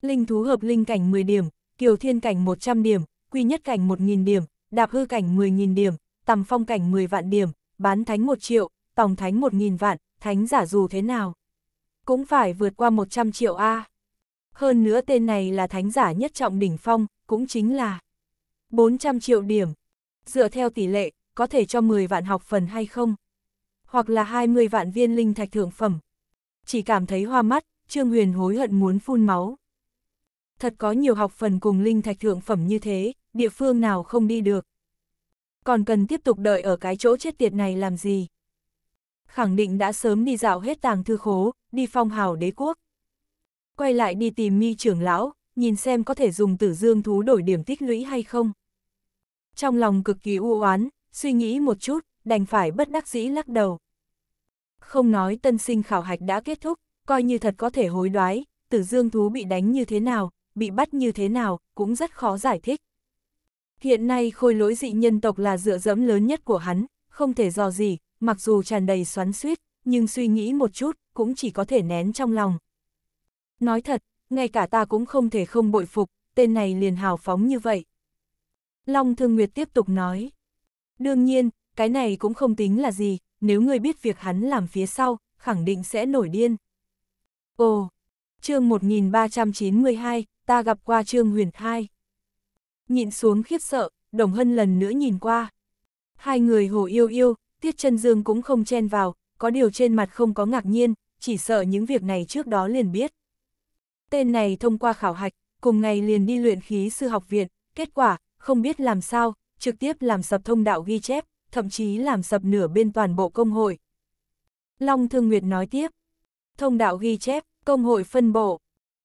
Linh thú hợp linh cảnh 10 điểm, kiều thiên cảnh 100 điểm, quy nhất cảnh 1.000 điểm, đạp hư cảnh 10.000 điểm, tầm phong cảnh 10 vạn điểm, bán thánh 1 triệu, tòng thánh 1.000 vạn, thánh giả dù thế nào. Cũng phải vượt qua 100 triệu A. Hơn nữa tên này là thánh giả nhất trọng đỉnh phong, cũng chính là 400 triệu điểm. Dựa theo tỷ lệ, có thể cho 10 vạn học phần hay không? Hoặc là 20 vạn viên linh thạch thượng phẩm. Chỉ cảm thấy hoa mắt, Trương Huyền hối hận muốn phun máu thật có nhiều học phần cùng linh thạch thượng phẩm như thế, địa phương nào không đi được. Còn cần tiếp tục đợi ở cái chỗ chết tiệt này làm gì? Khẳng định đã sớm đi dạo hết tàng thư khố, đi phong hào đế quốc. Quay lại đi tìm mi trưởng lão, nhìn xem có thể dùng tử dương thú đổi điểm tích lũy hay không. Trong lòng cực kỳ u oán, suy nghĩ một chút, đành phải bất đắc dĩ lắc đầu. Không nói tân sinh khảo hạch đã kết thúc, coi như thật có thể hối đoái, tử dương thú bị đánh như thế nào, bị bắt như thế nào, cũng rất khó giải thích. Hiện nay khôi lỗi dị nhân tộc là dựa dẫm lớn nhất của hắn, không thể dò gì, mặc dù tràn đầy xoắn suýt, nhưng suy nghĩ một chút, cũng chỉ có thể nén trong lòng. Nói thật, ngay cả ta cũng không thể không bội phục, tên này liền hào phóng như vậy. Long Thương Nguyệt tiếp tục nói. Đương nhiên, cái này cũng không tính là gì, nếu người biết việc hắn làm phía sau, khẳng định sẽ nổi điên. Ồ, chương 1392, ta gặp qua Trương Huyền Khai. Nhịn xuống khiếp sợ, Đồng Hân lần nữa nhìn qua. Hai người hồ yêu yêu, Tiết chân Dương cũng không chen vào, có điều trên mặt không có ngạc nhiên, chỉ sợ những việc này trước đó liền biết. Tên này thông qua khảo hạch, cùng ngày liền đi luyện khí sư học viện, kết quả, không biết làm sao, trực tiếp làm sập thông đạo ghi chép, thậm chí làm sập nửa bên toàn bộ công hội. Long Thương Nguyệt nói tiếp, thông đạo ghi chép, Công hội phân bộ.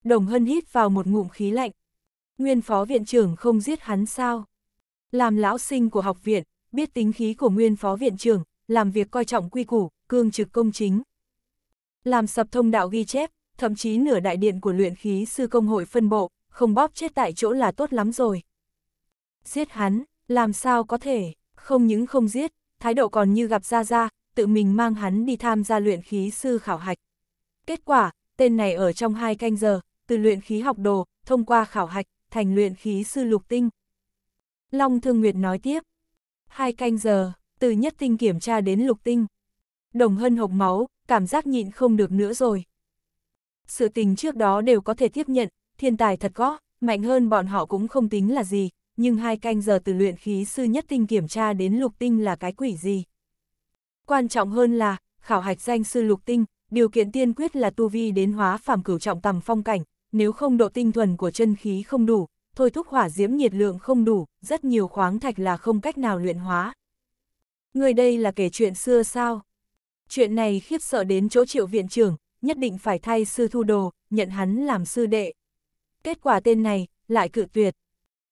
Đồng Hân hít vào một ngụm khí lạnh. Nguyên phó viện trưởng không giết hắn sao? Làm lão sinh của học viện, biết tính khí của nguyên phó viện trưởng, làm việc coi trọng quy củ, cương trực công chính. Làm sập thông đạo ghi chép, thậm chí nửa đại điện của luyện khí sư công hội phân bộ, không bóp chết tại chỗ là tốt lắm rồi. Giết hắn, làm sao có thể, không những không giết, thái độ còn như gặp ra ra, tự mình mang hắn đi tham gia luyện khí sư khảo hạch. Kết quả, tên này ở trong hai canh giờ, từ luyện khí học đồ, thông qua khảo hạch, thành luyện khí sư lục tinh. Long Thương Nguyệt nói tiếp, hai canh giờ, từ nhất tinh kiểm tra đến lục tinh. Đồng hân hộc máu, cảm giác nhịn không được nữa rồi. Sự tình trước đó đều có thể tiếp nhận, thiên tài thật có, mạnh hơn bọn họ cũng không tính là gì, nhưng hai canh giờ từ luyện khí sư nhất tinh kiểm tra đến lục tinh là cái quỷ gì. Quan trọng hơn là, khảo hạch danh sư lục tinh, điều kiện tiên quyết là tu vi đến hóa phàm cửu trọng tầm phong cảnh, nếu không độ tinh thuần của chân khí không đủ, thôi thúc hỏa diễm nhiệt lượng không đủ, rất nhiều khoáng thạch là không cách nào luyện hóa. Người đây là kể chuyện xưa sao? Chuyện này khiếp sợ đến chỗ triệu viện trưởng, nhất định phải thay sư thu đồ, nhận hắn làm sư đệ. Kết quả tên này, lại cự tuyệt.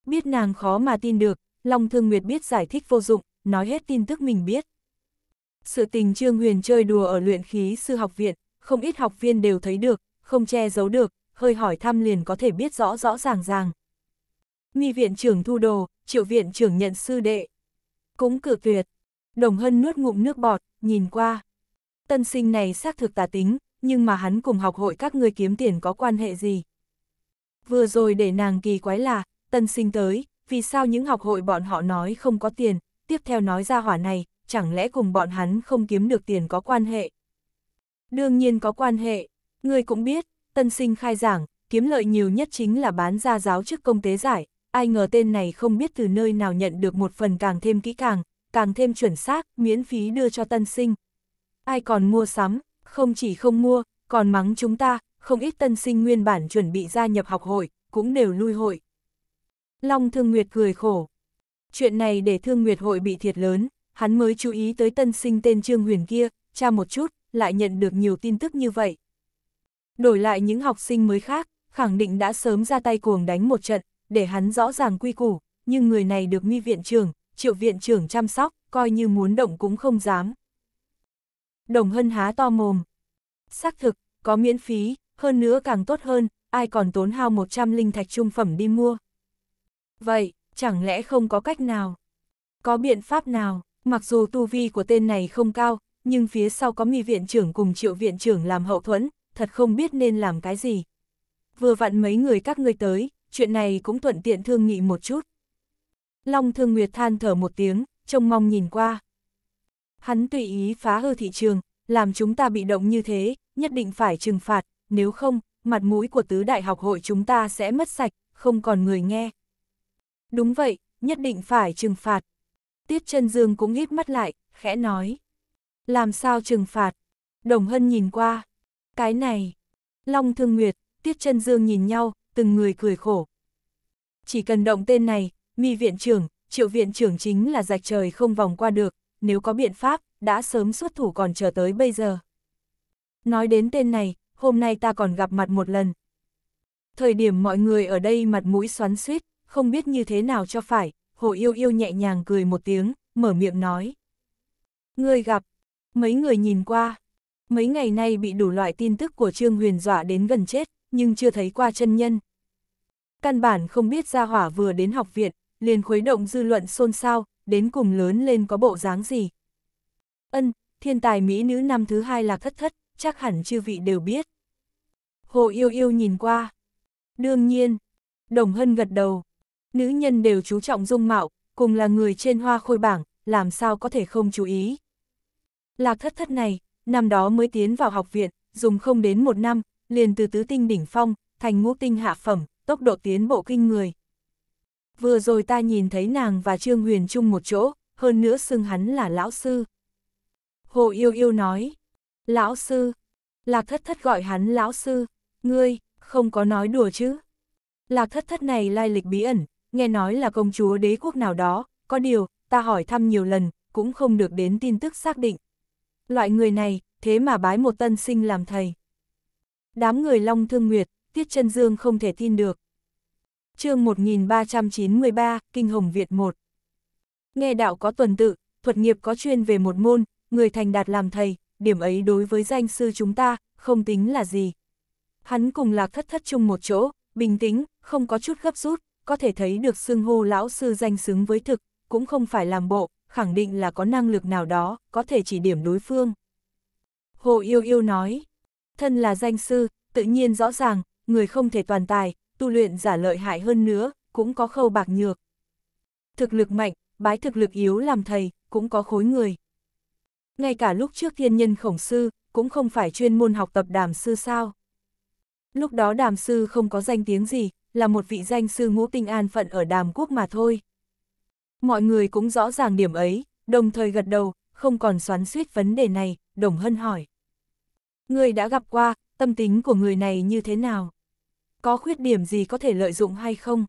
Biết nàng khó mà tin được, Long Thương Nguyệt biết giải thích vô dụng, nói hết tin tức mình biết. Sự tình Trương Huyền chơi đùa ở luyện khí sư học viện, không ít học viên đều thấy được, không che giấu được, hơi hỏi thăm liền có thể biết rõ rõ ràng ràng. Nghi viện trưởng thu đồ, triệu viện trưởng nhận sư đệ. Cũng cử tuyệt. Đồng Hân nuốt ngụm nước bọt, nhìn qua. Tân sinh này xác thực tà tính, nhưng mà hắn cùng học hội các người kiếm tiền có quan hệ gì. Vừa rồi để nàng kỳ quái là, tân sinh tới, vì sao những học hội bọn họ nói không có tiền, tiếp theo nói ra hỏa này, chẳng lẽ cùng bọn hắn không kiếm được tiền có quan hệ? Đương nhiên có quan hệ, người cũng biết, tân sinh khai giảng, kiếm lợi nhiều nhất chính là bán ra giáo chức công tế giải, ai ngờ tên này không biết từ nơi nào nhận được một phần càng thêm kỹ càng, càng thêm chuẩn xác, miễn phí đưa cho tân sinh. Ai còn mua sắm, không chỉ không mua, còn mắng chúng ta, không ít tân sinh nguyên bản chuẩn bị gia nhập học hội, cũng đều lui hội. Long Thương Nguyệt cười khổ. Chuyện này để Thương Nguyệt hội bị thiệt lớn, hắn mới chú ý tới tân sinh tên Trương Huyền kia, tra một chút, lại nhận được nhiều tin tức như vậy. Đổi lại những học sinh mới khác, khẳng định đã sớm ra tay cuồng đánh một trận, để hắn rõ ràng quy củ, nhưng người này được mi viện trưởng, triệu viện trưởng chăm sóc, coi như muốn động cũng không dám. Đồng hân há to mồm. Xác thực, có miễn phí, hơn nữa càng tốt hơn, ai còn tốn hao 100 linh thạch trung phẩm đi mua. Vậy, chẳng lẽ không có cách nào? Có biện pháp nào? Mặc dù tu vi của tên này không cao, nhưng phía sau có mi viện trưởng cùng triệu viện trưởng làm hậu thuẫn, thật không biết nên làm cái gì. Vừa vặn mấy người các ngươi tới, chuyện này cũng thuận tiện thương nghị một chút. Long Thương Nguyệt than thở một tiếng, trông mong nhìn qua. Hắn tùy ý phá hư thị trường, làm chúng ta bị động như thế, nhất định phải trừng phạt, nếu không, mặt mũi của tứ đại học hội chúng ta sẽ mất sạch, không còn người nghe. Đúng vậy, nhất định phải trừng phạt, Tiết chân dương cũng hít mắt lại, khẽ nói. Làm sao trừng phạt? Đồng hân nhìn qua. Cái này. Long thương nguyệt, tiết chân dương nhìn nhau, từng người cười khổ. Chỉ cần động tên này, mi viện trưởng, triệu viện trưởng chính là rạch trời không vòng qua được, nếu có biện pháp, đã sớm xuất thủ còn chờ tới bây giờ. Nói đến tên này, hôm nay ta còn gặp mặt một lần. Thời điểm mọi người ở đây mặt mũi xoắn suýt, không biết như thế nào cho phải, hồ yêu yêu nhẹ nhàng cười một tiếng, mở miệng nói. Người gặp, mấy người nhìn qua, mấy ngày nay bị đủ loại tin tức của Trương Huyền dọa đến gần chết, nhưng chưa thấy qua chân nhân. Căn bản không biết ra hỏa vừa đến học viện, liền khuấy động dư luận xôn xao, đến cùng lớn lên có bộ dáng gì. Ân, thiên tài mỹ nữ năm thứ hai là thất thất, chắc hẳn chư vị đều biết. Hồ yêu yêu nhìn qua. Đương nhiên, đồng hân gật đầu, Nữ nhân đều chú trọng dung mạo, cùng là người trên hoa khôi bảng, làm sao có thể không chú ý. Lạc thất thất này, năm đó mới tiến vào học viện, dùng không đến một năm, liền từ tứ tinh đỉnh phong, thành ngũ tinh hạ phẩm, tốc độ tiến bộ kinh người. Vừa rồi ta nhìn thấy nàng và Trương Huyền chung một chỗ, hơn nữa xưng hắn là lão sư. Hồ Yêu Yêu nói, lão sư, Lạc thất thất gọi hắn lão sư, ngươi, không có nói đùa chứ. Lạc thất thất này lai lịch bí ẩn, nghe nói là công chúa đế quốc nào đó, có điều, ta hỏi thăm nhiều lần, cũng không được đến tin tức xác định. Loại người này, thế mà bái một tân sinh làm thầy. Đám người Long Thương Nguyệt, Tiết chân Dương không thể tin được. chương 1393, Kinh Hồng Việt 1 Nghe đạo có tuần tự, thuật nghiệp có chuyên về một môn, người thành đạt làm thầy, điểm ấy đối với danh sư chúng ta, không tính là gì. Hắn cùng lạc thất thất chung một chỗ, bình tĩnh, không có chút gấp rút, có thể thấy được xưng hô lão sư danh xứng với thực, cũng không phải làm bộ, khẳng định là có năng lực nào đó, có thể chỉ điểm đối phương. Hồ Yêu Yêu nói, thân là danh sư, tự nhiên rõ ràng, người không thể toàn tài, tu luyện giả lợi hại hơn nữa, cũng có khâu bạc nhược. Thực lực mạnh, bái thực lực yếu làm thầy, cũng có khối người. Ngay cả lúc trước thiên nhân khổng sư, cũng không phải chuyên môn học tập đàm sư sao. Lúc đó đàm sư không có danh tiếng gì, là một vị danh sư ngũ tinh an phận ở đàm quốc mà thôi. Mọi người cũng rõ ràng điểm ấy, đồng thời gật đầu, không còn xoắn suýt vấn đề này, Đồng Hân hỏi. Người đã gặp qua, tâm tính của người này như thế nào? Có khuyết điểm gì có thể lợi dụng hay không?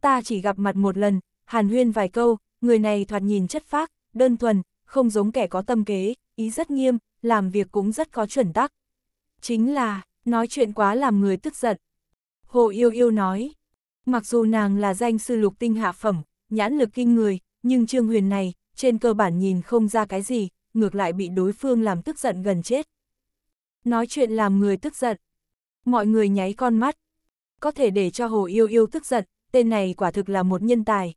Ta chỉ gặp mặt một lần, hàn huyên vài câu, người này thoạt nhìn chất phác, đơn thuần, không giống kẻ có tâm kế, ý rất nghiêm, làm việc cũng rất có chuẩn tắc. Chính là, nói chuyện quá làm người tức giận. Hồ Yêu Yêu nói, mặc dù nàng là danh sư lục tinh hạ phẩm, nhãn lực kinh người, nhưng Trương Huyền này, trên cơ bản nhìn không ra cái gì, ngược lại bị đối phương làm tức giận gần chết. Nói chuyện làm người tức giận. Mọi người nháy con mắt. Có thể để cho Hồ Yêu Yêu tức giận, tên này quả thực là một nhân tài.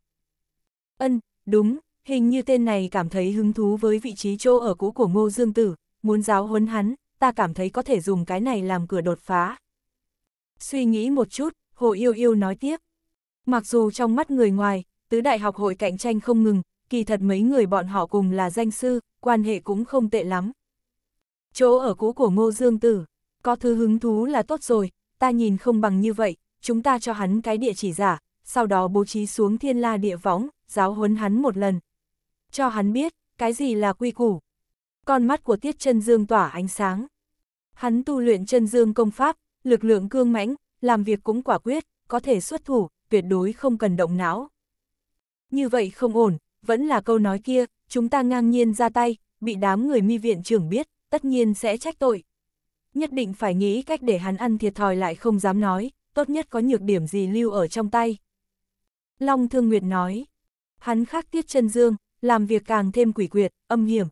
Ân, đúng, hình như tên này cảm thấy hứng thú với vị trí chỗ ở cũ của Ngô Dương Tử, muốn giáo huấn hắn, ta cảm thấy có thể dùng cái này làm cửa đột phá. Suy nghĩ một chút, Hồ Yêu Yêu nói tiếp. Mặc dù trong mắt người ngoài, tứ đại học hội cạnh tranh không ngừng, kỳ thật mấy người bọn họ cùng là danh sư, quan hệ cũng không tệ lắm. Chỗ ở cũ của Ngô Dương Tử, có thứ hứng thú là tốt rồi, ta nhìn không bằng như vậy, chúng ta cho hắn cái địa chỉ giả, sau đó bố trí xuống thiên la địa võng, giáo huấn hắn một lần. Cho hắn biết, cái gì là quy củ, con mắt của Tiết Chân Dương tỏa ánh sáng. Hắn tu luyện chân dương công pháp, lực lượng cương mãnh, làm việc cũng quả quyết, có thể xuất thủ, tuyệt đối không cần động não. Như vậy không ổn, vẫn là câu nói kia, chúng ta ngang nhiên ra tay, bị đám người mi viện trưởng biết, tất nhiên sẽ trách tội. Nhất định phải nghĩ cách để hắn ăn thiệt thòi lại không dám nói, tốt nhất có nhược điểm gì lưu ở trong tay. Long Thương Nguyệt nói, hắn khác Tiết Chân Dương, làm việc càng thêm quỷ quyệt, âm hiểm,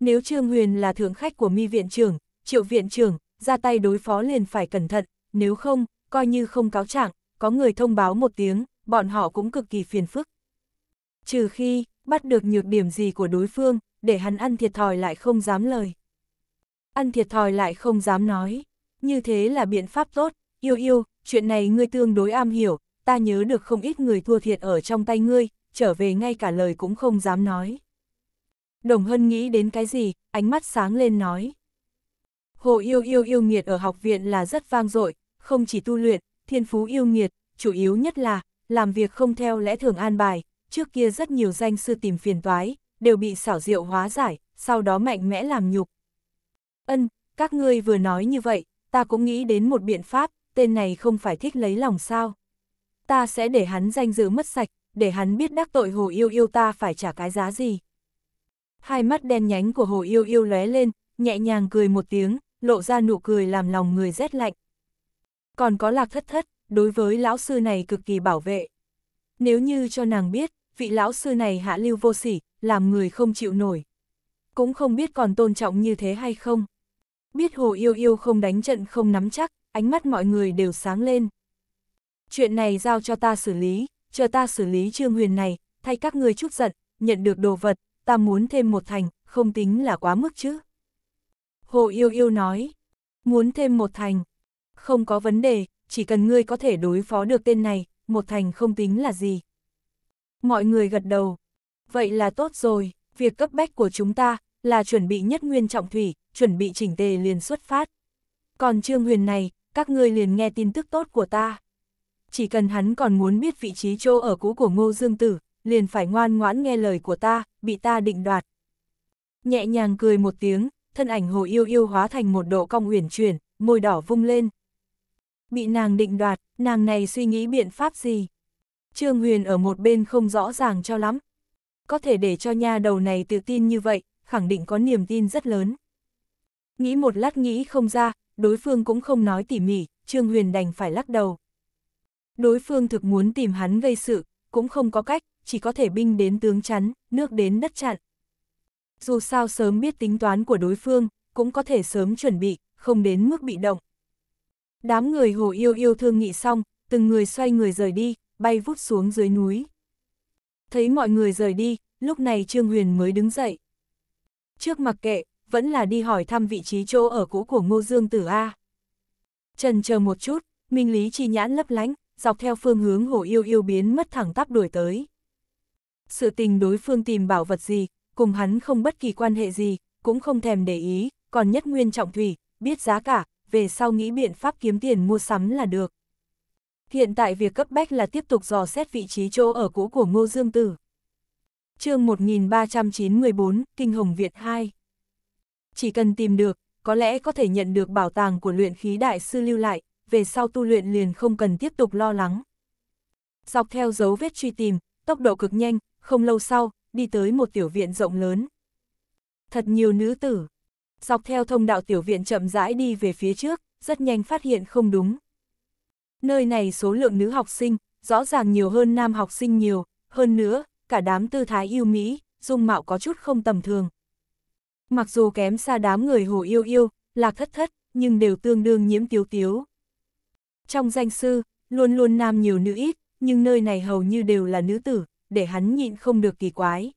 nếu Trương Huyền là thượng khách của mi viện trưởng, triệu viện trưởng, ra tay đối phó liền phải cẩn thận, nếu không, coi như không cáo trạng, có người thông báo một tiếng, bọn họ cũng cực kỳ phiền phức. Trừ khi, bắt được nhược điểm gì của đối phương, để hắn ăn thiệt thòi lại không dám lời. Ăn thiệt thòi lại không dám nói, như thế là biện pháp tốt, yêu yêu, chuyện này ngươi tương đối am hiểu, ta nhớ được không ít người thua thiệt ở trong tay ngươi, trở về ngay cả lời cũng không dám nói. Đồng Hân nghĩ đến cái gì, ánh mắt sáng lên nói. Hồ yêu yêu yêu nghiệt ở học viện là rất vang dội, không chỉ tu luyện, thiên phú yêu nghiệt, chủ yếu nhất là, làm việc không theo lẽ thường an bài, trước kia rất nhiều danh sư tìm phiền toái, đều bị xảo diệu hóa giải, sau đó mạnh mẽ làm nhục. Ân, các ngươi vừa nói như vậy, ta cũng nghĩ đến một biện pháp, tên này không phải thích lấy lòng sao. Ta sẽ để hắn danh dự mất sạch, để hắn biết đắc tội hồ yêu yêu ta phải trả cái giá gì. Hai mắt đen nhánh của hồ yêu yêu lóe lên, nhẹ nhàng cười một tiếng, lộ ra nụ cười làm lòng người rét lạnh. Còn có lạc thất thất, đối với lão sư này cực kỳ bảo vệ. Nếu như cho nàng biết, vị lão sư này hạ lưu vô sỉ, làm người không chịu nổi. Cũng không biết còn tôn trọng như thế hay không. Biết hồ yêu yêu không đánh trận không nắm chắc, ánh mắt mọi người đều sáng lên. Chuyện này giao cho ta xử lý, chờ ta xử lý trương huyền này, thay các người chút giận, nhận được đồ vật, ta muốn thêm một thành, không tính là quá mức chứ. Hồ Yêu Yêu nói, muốn thêm một thành, không có vấn đề, chỉ cần ngươi có thể đối phó được tên này, một thành không tính là gì. Mọi người gật đầu, vậy là tốt rồi, việc cấp bách của chúng ta là chuẩn bị nhất nguyên trọng thủy, chuẩn bị chỉnh tề liền xuất phát. Còn Trương Huyền này, các ngươi liền nghe tin tức tốt của ta. Chỉ cần hắn còn muốn biết vị trí chỗ ở cũ của Ngô Dương Tử, liền phải ngoan ngoãn nghe lời của ta, bị ta định đoạt. Nhẹ nhàng cười một tiếng, thân ảnh hồ yêu yêu hóa thành một độ cong uyển chuyển, môi đỏ vung lên. Bị nàng định đoạt, nàng này suy nghĩ biện pháp gì? Trương Huyền ở một bên không rõ ràng cho lắm. Có thể để cho nha đầu này tự tin như vậy, khẳng định có niềm tin rất lớn. Nghĩ một lát nghĩ không ra, đối phương cũng không nói tỉ mỉ, Trương Huyền đành phải lắc đầu. Đối phương thực muốn tìm hắn gây sự, cũng không có cách, chỉ có thể binh đến tướng chắn, nước đến đất chặn. Dù sao sớm biết tính toán của đối phương, cũng có thể sớm chuẩn bị, không đến mức bị động. Đám người hồ yêu yêu thương nghị xong, từng người xoay người rời đi, bay vút xuống dưới núi. Thấy mọi người rời đi, lúc này Trương Huyền mới đứng dậy. Trước mặc kệ, vẫn là đi hỏi thăm vị trí chỗ ở cũ của Ngô Dương Tử A. Trần chờ một chút, Minh Lý chi nhãn lấp lánh, dọc theo phương hướng hồ yêu yêu biến mất thẳng tắp đuổi tới. Sự tình đối phương tìm bảo vật gì, cùng hắn không bất kỳ quan hệ gì, cũng không thèm để ý, còn nhất nguyên trọng thủy, biết giá cả, về sau nghĩ biện pháp kiếm tiền mua sắm là được. Hiện tại việc cấp bách là tiếp tục dò xét vị trí chỗ ở cũ của Ngô Dương Tử. chương 1394, Kinh Hồng Việt 2 Chỉ cần tìm được, có lẽ có thể nhận được bảo tàng của luyện khí đại sư lưu lại, về sau tu luyện liền không cần tiếp tục lo lắng. Dọc theo dấu vết truy tìm, tốc độ cực nhanh, không lâu sau, đi tới một tiểu viện rộng lớn. Thật nhiều nữ tử. Dọc theo thông đạo tiểu viện chậm rãi đi về phía trước, rất nhanh phát hiện không đúng. Nơi này số lượng nữ học sinh, rõ ràng nhiều hơn nam học sinh nhiều, hơn nữa, cả đám tư thái yêu Mỹ, dung mạo có chút không tầm thường. Mặc dù kém xa đám người hồ yêu yêu, lạc thất thất, nhưng đều tương đương nhiễm tiếu tiếu. Trong danh sư, luôn luôn nam nhiều nữ ít, nhưng nơi này hầu như đều là nữ tử, để hắn nhịn không được kỳ quái.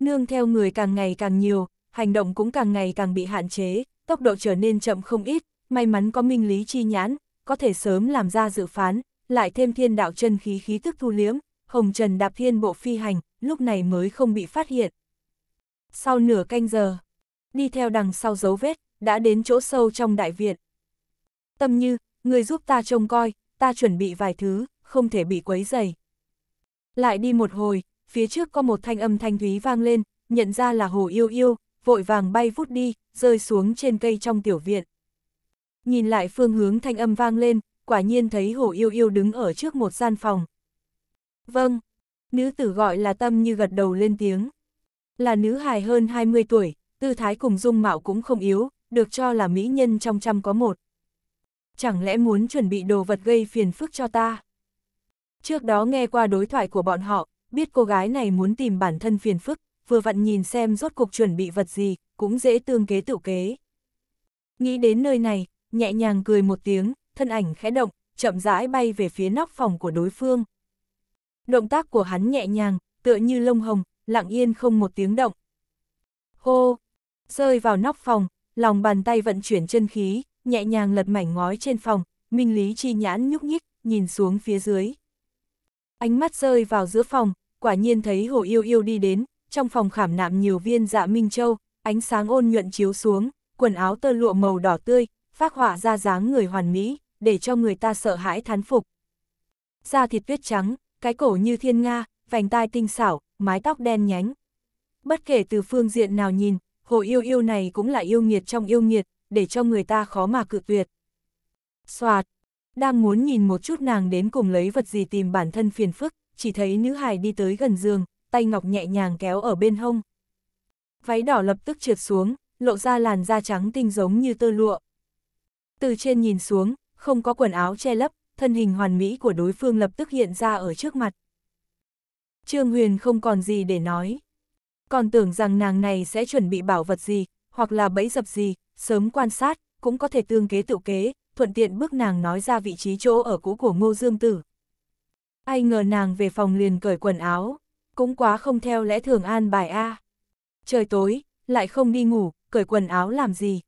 Nương theo người càng ngày càng nhiều, hành động cũng càng ngày càng bị hạn chế, tốc độ trở nên chậm không ít, may mắn có minh lý chi nhãn, có thể sớm làm ra dự phán, lại thêm thiên đạo chân khí khí tức thu liếm, hồng trần đạp thiên bộ phi hành, lúc này mới không bị phát hiện. Sau nửa canh giờ, đi theo đằng sau dấu vết, đã đến chỗ sâu trong đại viện. Tâm như, người giúp ta trông coi, ta chuẩn bị vài thứ, không thể bị quấy dày. Lại đi một hồi, phía trước có một thanh âm thanh thúy vang lên, nhận ra là hồ yêu yêu, vội vàng bay vút đi, rơi xuống trên cây trong tiểu viện. Nhìn lại phương hướng thanh âm vang lên, quả nhiên thấy hồ yêu yêu đứng ở trước một gian phòng. Vâng, nữ tử gọi là tâm như gật đầu lên tiếng. Là nữ hài hơn 20 tuổi, tư thái cùng dung mạo cũng không yếu, được cho là mỹ nhân trong trăm có một. Chẳng lẽ muốn chuẩn bị đồ vật gây phiền phức cho ta? Trước đó nghe qua đối thoại của bọn họ, biết cô gái này muốn tìm bản thân phiền phức, vừa vặn nhìn xem rốt cuộc chuẩn bị vật gì, cũng dễ tương kế tựu kế. Nghĩ đến nơi này, nhẹ nhàng cười một tiếng, thân ảnh khẽ động, chậm rãi bay về phía nóc phòng của đối phương. Động tác của hắn nhẹ nhàng, tựa như lông hồng, lặng yên không một tiếng động. Hô! Rơi vào nóc phòng, lòng bàn tay vận chuyển chân khí, nhẹ nhàng lật mảnh ngói trên phòng, minh lý chi nhãn nhúc nhích, nhìn xuống phía dưới. Ánh mắt rơi vào giữa phòng, quả nhiên thấy Hồ Yêu Yêu đi đến, trong phòng khảm nạm nhiều viên dạ minh châu, ánh sáng ôn nhuận chiếu xuống, quần áo tơ lụa màu đỏ tươi, phác họa ra dáng người hoàn mỹ, để cho người ta sợ hãi thán phục. Da thịt tuyết trắng, cái cổ như thiên nga, vành tai tinh xảo, mái tóc đen nhánh. Bất kể từ phương diện nào nhìn, hồ yêu yêu này cũng là yêu nghiệt trong yêu nghiệt, để cho người ta khó mà cự tuyệt. Xoạt, đang muốn nhìn một chút nàng đến cùng lấy vật gì tìm bản thân phiền phức, chỉ thấy nữ hài đi tới gần giường, tay ngọc nhẹ nhàng kéo ở bên hông. Váy đỏ lập tức trượt xuống, lộ ra làn da trắng tinh giống như tơ lụa. Từ trên nhìn xuống, không có quần áo che lấp, thân hình hoàn mỹ của đối phương lập tức hiện ra ở trước mặt. Trương Huyền không còn gì để nói. Còn tưởng rằng nàng này sẽ chuẩn bị bảo vật gì, hoặc là bẫy dập gì, sớm quan sát, cũng có thể tương kế tự kế, thuận tiện bước nàng nói ra vị trí chỗ ở cũ của Ngô Dương Tử. Ai ngờ nàng về phòng liền cởi quần áo, cũng quá không theo lẽ thường an bài A. Trời tối, lại không đi ngủ, cởi quần áo làm gì?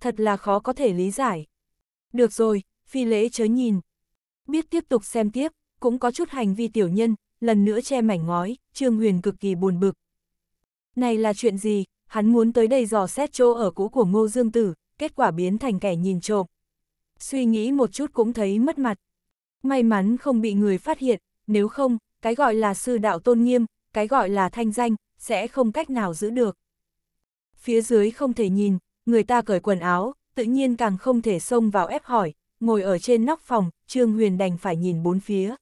Thật là khó có thể lý giải. Được rồi, phi lễ chớ nhìn. Biết tiếp tục xem tiếp, cũng có chút hành vi tiểu nhân, lần nữa che mảnh ngói, Trương Huyền cực kỳ buồn bực. Này là chuyện gì, hắn muốn tới đây dò xét chỗ ở cũ của Ngô Dương Tử, kết quả biến thành kẻ nhìn trộm suy nghĩ một chút cũng thấy mất mặt. May mắn không bị người phát hiện, nếu không, cái gọi là sư đạo tôn nghiêm, cái gọi là thanh danh, sẽ không cách nào giữ được. Phía dưới không thể nhìn, người ta cởi quần áo, tự nhiên càng không thể xông vào ép hỏi, ngồi ở trên nóc phòng, Trương Huyền đành phải nhìn bốn phía.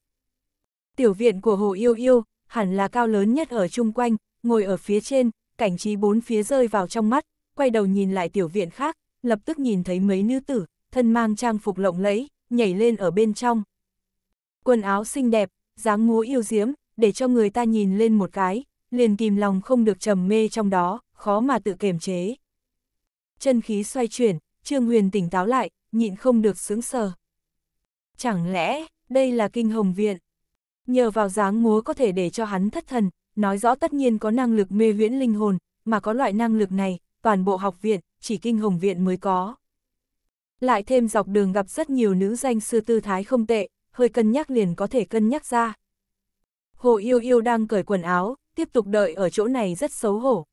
Tiểu viện của Hồ Yêu Yêu, hẳn là cao lớn nhất ở chung quanh, ngồi ở phía trên, cảnh trí bốn phía rơi vào trong mắt, quay đầu nhìn lại tiểu viện khác, lập tức nhìn thấy mấy nữ tử, thân mang trang phục lộng lẫy, nhảy lên ở bên trong. Quần áo xinh đẹp, dáng múa yêu diễm, để cho người ta nhìn lên một cái, liền kìm lòng không được trầm mê trong đó, khó mà tự kiềm chế. Chân khí xoay chuyển, Trương Huyền tỉnh táo lại, nhịn không được sướng sờ. Chẳng lẽ, đây là kinh hồng viện? Nhờ vào dáng múa có thể để cho hắn thất thần, nói rõ tất nhiên có năng lực mê huyễn linh hồn, mà có loại năng lực này, toàn bộ học viện, chỉ kinh hồng viện mới có. Lại thêm dọc đường gặp rất nhiều nữ danh sư tư thái không tệ, hơi cân nhắc liền có thể cân nhắc ra. Hồ Yêu Yêu đang cởi quần áo, tiếp tục đợi ở chỗ này rất xấu hổ.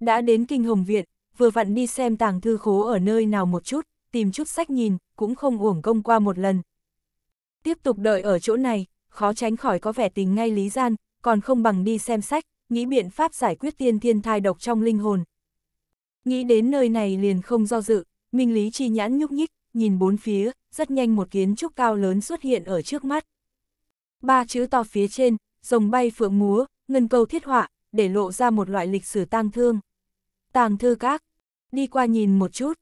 Đã đến Kinh Hồng Viện, vừa vặn đi xem tàng thư khố ở nơi nào một chút, tìm chút sách nhìn, cũng không uổng công qua một lần. Tiếp tục đợi ở chỗ này, khó tránh khỏi có vẻ tình ngay lý gian, còn không bằng đi xem sách, nghĩ biện pháp giải quyết tiên thiên thai độc trong linh hồn. Nghĩ đến nơi này liền không do dự, Minh Lý Chi nhãn nhúc nhích, nhìn bốn phía, rất nhanh một kiến trúc cao lớn xuất hiện ở trước mắt. Ba chữ to phía trên, rồng bay phượng múa, ngân câu thiết họa, để lộ ra một loại lịch sử tang thương. Tàng thư các, đi qua nhìn một chút.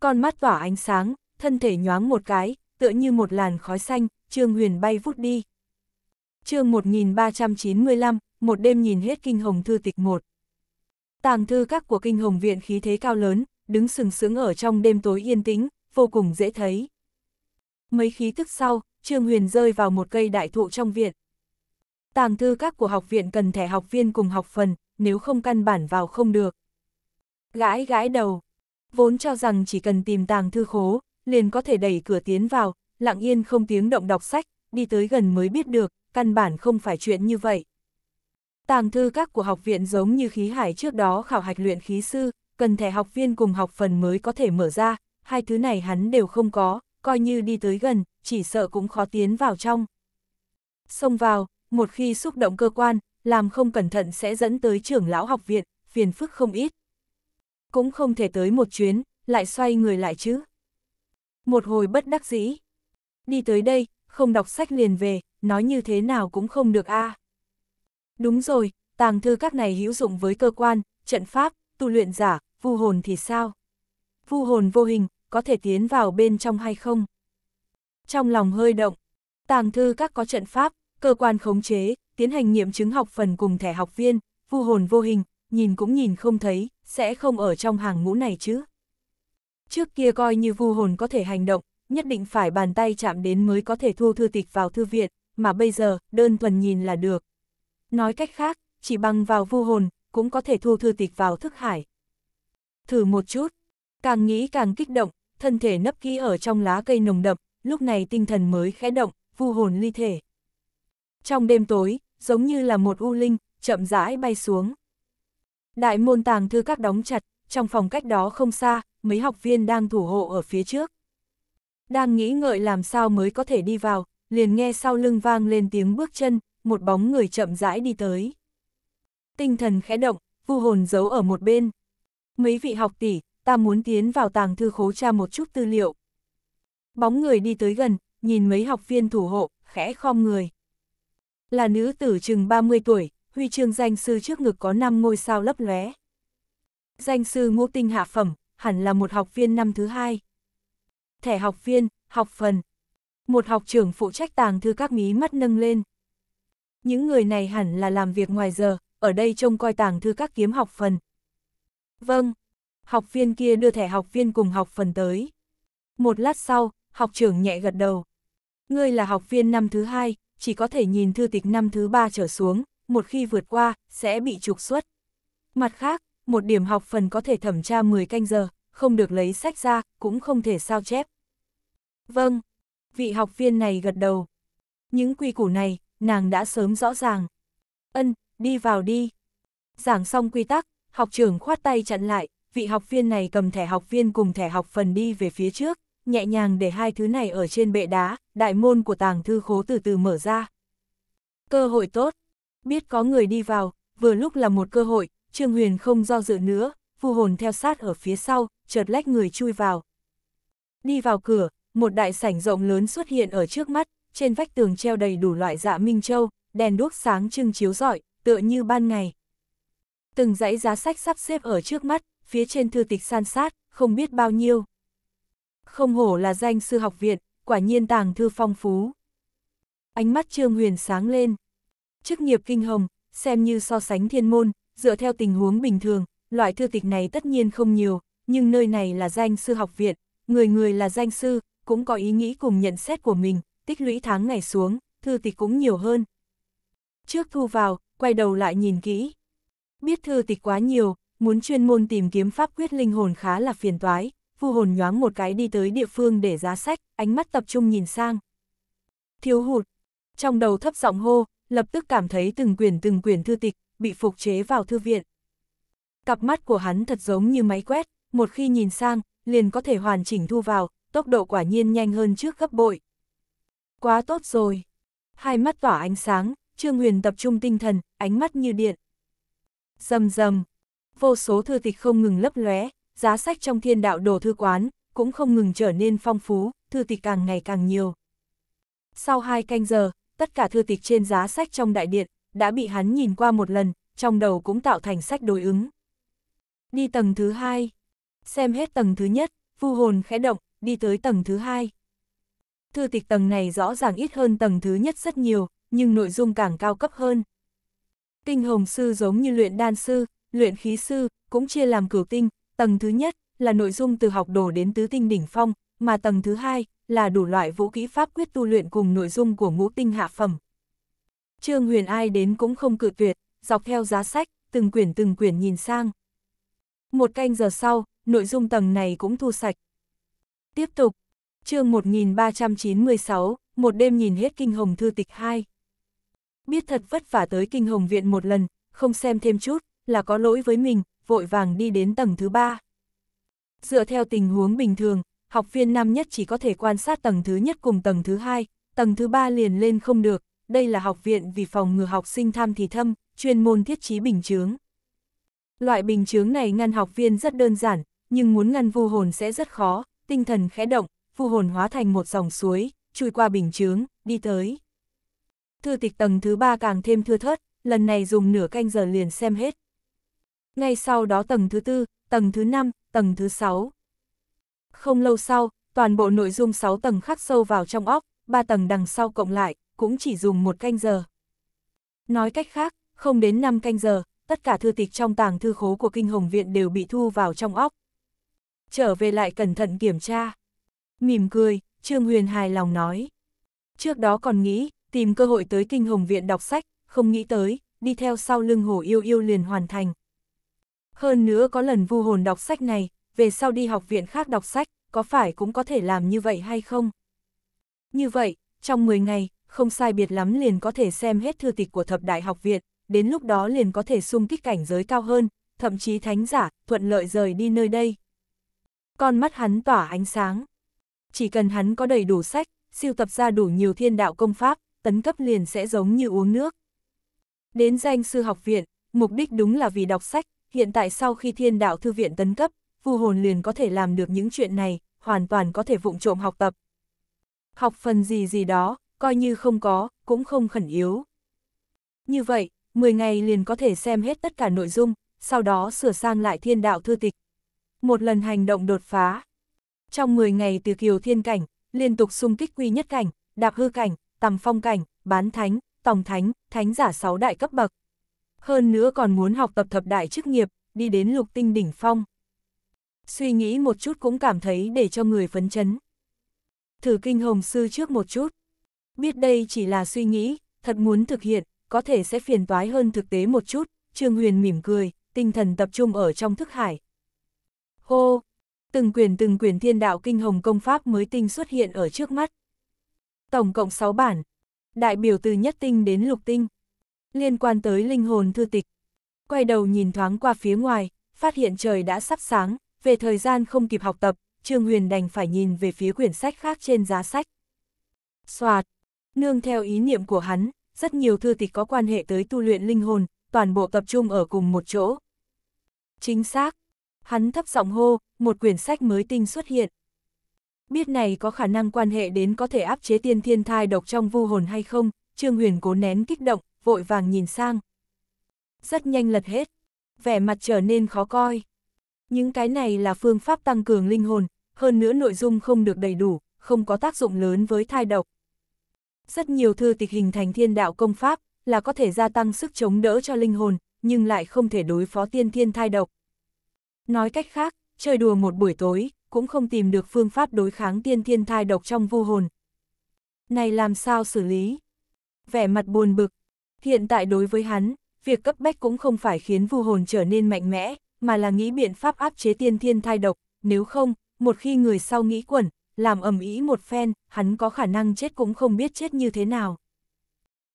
Con mắt tỏa ánh sáng, thân thể nhoáng một cái, tựa như một làn khói xanh, Trương Huyền bay vút đi. Chương 1395, một đêm nhìn hết kinh hồng thư tịch một. Tàng thư các của kinh hồng viện khí thế cao lớn, đứng sừng sững ở trong đêm tối yên tĩnh, vô cùng dễ thấy. Mấy khí thức sau, Trương Huyền rơi vào một cây đại thụ trong viện. Tàng thư các của học viện cần thẻ học viên cùng học phần, nếu không căn bản vào không được. Gãi gãi đầu, vốn cho rằng chỉ cần tìm tàng thư khố, liền có thể đẩy cửa tiến vào, lặng yên không tiếng động đọc sách, đi tới gần mới biết được, căn bản không phải chuyện như vậy. Tàng thư các của học viện giống như khí hải trước đó khảo hạch luyện khí sư, cần thẻ học viên cùng học phần mới có thể mở ra, hai thứ này hắn đều không có, coi như đi tới gần, chỉ sợ cũng khó tiến vào trong. Xông vào, một khi xúc động cơ quan, làm không cẩn thận sẽ dẫn tới trưởng lão học viện, phiền phức không ít. Cũng không thể tới một chuyến, lại xoay người lại chứ. Một hồi bất đắc dĩ. Đi tới đây, không đọc sách liền về, nói như thế nào cũng không được a. À. Đúng rồi, tàng thư các này hữu dụng với cơ quan, trận pháp, tu luyện giả, vu hồn thì sao? Vu hồn vô hình, có thể tiến vào bên trong hay không? Trong lòng hơi động, tàng thư các có trận pháp, cơ quan khống chế, tiến hành nghiệm chứng học phần cùng thẻ học viên, vu hồn vô hình, nhìn cũng nhìn không thấy, sẽ không ở trong hàng ngũ này chứ. Trước kia coi như vu hồn có thể hành động, nhất định phải bàn tay chạm đến mới có thể thu thư tịch vào thư viện, mà bây giờ, đơn thuần nhìn là được. Nói cách khác, chỉ bằng vào vu hồn, cũng có thể thu thư tịch vào thức hải thử một chút. Càng nghĩ càng kích động, thân thể nấp kỹ ở trong lá cây nồng đậm, lúc này tinh thần mới khẽ động, vu hồn ly thể. Trong đêm tối, giống như là một u linh, chậm rãi bay xuống. Đại môn tàng thư các đóng chặt, trong phòng cách đó không xa, mấy học viên đang thủ hộ ở phía trước. Đang nghĩ ngợi làm sao mới có thể đi vào, liền nghe sau lưng vang lên tiếng bước chân, một bóng người chậm rãi đi tới. Tinh thần khẽ động, vu hồn giấu ở một bên mấy vị học tỷ, ta muốn tiến vào tàng thư khố tra một chút tư liệu. Bóng người đi tới gần, nhìn mấy học viên thủ hộ, khẽ khom người. Là nữ tử chừng 30 tuổi, huy chương danh sư trước ngực có 5 ngôi sao lấp lóe. Danh sư ngũ tinh hạ phẩm, hẳn là một học viên năm thứ hai. Thẻ học viên, học phần. Một học trưởng phụ trách tàng thư các mí mắt nâng lên. Những người này hẳn là làm việc ngoài giờ, ở đây trông coi tàng thư các kiếm học phần, Vâng. Học viên kia đưa thẻ học viên cùng học phần tới. Một lát sau, học trưởng nhẹ gật đầu. Ngươi là học viên năm thứ hai, chỉ có thể nhìn thư tịch năm thứ ba trở xuống, một khi vượt qua, sẽ bị trục xuất. Mặt khác, một điểm học phần có thể thẩm tra 10 canh giờ, không được lấy sách ra, cũng không thể sao chép. Vâng, vị học viên này gật đầu. Những quy củ này, nàng đã sớm rõ ràng. Ân, đi vào đi. Giảng xong quy tắc, học trưởng khoát tay chặn lại, vị học viên này cầm thẻ học viên cùng thẻ học phần đi về phía trước, nhẹ nhàng để hai thứ này ở trên bệ đá, đại môn của tàng thư khố từ từ mở ra. Cơ hội tốt, biết có người đi vào, vừa lúc là một cơ hội, Trương Huyền không do dự nữa, phù hồn theo sát ở phía sau, chợt lách người chui vào. Đi vào cửa, một đại sảnh rộng lớn xuất hiện ở trước mắt, trên vách tường treo đầy đủ loại dạ minh châu, đèn đuốc sáng trưng chiếu rọi, tựa như ban ngày. Từng dãy giá sách sắp xếp ở trước mắt, phía trên thư tịch san sát, không biết bao nhiêu. Không hổ là danh sư học viện, quả nhiên tàng thư phong phú. Ánh mắt Trương Huyền sáng lên. Chức nghiệp kinh hồng, xem như so sánh thiên môn, dựa theo tình huống bình thường, loại thư tịch này tất nhiên không nhiều, nhưng nơi này là danh sư học viện, người người là danh sư, cũng có ý nghĩ cùng nhận xét của mình, tích lũy tháng ngày xuống, thư tịch cũng nhiều hơn. Trước thu vào, quay đầu lại nhìn kỹ. Biết thư tịch quá nhiều, muốn chuyên môn tìm kiếm pháp quyết linh hồn khá là phiền toái, vu hồn nhoáng một cái đi tới địa phương để giá sách, ánh mắt tập trung nhìn sang. Thiếu hụt, trong đầu thấp giọng hô, lập tức cảm thấy từng quyển từng quyển thư tịch, bị phục chế vào thư viện. Cặp mắt của hắn thật giống như máy quét, một khi nhìn sang, liền có thể hoàn chỉnh thu vào, tốc độ quả nhiên nhanh hơn trước gấp bội. Quá tốt rồi. Hai mắt tỏa ánh sáng, Trương Huyền tập trung tinh thần, ánh mắt như điện, Dầm dầm, vô số thư tịch không ngừng lấp lóe, giá sách trong thiên đạo đồ thư quán cũng không ngừng trở nên phong phú, thư tịch càng ngày càng nhiều. Sau hai canh giờ, tất cả thư tịch trên giá sách trong đại điện đã bị hắn nhìn qua một lần, trong đầu cũng tạo thành sách đối ứng. Đi tầng thứ hai, xem hết tầng thứ nhất, vu hồn khẽ động, đi tới tầng thứ hai. Thư tịch tầng này rõ ràng ít hơn tầng thứ nhất rất nhiều, nhưng nội dung càng cao cấp hơn, Tinh hồng sư giống như luyện đan sư, luyện khí sư, cũng chia làm cửu tinh, tầng thứ nhất là nội dung từ học đồ đến tứ tinh đỉnh phong, mà tầng thứ hai là đủ loại vũ kỹ pháp quyết tu luyện cùng nội dung của ngũ tinh hạ phẩm. Trương Huyền ai đến cũng không cự tuyệt, dọc theo giá sách, từng quyển từng quyển nhìn sang. Một canh giờ sau, nội dung tầng này cũng thu sạch. Tiếp tục, chương 1396, một đêm nhìn hết kinh hồng thư tịch 2 biết thật vất vả tới kinh hồng viện một lần, không xem thêm chút, là có lỗi với mình, vội vàng đi đến tầng thứ ba. Dựa theo tình huống bình thường, học viên năm nhất chỉ có thể quan sát tầng thứ nhất cùng tầng thứ hai, tầng thứ ba liền lên không được, đây là học viện vì phòng ngừa học sinh tham thì thâm, chuyên môn thiết trí bình chướng. Loại bình chướng này ngăn học viên rất đơn giản, nhưng muốn ngăn vu hồn sẽ rất khó, tinh thần khẽ động, vu hồn hóa thành một dòng suối, chui qua bình chướng, đi tới thư tịch tầng thứ ba càng thêm thưa thớt, lần này dùng nửa canh giờ liền xem hết. Ngay sau đó tầng thứ tư, tầng thứ năm, tầng thứ sáu. Không lâu sau, toàn bộ nội dung sáu tầng khắc sâu vào trong óc, ba tầng đằng sau cộng lại, cũng chỉ dùng một canh giờ. Nói cách khác, không đến năm canh giờ, tất cả thư tịch trong tàng thư khố của Kinh Hồng Viện đều bị thu vào trong óc. Trở về lại cẩn thận kiểm tra. Mỉm cười, Trương Huyền hài lòng nói. Trước đó còn nghĩ, tìm cơ hội tới kinh hồng viện đọc sách, không nghĩ tới, đi theo sau lưng hồ yêu yêu liền hoàn thành. Hơn nữa có lần vu hồn đọc sách này, về sau đi học viện khác đọc sách, có phải cũng có thể làm như vậy hay không? Như vậy, trong 10 ngày, không sai biệt lắm liền có thể xem hết thư tịch của thập đại học viện, đến lúc đó liền có thể sung kích cảnh giới cao hơn, thậm chí thánh giả, thuận lợi rời đi nơi đây. Con mắt hắn tỏa ánh sáng. Chỉ cần hắn có đầy đủ sách, siêu tập ra đủ nhiều thiên đạo công pháp, tấn cấp liền sẽ giống như uống nước. Đến danh sư học viện, mục đích đúng là vì đọc sách, hiện tại sau khi thiên đạo thư viện tấn cấp, phù hồn liền có thể làm được những chuyện này, hoàn toàn có thể vụng trộm học tập. Học phần gì gì đó, coi như không có, cũng không khẩn yếu. Như vậy, 10 ngày liền có thể xem hết tất cả nội dung, sau đó sửa sang lại thiên đạo thư tịch. Một lần hành động đột phá. Trong 10 ngày từ kiều thiên cảnh, liên tục xung kích quy nhất cảnh, đạp hư cảnh, tầm phong cảnh, bán thánh, tòng thánh, thánh giả sáu đại cấp bậc. Hơn nữa còn muốn học tập thập đại chức nghiệp, đi đến lục tinh đỉnh phong. Suy nghĩ một chút cũng cảm thấy để cho người phấn chấn. Thử kinh hồng sư trước một chút. Biết đây chỉ là suy nghĩ, thật muốn thực hiện, có thể sẽ phiền toái hơn thực tế một chút, Trương Huyền mỉm cười, tinh thần tập trung ở trong thức hải. Hô! Từng quyền từng quyền thiên đạo kinh hồng công pháp mới tinh xuất hiện ở trước mắt. Tổng cộng 6 bản. Đại biểu từ nhất tinh đến lục tinh. Liên quan tới linh hồn thư tịch. Quay đầu nhìn thoáng qua phía ngoài, phát hiện trời đã sắp sáng, về thời gian không kịp học tập, Trương Huyền đành phải nhìn về phía quyển sách khác trên giá sách. Soạt, nương theo ý niệm của hắn, rất nhiều thư tịch có quan hệ tới tu luyện linh hồn, toàn bộ tập trung ở cùng một chỗ. Chính xác, hắn thấp giọng hô, một quyển sách mới tinh xuất hiện biết này có khả năng quan hệ đến có thể áp chế tiên thiên thai độc trong vu hồn hay không, Trương Huyền cố nén kích động, vội vàng nhìn sang. Rất nhanh lật hết, vẻ mặt trở nên khó coi. Những cái này là phương pháp tăng cường linh hồn, hơn nữa nội dung không được đầy đủ, không có tác dụng lớn với thai độc. Rất nhiều thư tịch hình thành thiên đạo công pháp là có thể gia tăng sức chống đỡ cho linh hồn, nhưng lại không thể đối phó tiên thiên thai độc. Nói cách khác, chơi đùa một buổi tối, cũng không tìm được phương pháp đối kháng tiên thiên thai độc trong vô hồn. Này làm sao xử lý? Vẻ mặt buồn bực. Hiện tại đối với hắn, việc cấp bách cũng không phải khiến vô hồn trở nên mạnh mẽ, mà là nghĩ biện pháp áp chế tiên thiên thai độc, nếu không, một khi người sau nghĩ quẩn, làm ầm ý một phen, hắn có khả năng chết cũng không biết chết như thế nào.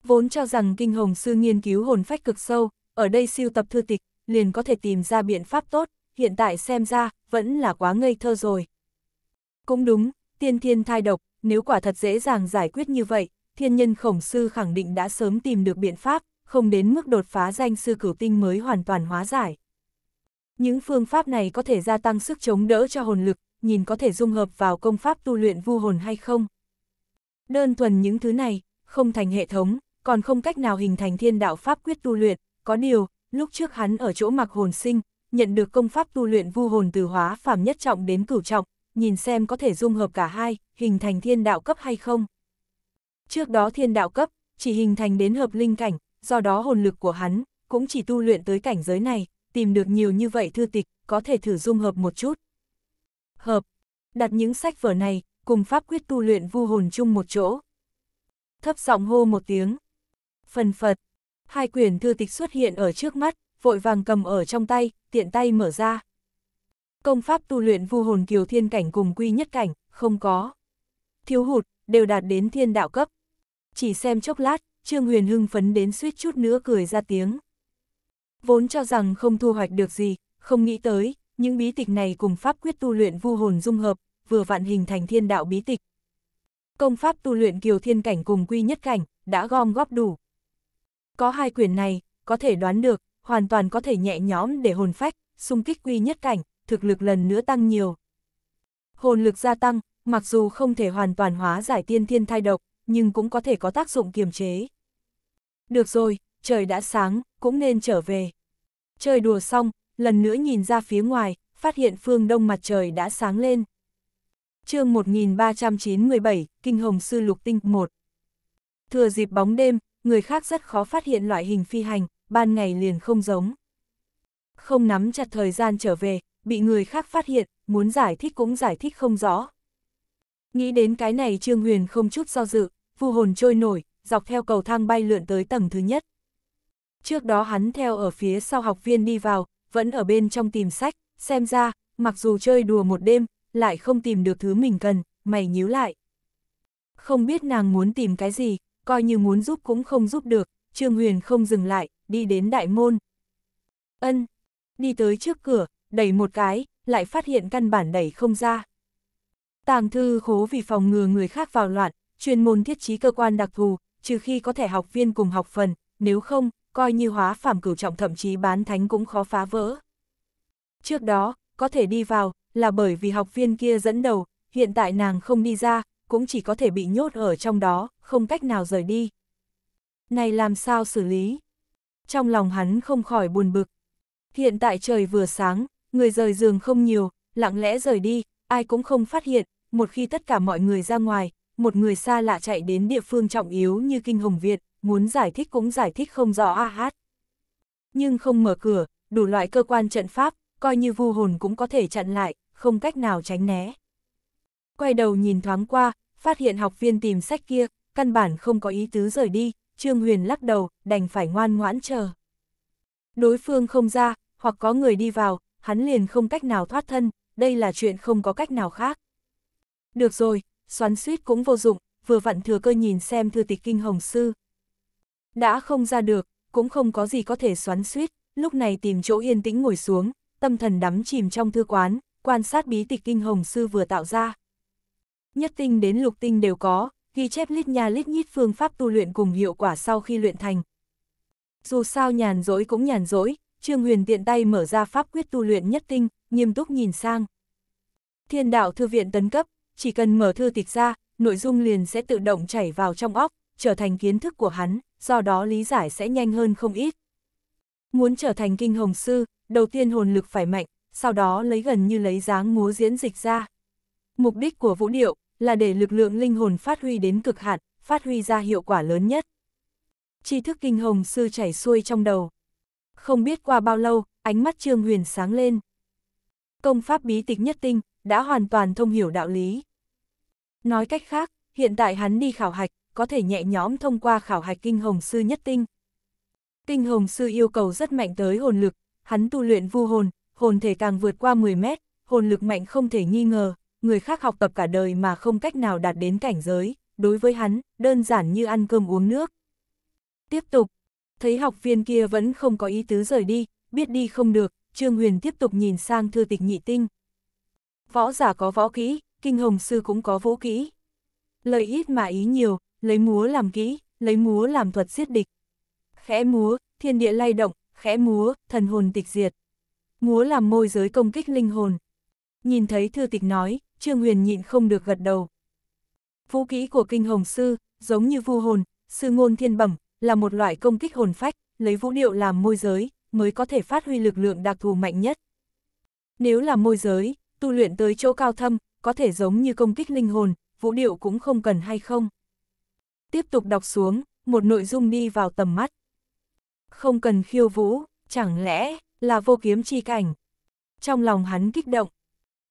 Vốn cho rằng Kinh Hồng Sư nghiên cứu hồn phách cực sâu, ở đây siêu tập thư tịch, liền có thể tìm ra biện pháp tốt, hiện tại xem ra, vẫn là quá ngây thơ rồi. Cũng đúng, tiên thiên thai độc, nếu quả thật dễ dàng giải quyết như vậy, thiên nhân khổng sư khẳng định đã sớm tìm được biện pháp, không đến mức đột phá danh sư cửu tinh mới hoàn toàn hóa giải. Những phương pháp này có thể gia tăng sức chống đỡ cho hồn lực, nhìn có thể dung hợp vào công pháp tu luyện vu hồn hay không. Đơn thuần những thứ này, không thành hệ thống, còn không cách nào hình thành thiên đạo pháp quyết tu luyện, có điều, lúc trước hắn ở chỗ mặc hồn sinh, nhận được công pháp tu luyện vu hồn từ hóa phàm nhất trọng đến cửu trọng, nhìn xem có thể dung hợp cả hai, hình thành thiên đạo cấp hay không. Trước đó thiên đạo cấp, chỉ hình thành đến hợp linh cảnh, do đó hồn lực của hắn, cũng chỉ tu luyện tới cảnh giới này, tìm được nhiều như vậy thư tịch, có thể thử dung hợp một chút. Hợp, đặt những sách vở này, cùng pháp quyết tu luyện vu hồn chung một chỗ. Thấp giọng hô một tiếng. Phần phật, hai quyển thư tịch xuất hiện ở trước mắt, vội vàng cầm ở trong tay, tiện tay mở ra. Công pháp tu luyện vu hồn kiều thiên cảnh cùng quy nhất cảnh, không có. Thiếu hụt, đều đạt đến thiên đạo cấp. Chỉ xem chốc lát, Trương Huyền hưng phấn đến suýt chút nữa cười ra tiếng. Vốn cho rằng không thu hoạch được gì, không nghĩ tới, những bí tịch này cùng pháp quyết tu luyện vu hồn dung hợp, vừa vạn hình thành thiên đạo bí tịch. Công pháp tu luyện kiều thiên cảnh cùng quy nhất cảnh, đã gom góp đủ. Có hai quyển này, có thể đoán được, hoàn toàn có thể nhẹ nhõm để hồn phách, xung kích quy nhất cảnh, thực lực lần nữa tăng nhiều. Hồn lực gia tăng, mặc dù không thể hoàn toàn hóa giải tiên thiên thai độc, nhưng cũng có thể có tác dụng kiềm chế. Được rồi, trời đã sáng, cũng nên trở về. Chơi đùa xong, lần nữa nhìn ra phía ngoài, phát hiện phương đông mặt trời đã sáng lên. chương 1397, Kinh Hồng Sư Lục Tinh 1 Thừa dịp bóng đêm, người khác rất khó phát hiện loại hình phi hành, ban ngày liền không giống. Không nắm chặt thời gian trở về, bị người khác phát hiện, muốn giải thích cũng giải thích không rõ. Nghĩ đến cái này Trương Huyền không chút do dự, vu hồn trôi nổi, dọc theo cầu thang bay lượn tới tầng thứ nhất. Trước đó hắn theo ở phía sau học viên đi vào, vẫn ở bên trong tìm sách, xem ra, mặc dù chơi đùa một đêm, lại không tìm được thứ mình cần, mày nhíu lại. Không biết nàng muốn tìm cái gì, coi như muốn giúp cũng không giúp được, Trương Huyền không dừng lại, đi đến đại môn. Ân, đi tới trước cửa, đẩy một cái, lại phát hiện căn bản đẩy không ra. Tàng thư khố vì phòng ngừa người khác vào loạn, chuyên môn thiết trí cơ quan đặc thù, trừ khi có thể học viên cùng học phần, nếu không, coi như hóa phàm cửu trọng thậm chí bán thánh cũng khó phá vỡ. Trước đó, có thể đi vào, là bởi vì học viên kia dẫn đầu, hiện tại nàng không đi ra, cũng chỉ có thể bị nhốt ở trong đó, không cách nào rời đi. Này làm sao xử lý? trong lòng hắn không khỏi buồn bực. Hiện tại trời vừa sáng, người rời giường không nhiều, lặng lẽ rời đi, ai cũng không phát hiện, một khi tất cả mọi người ra ngoài, một người xa lạ chạy đến địa phương trọng yếu như Kinh Hồng Việt, muốn giải thích cũng giải thích không rõ a hát. Nhưng không mở cửa, đủ loại cơ quan trận pháp, coi như vu hồn cũng có thể chặn lại, không cách nào tránh né. Quay đầu nhìn thoáng qua, phát hiện học viên tìm sách kia, căn bản không có ý tứ rời đi, Trương Huyền lắc đầu, đành phải ngoan ngoãn chờ. Đối phương không ra, hoặc có người đi vào, hắn liền không cách nào thoát thân, đây là chuyện không có cách nào khác. Được rồi, xoắn suýt cũng vô dụng, vừa vặn thừa cơ nhìn xem thư tịch kinh hồng sư. Đã không ra được, cũng không có gì có thể xoắn suýt, lúc này tìm chỗ yên tĩnh ngồi xuống, tâm thần đắm chìm trong thư quán, quan sát bí tịch kinh hồng sư vừa tạo ra. Nhất tinh đến lục tinh đều có, ghi chép lít nhà lít nhít phương pháp tu luyện cùng hiệu quả sau khi luyện thành. Dù sao nhàn rỗi cũng nhàn rỗi, Trương Huyền tiện tay mở ra pháp quyết tu luyện nhất tinh, nghiêm túc nhìn sang. Thiên đạo thư viện tấn cấp, chỉ cần mở thư tịch ra, nội dung liền sẽ tự động chảy vào trong óc, trở thành kiến thức của hắn, do đó lý giải sẽ nhanh hơn không ít. Muốn trở thành kinh hồng sư, đầu tiên hồn lực phải mạnh, sau đó lấy gần như lấy dáng múa diễn dịch ra. Mục đích của vũ điệu là để lực lượng linh hồn phát huy đến cực hạn, phát huy ra hiệu quả lớn nhất. Tri thức kinh hồng sư chảy xuôi trong đầu. Không biết qua bao lâu, ánh mắt Trương Huyền sáng lên. Công pháp bí tịch nhất tinh, đã hoàn toàn thông hiểu đạo lý. Nói cách khác, hiện tại hắn đi khảo hạch, có thể nhẹ nhõm thông qua khảo hạch kinh hồng sư nhất tinh. Kinh hồng sư yêu cầu rất mạnh tới hồn lực, hắn tu luyện vu hồn, hồn thể càng vượt qua 10 mét, hồn lực mạnh không thể nghi ngờ, người khác học tập cả đời mà không cách nào đạt đến cảnh giới, đối với hắn, đơn giản như ăn cơm uống nước. Tiếp tục, thấy học viên kia vẫn không có ý tứ rời đi, biết đi không được, Trương Huyền tiếp tục nhìn sang thư tịch nhị tinh. Võ giả có võ kỹ, kinh hồng sư cũng có vũ kỹ. Lời ít mà ý nhiều, lấy múa làm kỹ, lấy múa làm thuật giết địch. Khẽ múa, thiên địa lay động, khẽ múa, thần hồn tịch diệt. Múa làm môi giới công kích linh hồn. Nhìn thấy thư tịch nói, Trương Huyền nhịn không được gật đầu. Vũ kỹ của kinh hồng sư, giống như vu hồn, sư ngôn thiên bẩm, là một loại công kích hồn phách, lấy vũ điệu làm môi giới, mới có thể phát huy lực lượng đặc thù mạnh nhất. Nếu là môi giới, tu luyện tới chỗ cao thâm, có thể giống như công kích linh hồn, vũ điệu cũng không cần hay không. Tiếp tục đọc xuống, một nội dung đi vào tầm mắt. Không cần khiêu vũ, chẳng lẽ là vô kiếm chi cảnh. Trong lòng hắn kích động,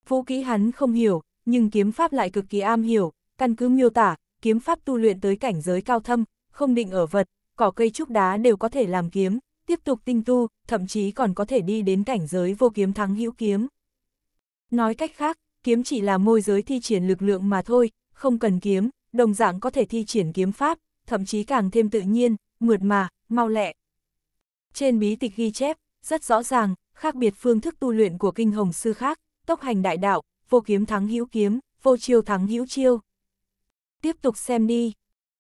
Vũ kỹ hắn không hiểu, nhưng kiếm pháp lại cực kỳ am hiểu, căn cứ miêu tả, kiếm pháp tu luyện tới cảnh giới cao thâm, không định ở vật, cỏ cây trúc đá đều có thể làm kiếm, tiếp tục tinh tu, thậm chí còn có thể đi đến cảnh giới vô kiếm thắng hữu kiếm. Nói cách khác, kiếm chỉ là môi giới thi triển lực lượng mà thôi, không cần kiếm, đồng dạng có thể thi triển kiếm pháp, thậm chí càng thêm tự nhiên, mượt mà, mau lẹ. Trên bí tịch ghi chép, rất rõ ràng, khác biệt phương thức tu luyện của kinh hồng sư khác, tốc hành đại đạo, vô kiếm thắng hữu kiếm, vô chiêu thắng hữu chiêu. Tiếp tục xem đi.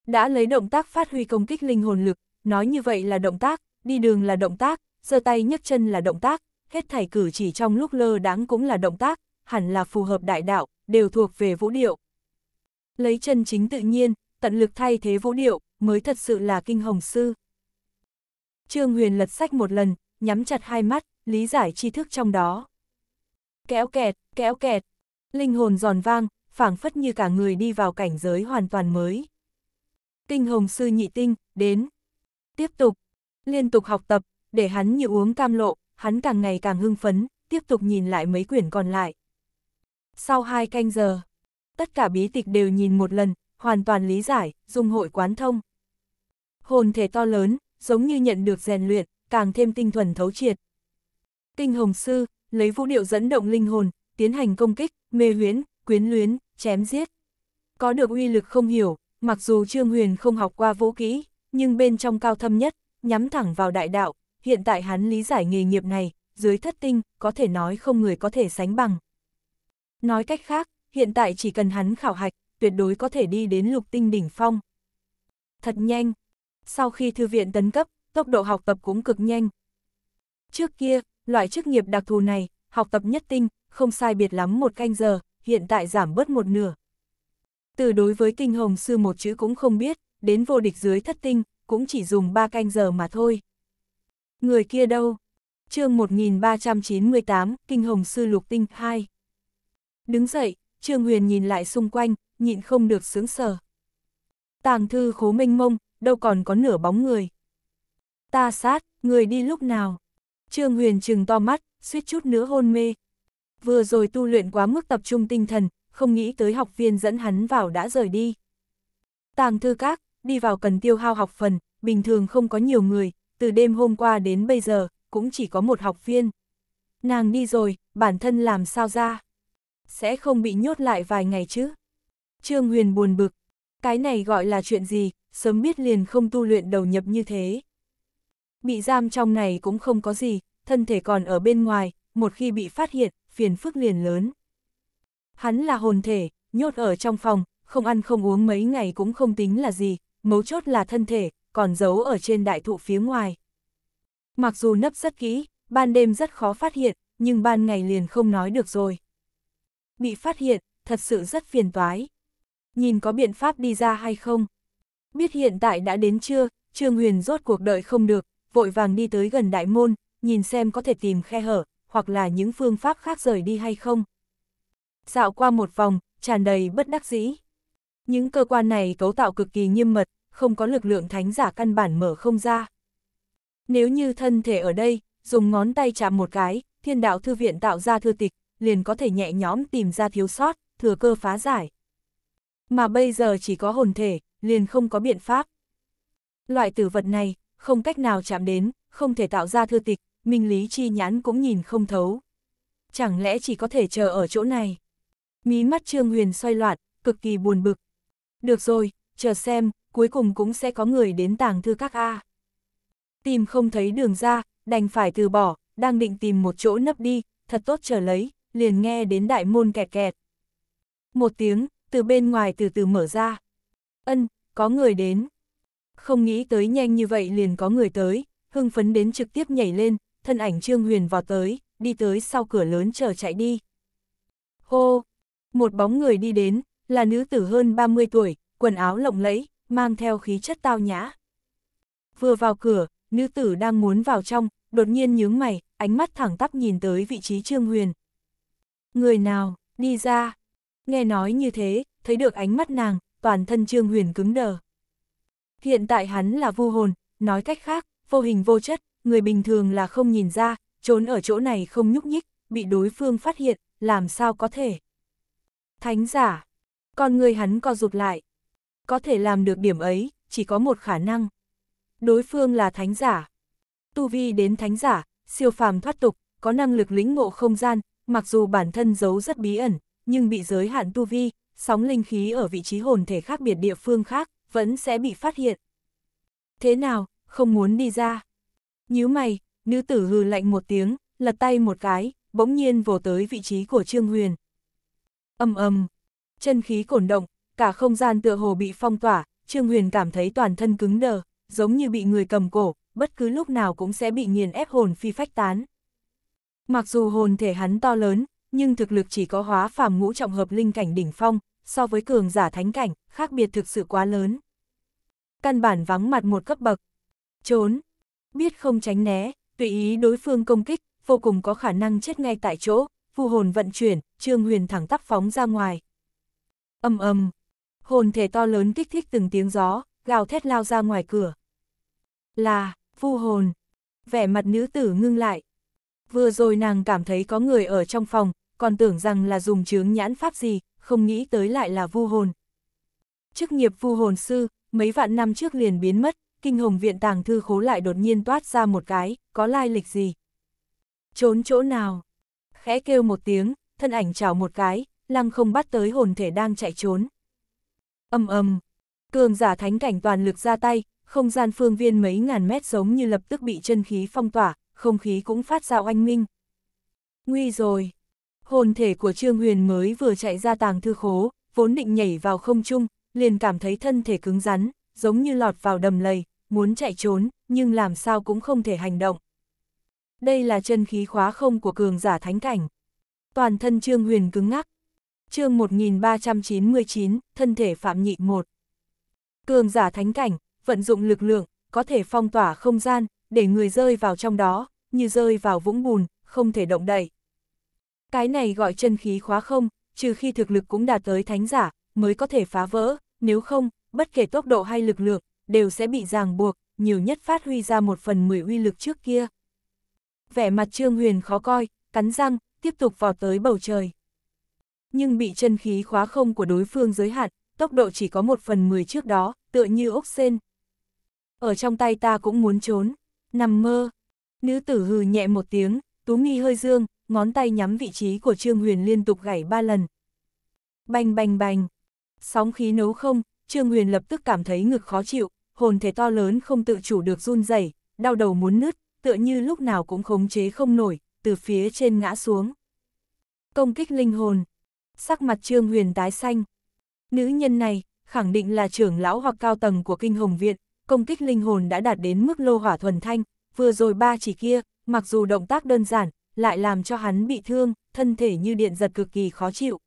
Đã lấy động tác phát huy công kích linh hồn lực, nói như vậy là động tác, đi đường là động tác, giơ tay nhấc chân là động tác, hết thảy cử chỉ trong lúc lơ đáng cũng là động tác, hẳn là phù hợp đại đạo, đều thuộc về vũ điệu. Lấy chân chính tự nhiên, tận lực thay thế vũ điệu, mới thật sự là kinh hồng sư. Trương Huyền lật sách một lần, nhắm chặt hai mắt, lý giải tri thức trong đó. Kéo kẹt, kéo kẹt. Linh hồn giòn vang, phảng phất như cả người đi vào cảnh giới hoàn toàn mới. Tinh hồng sư nhị tinh, đến. Tiếp tục, liên tục học tập, để hắn như uống cam lộ, hắn càng ngày càng hưng phấn, tiếp tục nhìn lại mấy quyển còn lại. Sau hai canh giờ, tất cả bí tịch đều nhìn một lần, hoàn toàn lý giải, dung hội quán thông. Hồn thể to lớn, giống như nhận được rèn luyện, càng thêm tinh thuần thấu triệt. Tinh Hồng Sư, lấy vũ điệu dẫn động linh hồn, tiến hành công kích, mê huyến quyến luyến, chém giết. Có được uy lực không hiểu, mặc dù Trương Huyền không học qua vũ kỹ, nhưng bên trong cao thâm nhất, nhắm thẳng vào đại đạo, hiện tại hắn lý giải nghề nghiệp này, dưới thất tinh, có thể nói không người có thể sánh bằng. Nói cách khác, hiện tại chỉ cần hắn khảo hạch, tuyệt đối có thể đi đến lục tinh đỉnh phong. Thật nhanh. Sau khi thư viện tấn cấp, tốc độ học tập cũng cực nhanh. Trước kia, Loại chức nghiệp đặc thù này, học tập nhất tinh, không sai biệt lắm một canh giờ, hiện tại giảm bớt một nửa. Từ đối với kinh hồng sư một chữ cũng không biết, đến vô địch dưới thất tinh, cũng chỉ dùng ba canh giờ mà thôi. Người kia đâu? chương 1398, Kinh Hồng Sư Lục Tinh 2. Đứng dậy, Trương Huyền nhìn lại xung quanh, nhịn không được sướng sở. Tàng thư khố minh mông, đâu còn có nửa bóng người. Ta sát, người đi lúc nào? Trương Huyền trừng to mắt, suýt chút nữa hôn mê. Vừa rồi tu luyện quá mức tập trung tinh thần, không nghĩ tới học viên dẫn hắn vào đã rời đi. Tàng thư các, đi vào cần tiêu hao học phần, bình thường không có nhiều người, từ đêm hôm qua đến bây giờ, cũng chỉ có một học viên. Nàng đi rồi, bản thân làm sao ra? Sẽ không bị nhốt lại vài ngày chứ? Trương Huyền buồn bực. Cái này gọi là chuyện gì, sớm biết liền không tu luyện đầu nhập như thế, bị giam trong này cũng không có gì, thân thể còn ở bên ngoài, một khi bị phát hiện, phiền phức liền lớn. Hắn là hồn thể, nhốt ở trong phòng, không ăn không uống mấy ngày cũng không tính là gì, mấu chốt là thân thể, còn giấu ở trên đại thụ phía ngoài. Mặc dù nấp rất kỹ, ban đêm rất khó phát hiện, nhưng ban ngày liền không nói được rồi. Bị phát hiện, thật sự rất phiền toái. Nhìn có biện pháp đi ra hay không? Biết hiện tại đã đến chưa, Trương Huyền rốt cuộc đợi không được, vội vàng đi tới gần đại môn, nhìn xem có thể tìm khe hở, hoặc là những phương pháp khác rời đi hay không. Dạo qua một vòng, tràn đầy bất đắc dĩ. Những cơ quan này cấu tạo cực kỳ nghiêm mật, không có lực lượng thánh giả căn bản mở không ra. Nếu như thân thể ở đây, dùng ngón tay chạm một cái, thiên đạo thư viện tạo ra thư tịch, liền có thể nhẹ nhõm tìm ra thiếu sót, thừa cơ phá giải. Mà bây giờ chỉ có hồn thể, liền không có biện pháp. Loại tử vật này, không cách nào chạm đến, không thể tạo ra thư tịch, minh lý chi nhãn cũng nhìn không thấu. Chẳng lẽ chỉ có thể chờ ở chỗ này? Mí mắt Trương Huyền xoay loạn, cực kỳ buồn bực. Được rồi, chờ xem, cuối cùng cũng sẽ có người đến tàng thư các A. Tìm không thấy đường ra, đành phải từ bỏ, đang định tìm một chỗ nấp đi, thật tốt chờ lấy, liền nghe đến đại môn kẹt kẹt. Một tiếng, từ bên ngoài từ từ mở ra. Ân, có người đến. Không nghĩ tới nhanh như vậy liền có người tới, hưng phấn đến trực tiếp nhảy lên, thân ảnh Trương Huyền vào tới, đi tới sau cửa lớn chờ chạy đi. Hô! Một bóng người đi đến, là nữ tử hơn 30 tuổi, quần áo lộng lẫy, mang theo khí chất tao nhã. Vừa vào cửa, nữ tử đang muốn vào trong, đột nhiên nhướng mày, ánh mắt thẳng tắp nhìn tới vị trí Trương Huyền. Người nào, đi ra. Nghe nói như thế, thấy được ánh mắt nàng, toàn thân Trương Huyền cứng đờ. Hiện tại hắn là vô hồn, nói cách khác, vô hình vô chất, người bình thường là không nhìn ra, trốn ở chỗ này không nhúc nhích, bị đối phương phát hiện, làm sao có thể. Thánh giả, con người hắn co rụt lại. Có thể làm được điểm ấy, chỉ có một khả năng. Đối phương là thánh giả. Tu vi đến thánh giả, siêu phàm thoát tục, có năng lực lĩnh ngộ không gian, mặc dù bản thân giấu rất bí ẩn, nhưng bị giới hạn tu vi, sóng linh khí ở vị trí hồn thể khác biệt địa phương khác, vẫn sẽ bị phát hiện. Thế nào, không muốn đi ra. Nhíu mày, nữ tử hừ lạnh một tiếng, lật tay một cái, bỗng nhiên vồ tới vị trí của Trương Huyền. Âm âm, chân khí cổn động, cả không gian tựa hồ bị phong tỏa, Trương Huyền cảm thấy toàn thân cứng đờ, giống như bị người cầm cổ, bất cứ lúc nào cũng sẽ bị nghiền ép hồn phi phách tán. Mặc dù hồn thể hắn to lớn, nhưng thực lực chỉ có hóa phàm ngũ trọng hợp linh cảnh đỉnh phong, so với cường giả thánh cảnh, khác biệt thực sự quá lớn. Căn bản vắng mặt một cấp bậc. Trốn. Biết không tránh né, tùy ý đối phương công kích, vô cùng có khả năng chết ngay tại chỗ, phù hồn vận chuyển, trương huyền thẳng tắp phóng ra ngoài. Âm âm. Hồn thể to lớn kích thích từng tiếng gió, gào thét lao ra ngoài cửa. Là, phu hồn. Vẻ mặt nữ tử ngưng lại. Vừa rồi nàng cảm thấy có người ở trong phòng, còn tưởng rằng là dùng chướng nhãn pháp gì, không nghĩ tới lại là vu hồn. Chức nghiệp vu hồn sư, mấy vạn năm trước liền biến mất, kinh hồng viện tàng thư khố lại đột nhiên toát ra một cái, có lai lịch gì. Trốn chỗ nào? Khẽ kêu một tiếng, thân ảnh chào một cái, lăng không bắt tới hồn thể đang chạy trốn. Âm âm, cường giả thánh cảnh toàn lực ra tay, không gian phương viên mấy ngàn mét giống như lập tức bị chân khí phong tỏa, không khí cũng phát ra oanh minh. Nguy rồi, hồn thể của Trương Huyền mới vừa chạy ra tàng thư khố, vốn định nhảy vào không trung, liền cảm thấy thân thể cứng rắn, giống như lọt vào đầm lầy, muốn chạy trốn, nhưng làm sao cũng không thể hành động. Đây là chân khí khóa không của cường giả thánh cảnh. Toàn thân Trương Huyền cứng ngắc. Chương 1399, thân thể Phạm Nhị một Cường giả thánh cảnh, vận dụng lực lượng, có thể phong tỏa không gian, để người rơi vào trong đó, như rơi vào vũng bùn, không thể động đậy. Cái này gọi chân khí khóa không, trừ khi thực lực cũng đạt tới thánh giả, mới có thể phá vỡ, nếu không, bất kể tốc độ hay lực lượng, đều sẽ bị ràng buộc, nhiều nhất phát huy ra một phần mười uy lực trước kia. Vẻ mặt Trương Huyền khó coi, cắn răng, tiếp tục vào tới bầu trời. Nhưng bị chân khí khóa không của đối phương giới hạn, tốc độ chỉ có một phần mười trước đó, tựa như ốc sen. Ở trong tay ta cũng muốn trốn, nằm mơ. Nữ tử hừ nhẹ một tiếng, tú nghi hơi dương, ngón tay nhắm vị trí của Trương Huyền liên tục gảy ba lần. Bành bành bành, sóng khí nấu không, Trương Huyền lập tức cảm thấy ngực khó chịu, hồn thể to lớn không tự chủ được run rẩy, đau đầu muốn nứt, tựa như lúc nào cũng khống chế không nổi, từ phía trên ngã xuống. Công kích linh hồn, sắc mặt Trương Huyền tái xanh. Nữ nhân này, khẳng định là trưởng lão hoặc cao tầng của kinh hồng viện, công kích linh hồn đã đạt đến mức lô hỏa thuần thanh, vừa rồi ba chỉ kia, mặc dù động tác đơn giản, lại làm cho hắn bị thương, thân thể như điện giật cực kỳ khó chịu.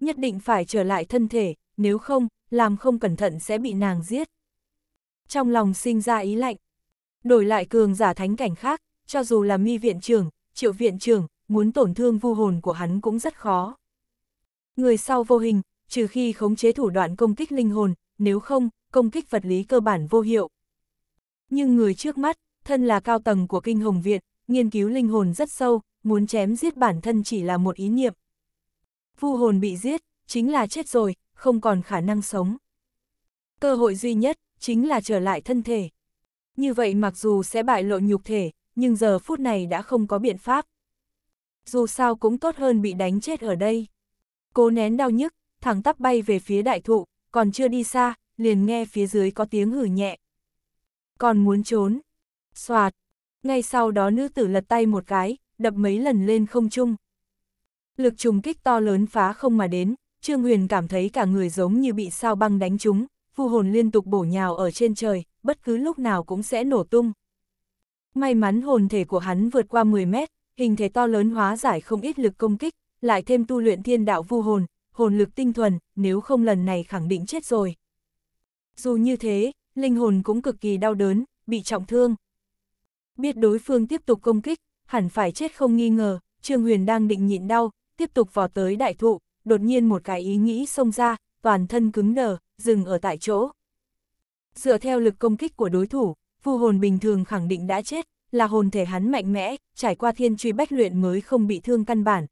Nhất định phải trở lại thân thể, nếu không, làm không cẩn thận sẽ bị nàng giết. Trong lòng sinh ra ý lạnh, đổi lại cường giả thánh cảnh khác, cho dù là mi viện trưởng, triệu viện trưởng, muốn tổn thương vu hồn của hắn cũng rất khó. Người sau vô hình, trừ khi khống chế thủ đoạn công kích linh hồn, nếu không, công kích vật lý cơ bản vô hiệu. Nhưng người trước mắt, thân là cao tầng của kinh hồng viện, nghiên cứu linh hồn rất sâu, muốn chém giết bản thân chỉ là một ý niệm. Vu hồn bị giết, chính là chết rồi, không còn khả năng sống. Cơ hội duy nhất, chính là trở lại thân thể. Như vậy mặc dù sẽ bại lộ nhục thể, nhưng giờ phút này đã không có biện pháp. Dù sao cũng tốt hơn bị đánh chết ở đây. Cố nén đau nhức, thẳng tắp bay về phía đại thụ, còn chưa đi xa, liền nghe phía dưới có tiếng hử nhẹ. Còn muốn trốn. Xoạt, ngay sau đó nữ tử lật tay một cái, đập mấy lần lên không trung. Lực trùng kích to lớn phá không mà đến, Trương Huyền cảm thấy cả người giống như bị sao băng đánh trúng, phu hồn liên tục bổ nhào ở trên trời, bất cứ lúc nào cũng sẽ nổ tung. May mắn hồn thể của hắn vượt qua 10 mét, hình thể to lớn hóa giải không ít lực công kích, lại thêm tu luyện thiên đạo vu hồn, hồn lực tinh thuần, nếu không lần này khẳng định chết rồi. Dù như thế, linh hồn cũng cực kỳ đau đớn, bị trọng thương. Biết đối phương tiếp tục công kích, hẳn phải chết không nghi ngờ, Trương Huyền đang định nhịn đau, tiếp tục vò tới đại thụ, đột nhiên một cái ý nghĩ xông ra, toàn thân cứng đờ, dừng ở tại chỗ. Dựa theo lực công kích của đối thủ, vu hồn bình thường khẳng định đã chết, là hồn thể hắn mạnh mẽ, trải qua thiên truy bách luyện mới không bị thương căn bản.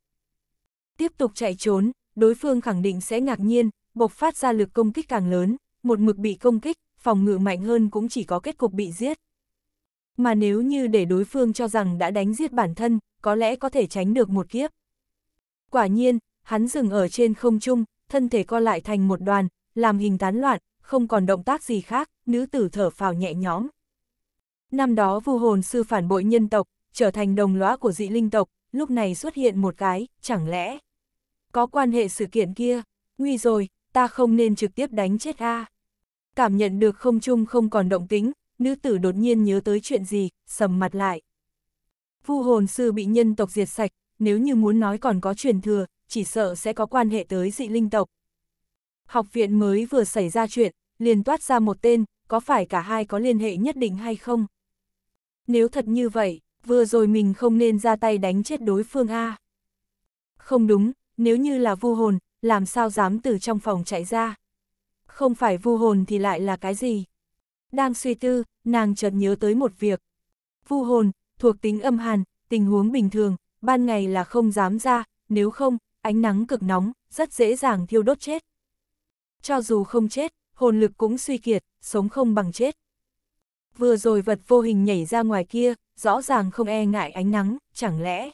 Tiếp tục chạy trốn, đối phương khẳng định sẽ ngạc nhiên, bộc phát ra lực công kích càng lớn, một mực bị công kích, phòng ngự mạnh hơn cũng chỉ có kết cục bị giết. Mà nếu như để đối phương cho rằng đã đánh giết bản thân, có lẽ có thể tránh được một kiếp. Quả nhiên, hắn dừng ở trên không trung, thân thể co lại thành một đoàn, làm hình tán loạn, không còn động tác gì khác, nữ tử thở phào nhẹ nhõm. Năm đó vu hồn sư phản bội nhân tộc, trở thành đồng lõa của dị linh tộc, lúc này xuất hiện một cái, chẳng lẽ có quan hệ sự kiện kia, nguy rồi, ta không nên trực tiếp đánh chết a. Cảm nhận được không trung không còn động tính, nữ tử đột nhiên nhớ tới chuyện gì, sầm mặt lại. Vu hồn sư bị nhân tộc diệt sạch, nếu như muốn nói còn có truyền thừa, chỉ sợ sẽ có quan hệ tới dị linh tộc. Học viện mới vừa xảy ra chuyện, liền toát ra một tên, có phải cả hai có liên hệ nhất định hay không? Nếu thật như vậy, vừa rồi mình không nên ra tay đánh chết đối phương A. Không đúng, nếu như là vu hồn, làm sao dám từ trong phòng chạy ra? Không phải vu hồn thì lại là cái gì? Đang suy tư, nàng chợt nhớ tới một việc. Vu hồn, thuộc tính âm hàn, tình huống bình thường, ban ngày là không dám ra, nếu không, ánh nắng cực nóng, rất dễ dàng thiêu đốt chết. Cho dù không chết, hồn lực cũng suy kiệt, sống không bằng chết. Vừa rồi vật vô hình nhảy ra ngoài kia, rõ ràng không e ngại ánh nắng, chẳng lẽ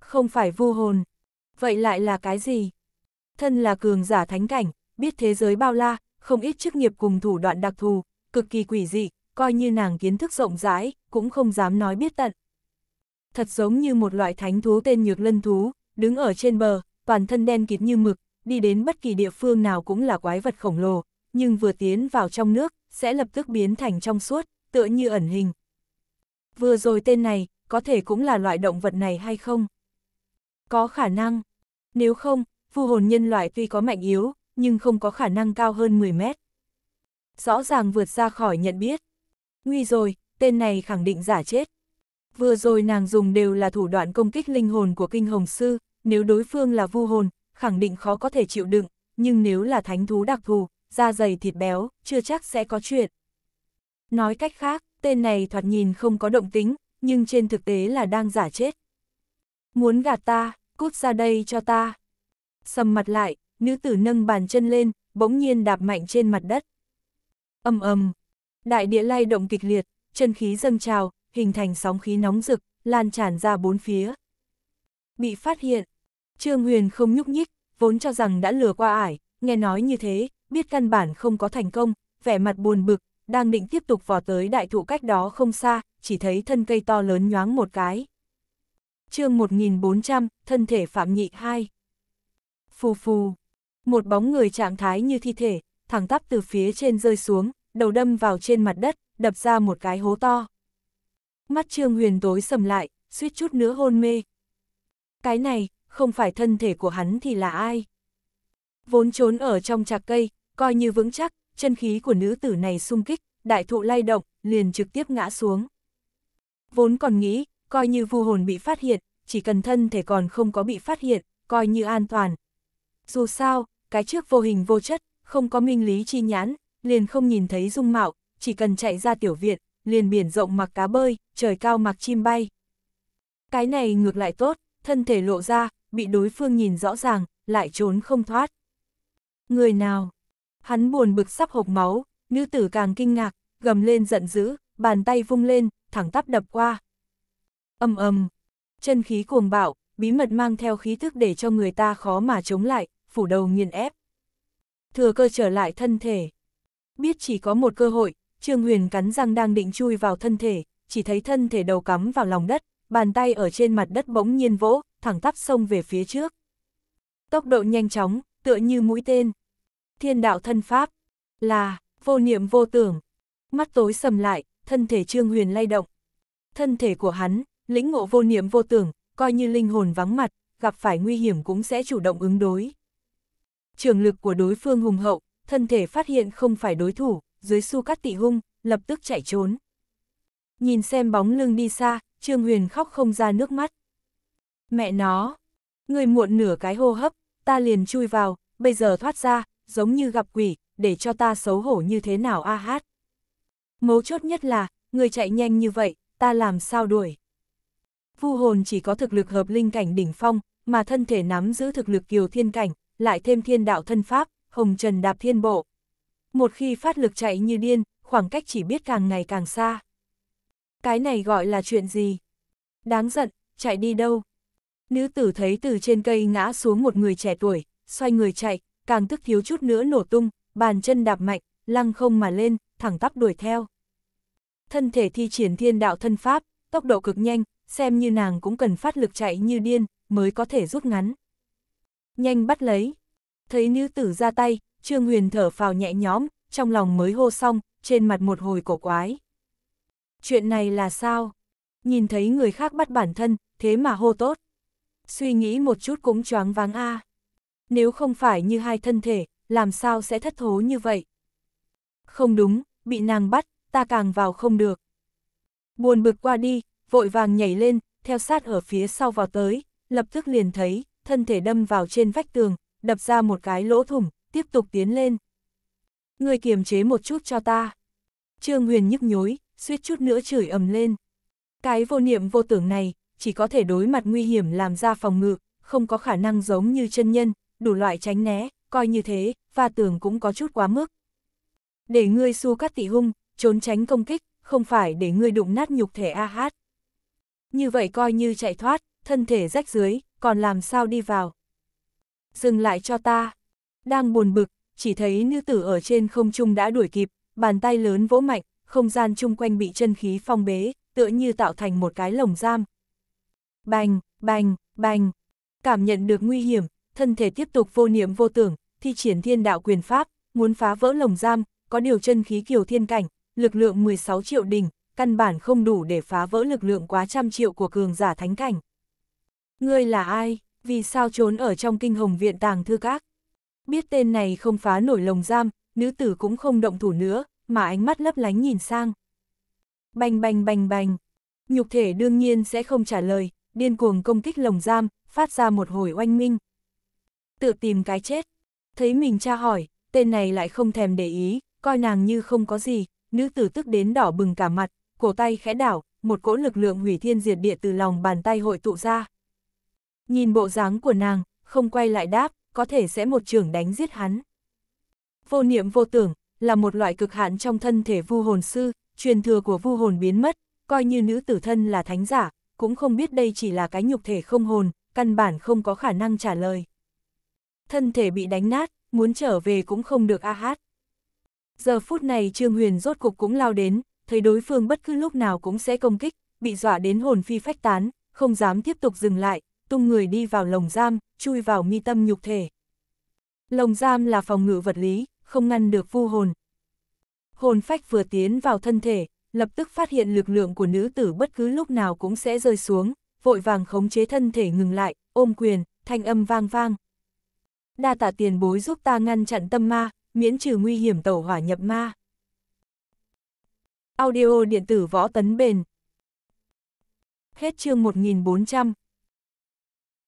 không phải vu hồn. Vậy lại là cái gì? Thân là cường giả thánh cảnh, biết thế giới bao la, không ít chức nghiệp cùng thủ đoạn đặc thù, cực kỳ quỷ dị, coi như nàng kiến thức rộng rãi, cũng không dám nói biết tận. Thật giống như một loại thánh thú tên nhược lân thú, đứng ở trên bờ, toàn thân đen kịt như mực, đi đến bất kỳ địa phương nào cũng là quái vật khổng lồ, nhưng vừa tiến vào trong nước, sẽ lập tức biến thành trong suốt, tựa như ẩn hình. Vừa rồi tên này, có thể cũng là loại động vật này hay không? Có khả năng. Nếu không, phù hồn nhân loại tuy có mạnh yếu, nhưng không có khả năng cao hơn 10 mét rõ ràng vượt ra khỏi nhận biết. Nguy rồi, tên này khẳng định giả chết. Vừa rồi nàng dùng đều là thủ đoạn công kích linh hồn của kinh hồng sư, nếu đối phương là vu hồn, khẳng định khó có thể chịu đựng, nhưng nếu là thánh thú đặc thù, da dày thịt béo, chưa chắc sẽ có chuyện. Nói cách khác, tên này thoạt nhìn không có động tính, nhưng trên thực tế là đang giả chết. Muốn gạt ta, cút ra đây cho ta. Sầm mặt lại, nữ tử nâng bàn chân lên, bỗng nhiên đạp mạnh trên mặt đất. Âm âm, đại địa lay động kịch liệt, chân khí dâng trào, hình thành sóng khí nóng rực, lan tràn ra bốn phía. Bị phát hiện, Trương Huyền không nhúc nhích, vốn cho rằng đã lừa qua ải, nghe nói như thế, biết căn bản không có thành công, vẻ mặt buồn bực, đang định tiếp tục vò tới đại thụ cách đó không xa, chỉ thấy thân cây to lớn nhoáng một cái. chương 1400, thân thể phạm nhị 2. Phù phù, một bóng người trạng thái như thi thể, thẳng tắp từ phía trên rơi xuống, đầu đâm vào trên mặt đất, đập ra một cái hố to. Mắt Trương Huyền tối sầm lại, suýt chút nữa hôn mê. Cái này, không phải thân thể của hắn thì là ai? Vốn trốn ở trong chạc cây, coi như vững chắc, chân khí của nữ tử này sung kích, đại thụ lay động, liền trực tiếp ngã xuống. Vốn còn nghĩ, coi như vu hồn bị phát hiện, chỉ cần thân thể còn không có bị phát hiện, coi như an toàn. Dù sao, cái trước vô hình vô chất, không có minh lý chi nhãn, liền không nhìn thấy dung mạo, chỉ cần chạy ra tiểu viện, liền biển rộng mặc cá bơi, trời cao mặc chim bay. Cái này ngược lại tốt, thân thể lộ ra, bị đối phương nhìn rõ ràng, lại trốn không thoát. Người nào? Hắn buồn bực sắp hộc máu, nữ tử càng kinh ngạc, gầm lên giận dữ, bàn tay vung lên, thẳng tắp đập qua. Âm âm, chân khí cuồng bạo, bí mật mang theo khí thức để cho người ta khó mà chống lại, phủ đầu nghiền ép thừa cơ trở lại thân thể. Biết chỉ có một cơ hội, Trương Huyền cắn răng đang định chui vào thân thể, chỉ thấy thân thể đầu cắm vào lòng đất, bàn tay ở trên mặt đất bỗng nhiên vỗ, thẳng tắp sông về phía trước. Tốc độ nhanh chóng, tựa như mũi tên. Thiên đạo thân pháp, là, vô niệm vô tưởng. Mắt tối sầm lại, thân thể Trương Huyền lay động. Thân thể của hắn, lĩnh ngộ vô niệm vô tưởng, coi như linh hồn vắng mặt, gặp phải nguy hiểm cũng sẽ chủ động ứng đối trường lực của đối phương hùng hậu, thân thể phát hiện không phải đối thủ, dưới su cắt tị hung, lập tức chạy trốn. Nhìn xem bóng lưng đi xa, Trương Huyền khóc không ra nước mắt. Mẹ nó, người muộn nửa cái hô hấp, ta liền chui vào, bây giờ thoát ra, giống như gặp quỷ, để cho ta xấu hổ như thế nào a hát. Mấu chốt nhất là, người chạy nhanh như vậy, ta làm sao đuổi. Vu hồn chỉ có thực lực hợp linh cảnh đỉnh phong, mà thân thể nắm giữ thực lực kiều thiên cảnh, lại thêm thiên đạo thân pháp, hồng trần đạp thiên bộ. Một khi phát lực chạy như điên, khoảng cách chỉ biết càng ngày càng xa. Cái này gọi là chuyện gì? Đáng giận, chạy đi đâu? Nữ tử thấy từ trên cây ngã xuống một người trẻ tuổi, xoay người chạy, càng tức thiếu chút nữa nổ tung, bàn chân đạp mạnh, lăng không mà lên, thẳng tắp đuổi theo. Thân thể thi triển thiên đạo thân pháp, tốc độ cực nhanh, xem như nàng cũng cần phát lực chạy như điên, mới có thể rút ngắn nhanh bắt lấy. Thấy nữ tử ra tay, Trương Huyền thở phào nhẹ nhõm, trong lòng mới hô xong, trên mặt một hồi cổ quái. Chuyện này là sao? Nhìn thấy người khác bắt bản thân, thế mà hô tốt. Suy nghĩ một chút cũng choáng váng a. À. Nếu không phải như hai thân thể, làm sao sẽ thất thố như vậy? Không đúng, bị nàng bắt, ta càng vào không được. Buồn bực qua đi, vội vàng nhảy lên, theo sát ở phía sau vào tới, lập tức liền thấy, thân thể đâm vào trên vách tường, đập ra một cái lỗ thủng, tiếp tục tiến lên. Người kiềm chế một chút cho ta. Trương Huyền nhức nhối, suýt chút nữa chửi ầm lên. Cái vô niệm vô tưởng này, chỉ có thể đối mặt nguy hiểm làm ra phòng ngự, không có khả năng giống như chân nhân, đủ loại tránh né, coi như thế, và tường cũng có chút quá mức. Để ngươi su cắt tị hung, trốn tránh công kích, không phải để ngươi đụng nát nhục thể a AH. hát. Như vậy coi như chạy thoát, thân thể rách dưới, còn làm sao đi vào. Dừng lại cho ta. Đang buồn bực, chỉ thấy nữ tử ở trên không trung đã đuổi kịp, bàn tay lớn vỗ mạnh, không gian chung quanh bị chân khí phong bế, tựa như tạo thành một cái lồng giam. Bành, bành, bành. Cảm nhận được nguy hiểm, thân thể tiếp tục vô niệm vô tưởng, thi triển thiên đạo quyền pháp, muốn phá vỡ lồng giam, có điều chân khí kiều thiên cảnh, lực lượng 16 triệu đỉnh, căn bản không đủ để phá vỡ lực lượng quá trăm triệu của cường giả thánh cảnh. Ngươi là ai? Vì sao trốn ở trong kinh hồng viện tàng thư các? Biết tên này không phá nổi lồng giam, nữ tử cũng không động thủ nữa, mà ánh mắt lấp lánh nhìn sang. Bành bành bành bành. Nhục thể đương nhiên sẽ không trả lời, điên cuồng công kích lồng giam, phát ra một hồi oanh minh. Tự tìm cái chết. Thấy mình tra hỏi, tên này lại không thèm để ý, coi nàng như không có gì, nữ tử tức đến đỏ bừng cả mặt, cổ tay khẽ đảo, một cỗ lực lượng hủy thiên diệt địa từ lòng bàn tay hội tụ ra. Nhìn bộ dáng của nàng, không quay lại đáp, có thể sẽ một trưởng đánh giết hắn. Vô niệm vô tưởng, là một loại cực hạn trong thân thể vu hồn sư, truyền thừa của vu hồn biến mất, coi như nữ tử thân là thánh giả, cũng không biết đây chỉ là cái nhục thể không hồn, căn bản không có khả năng trả lời. Thân thể bị đánh nát, muốn trở về cũng không được a hát. Giờ phút này Trương Huyền rốt cục cũng lao đến, thấy đối phương bất cứ lúc nào cũng sẽ công kích, bị dọa đến hồn phi phách tán, không dám tiếp tục dừng lại, tung người đi vào lồng giam, chui vào mi tâm nhục thể. Lồng giam là phòng ngự vật lý, không ngăn được vu hồn. Hồn phách vừa tiến vào thân thể, lập tức phát hiện lực lượng của nữ tử bất cứ lúc nào cũng sẽ rơi xuống, vội vàng khống chế thân thể ngừng lại, ôm quyền, thanh âm vang vang. Đa tạ tiền bối giúp ta ngăn chặn tâm ma, miễn trừ nguy hiểm tẩu hỏa nhập ma. Audio điện tử võ tấn bền. Hết chương 1400.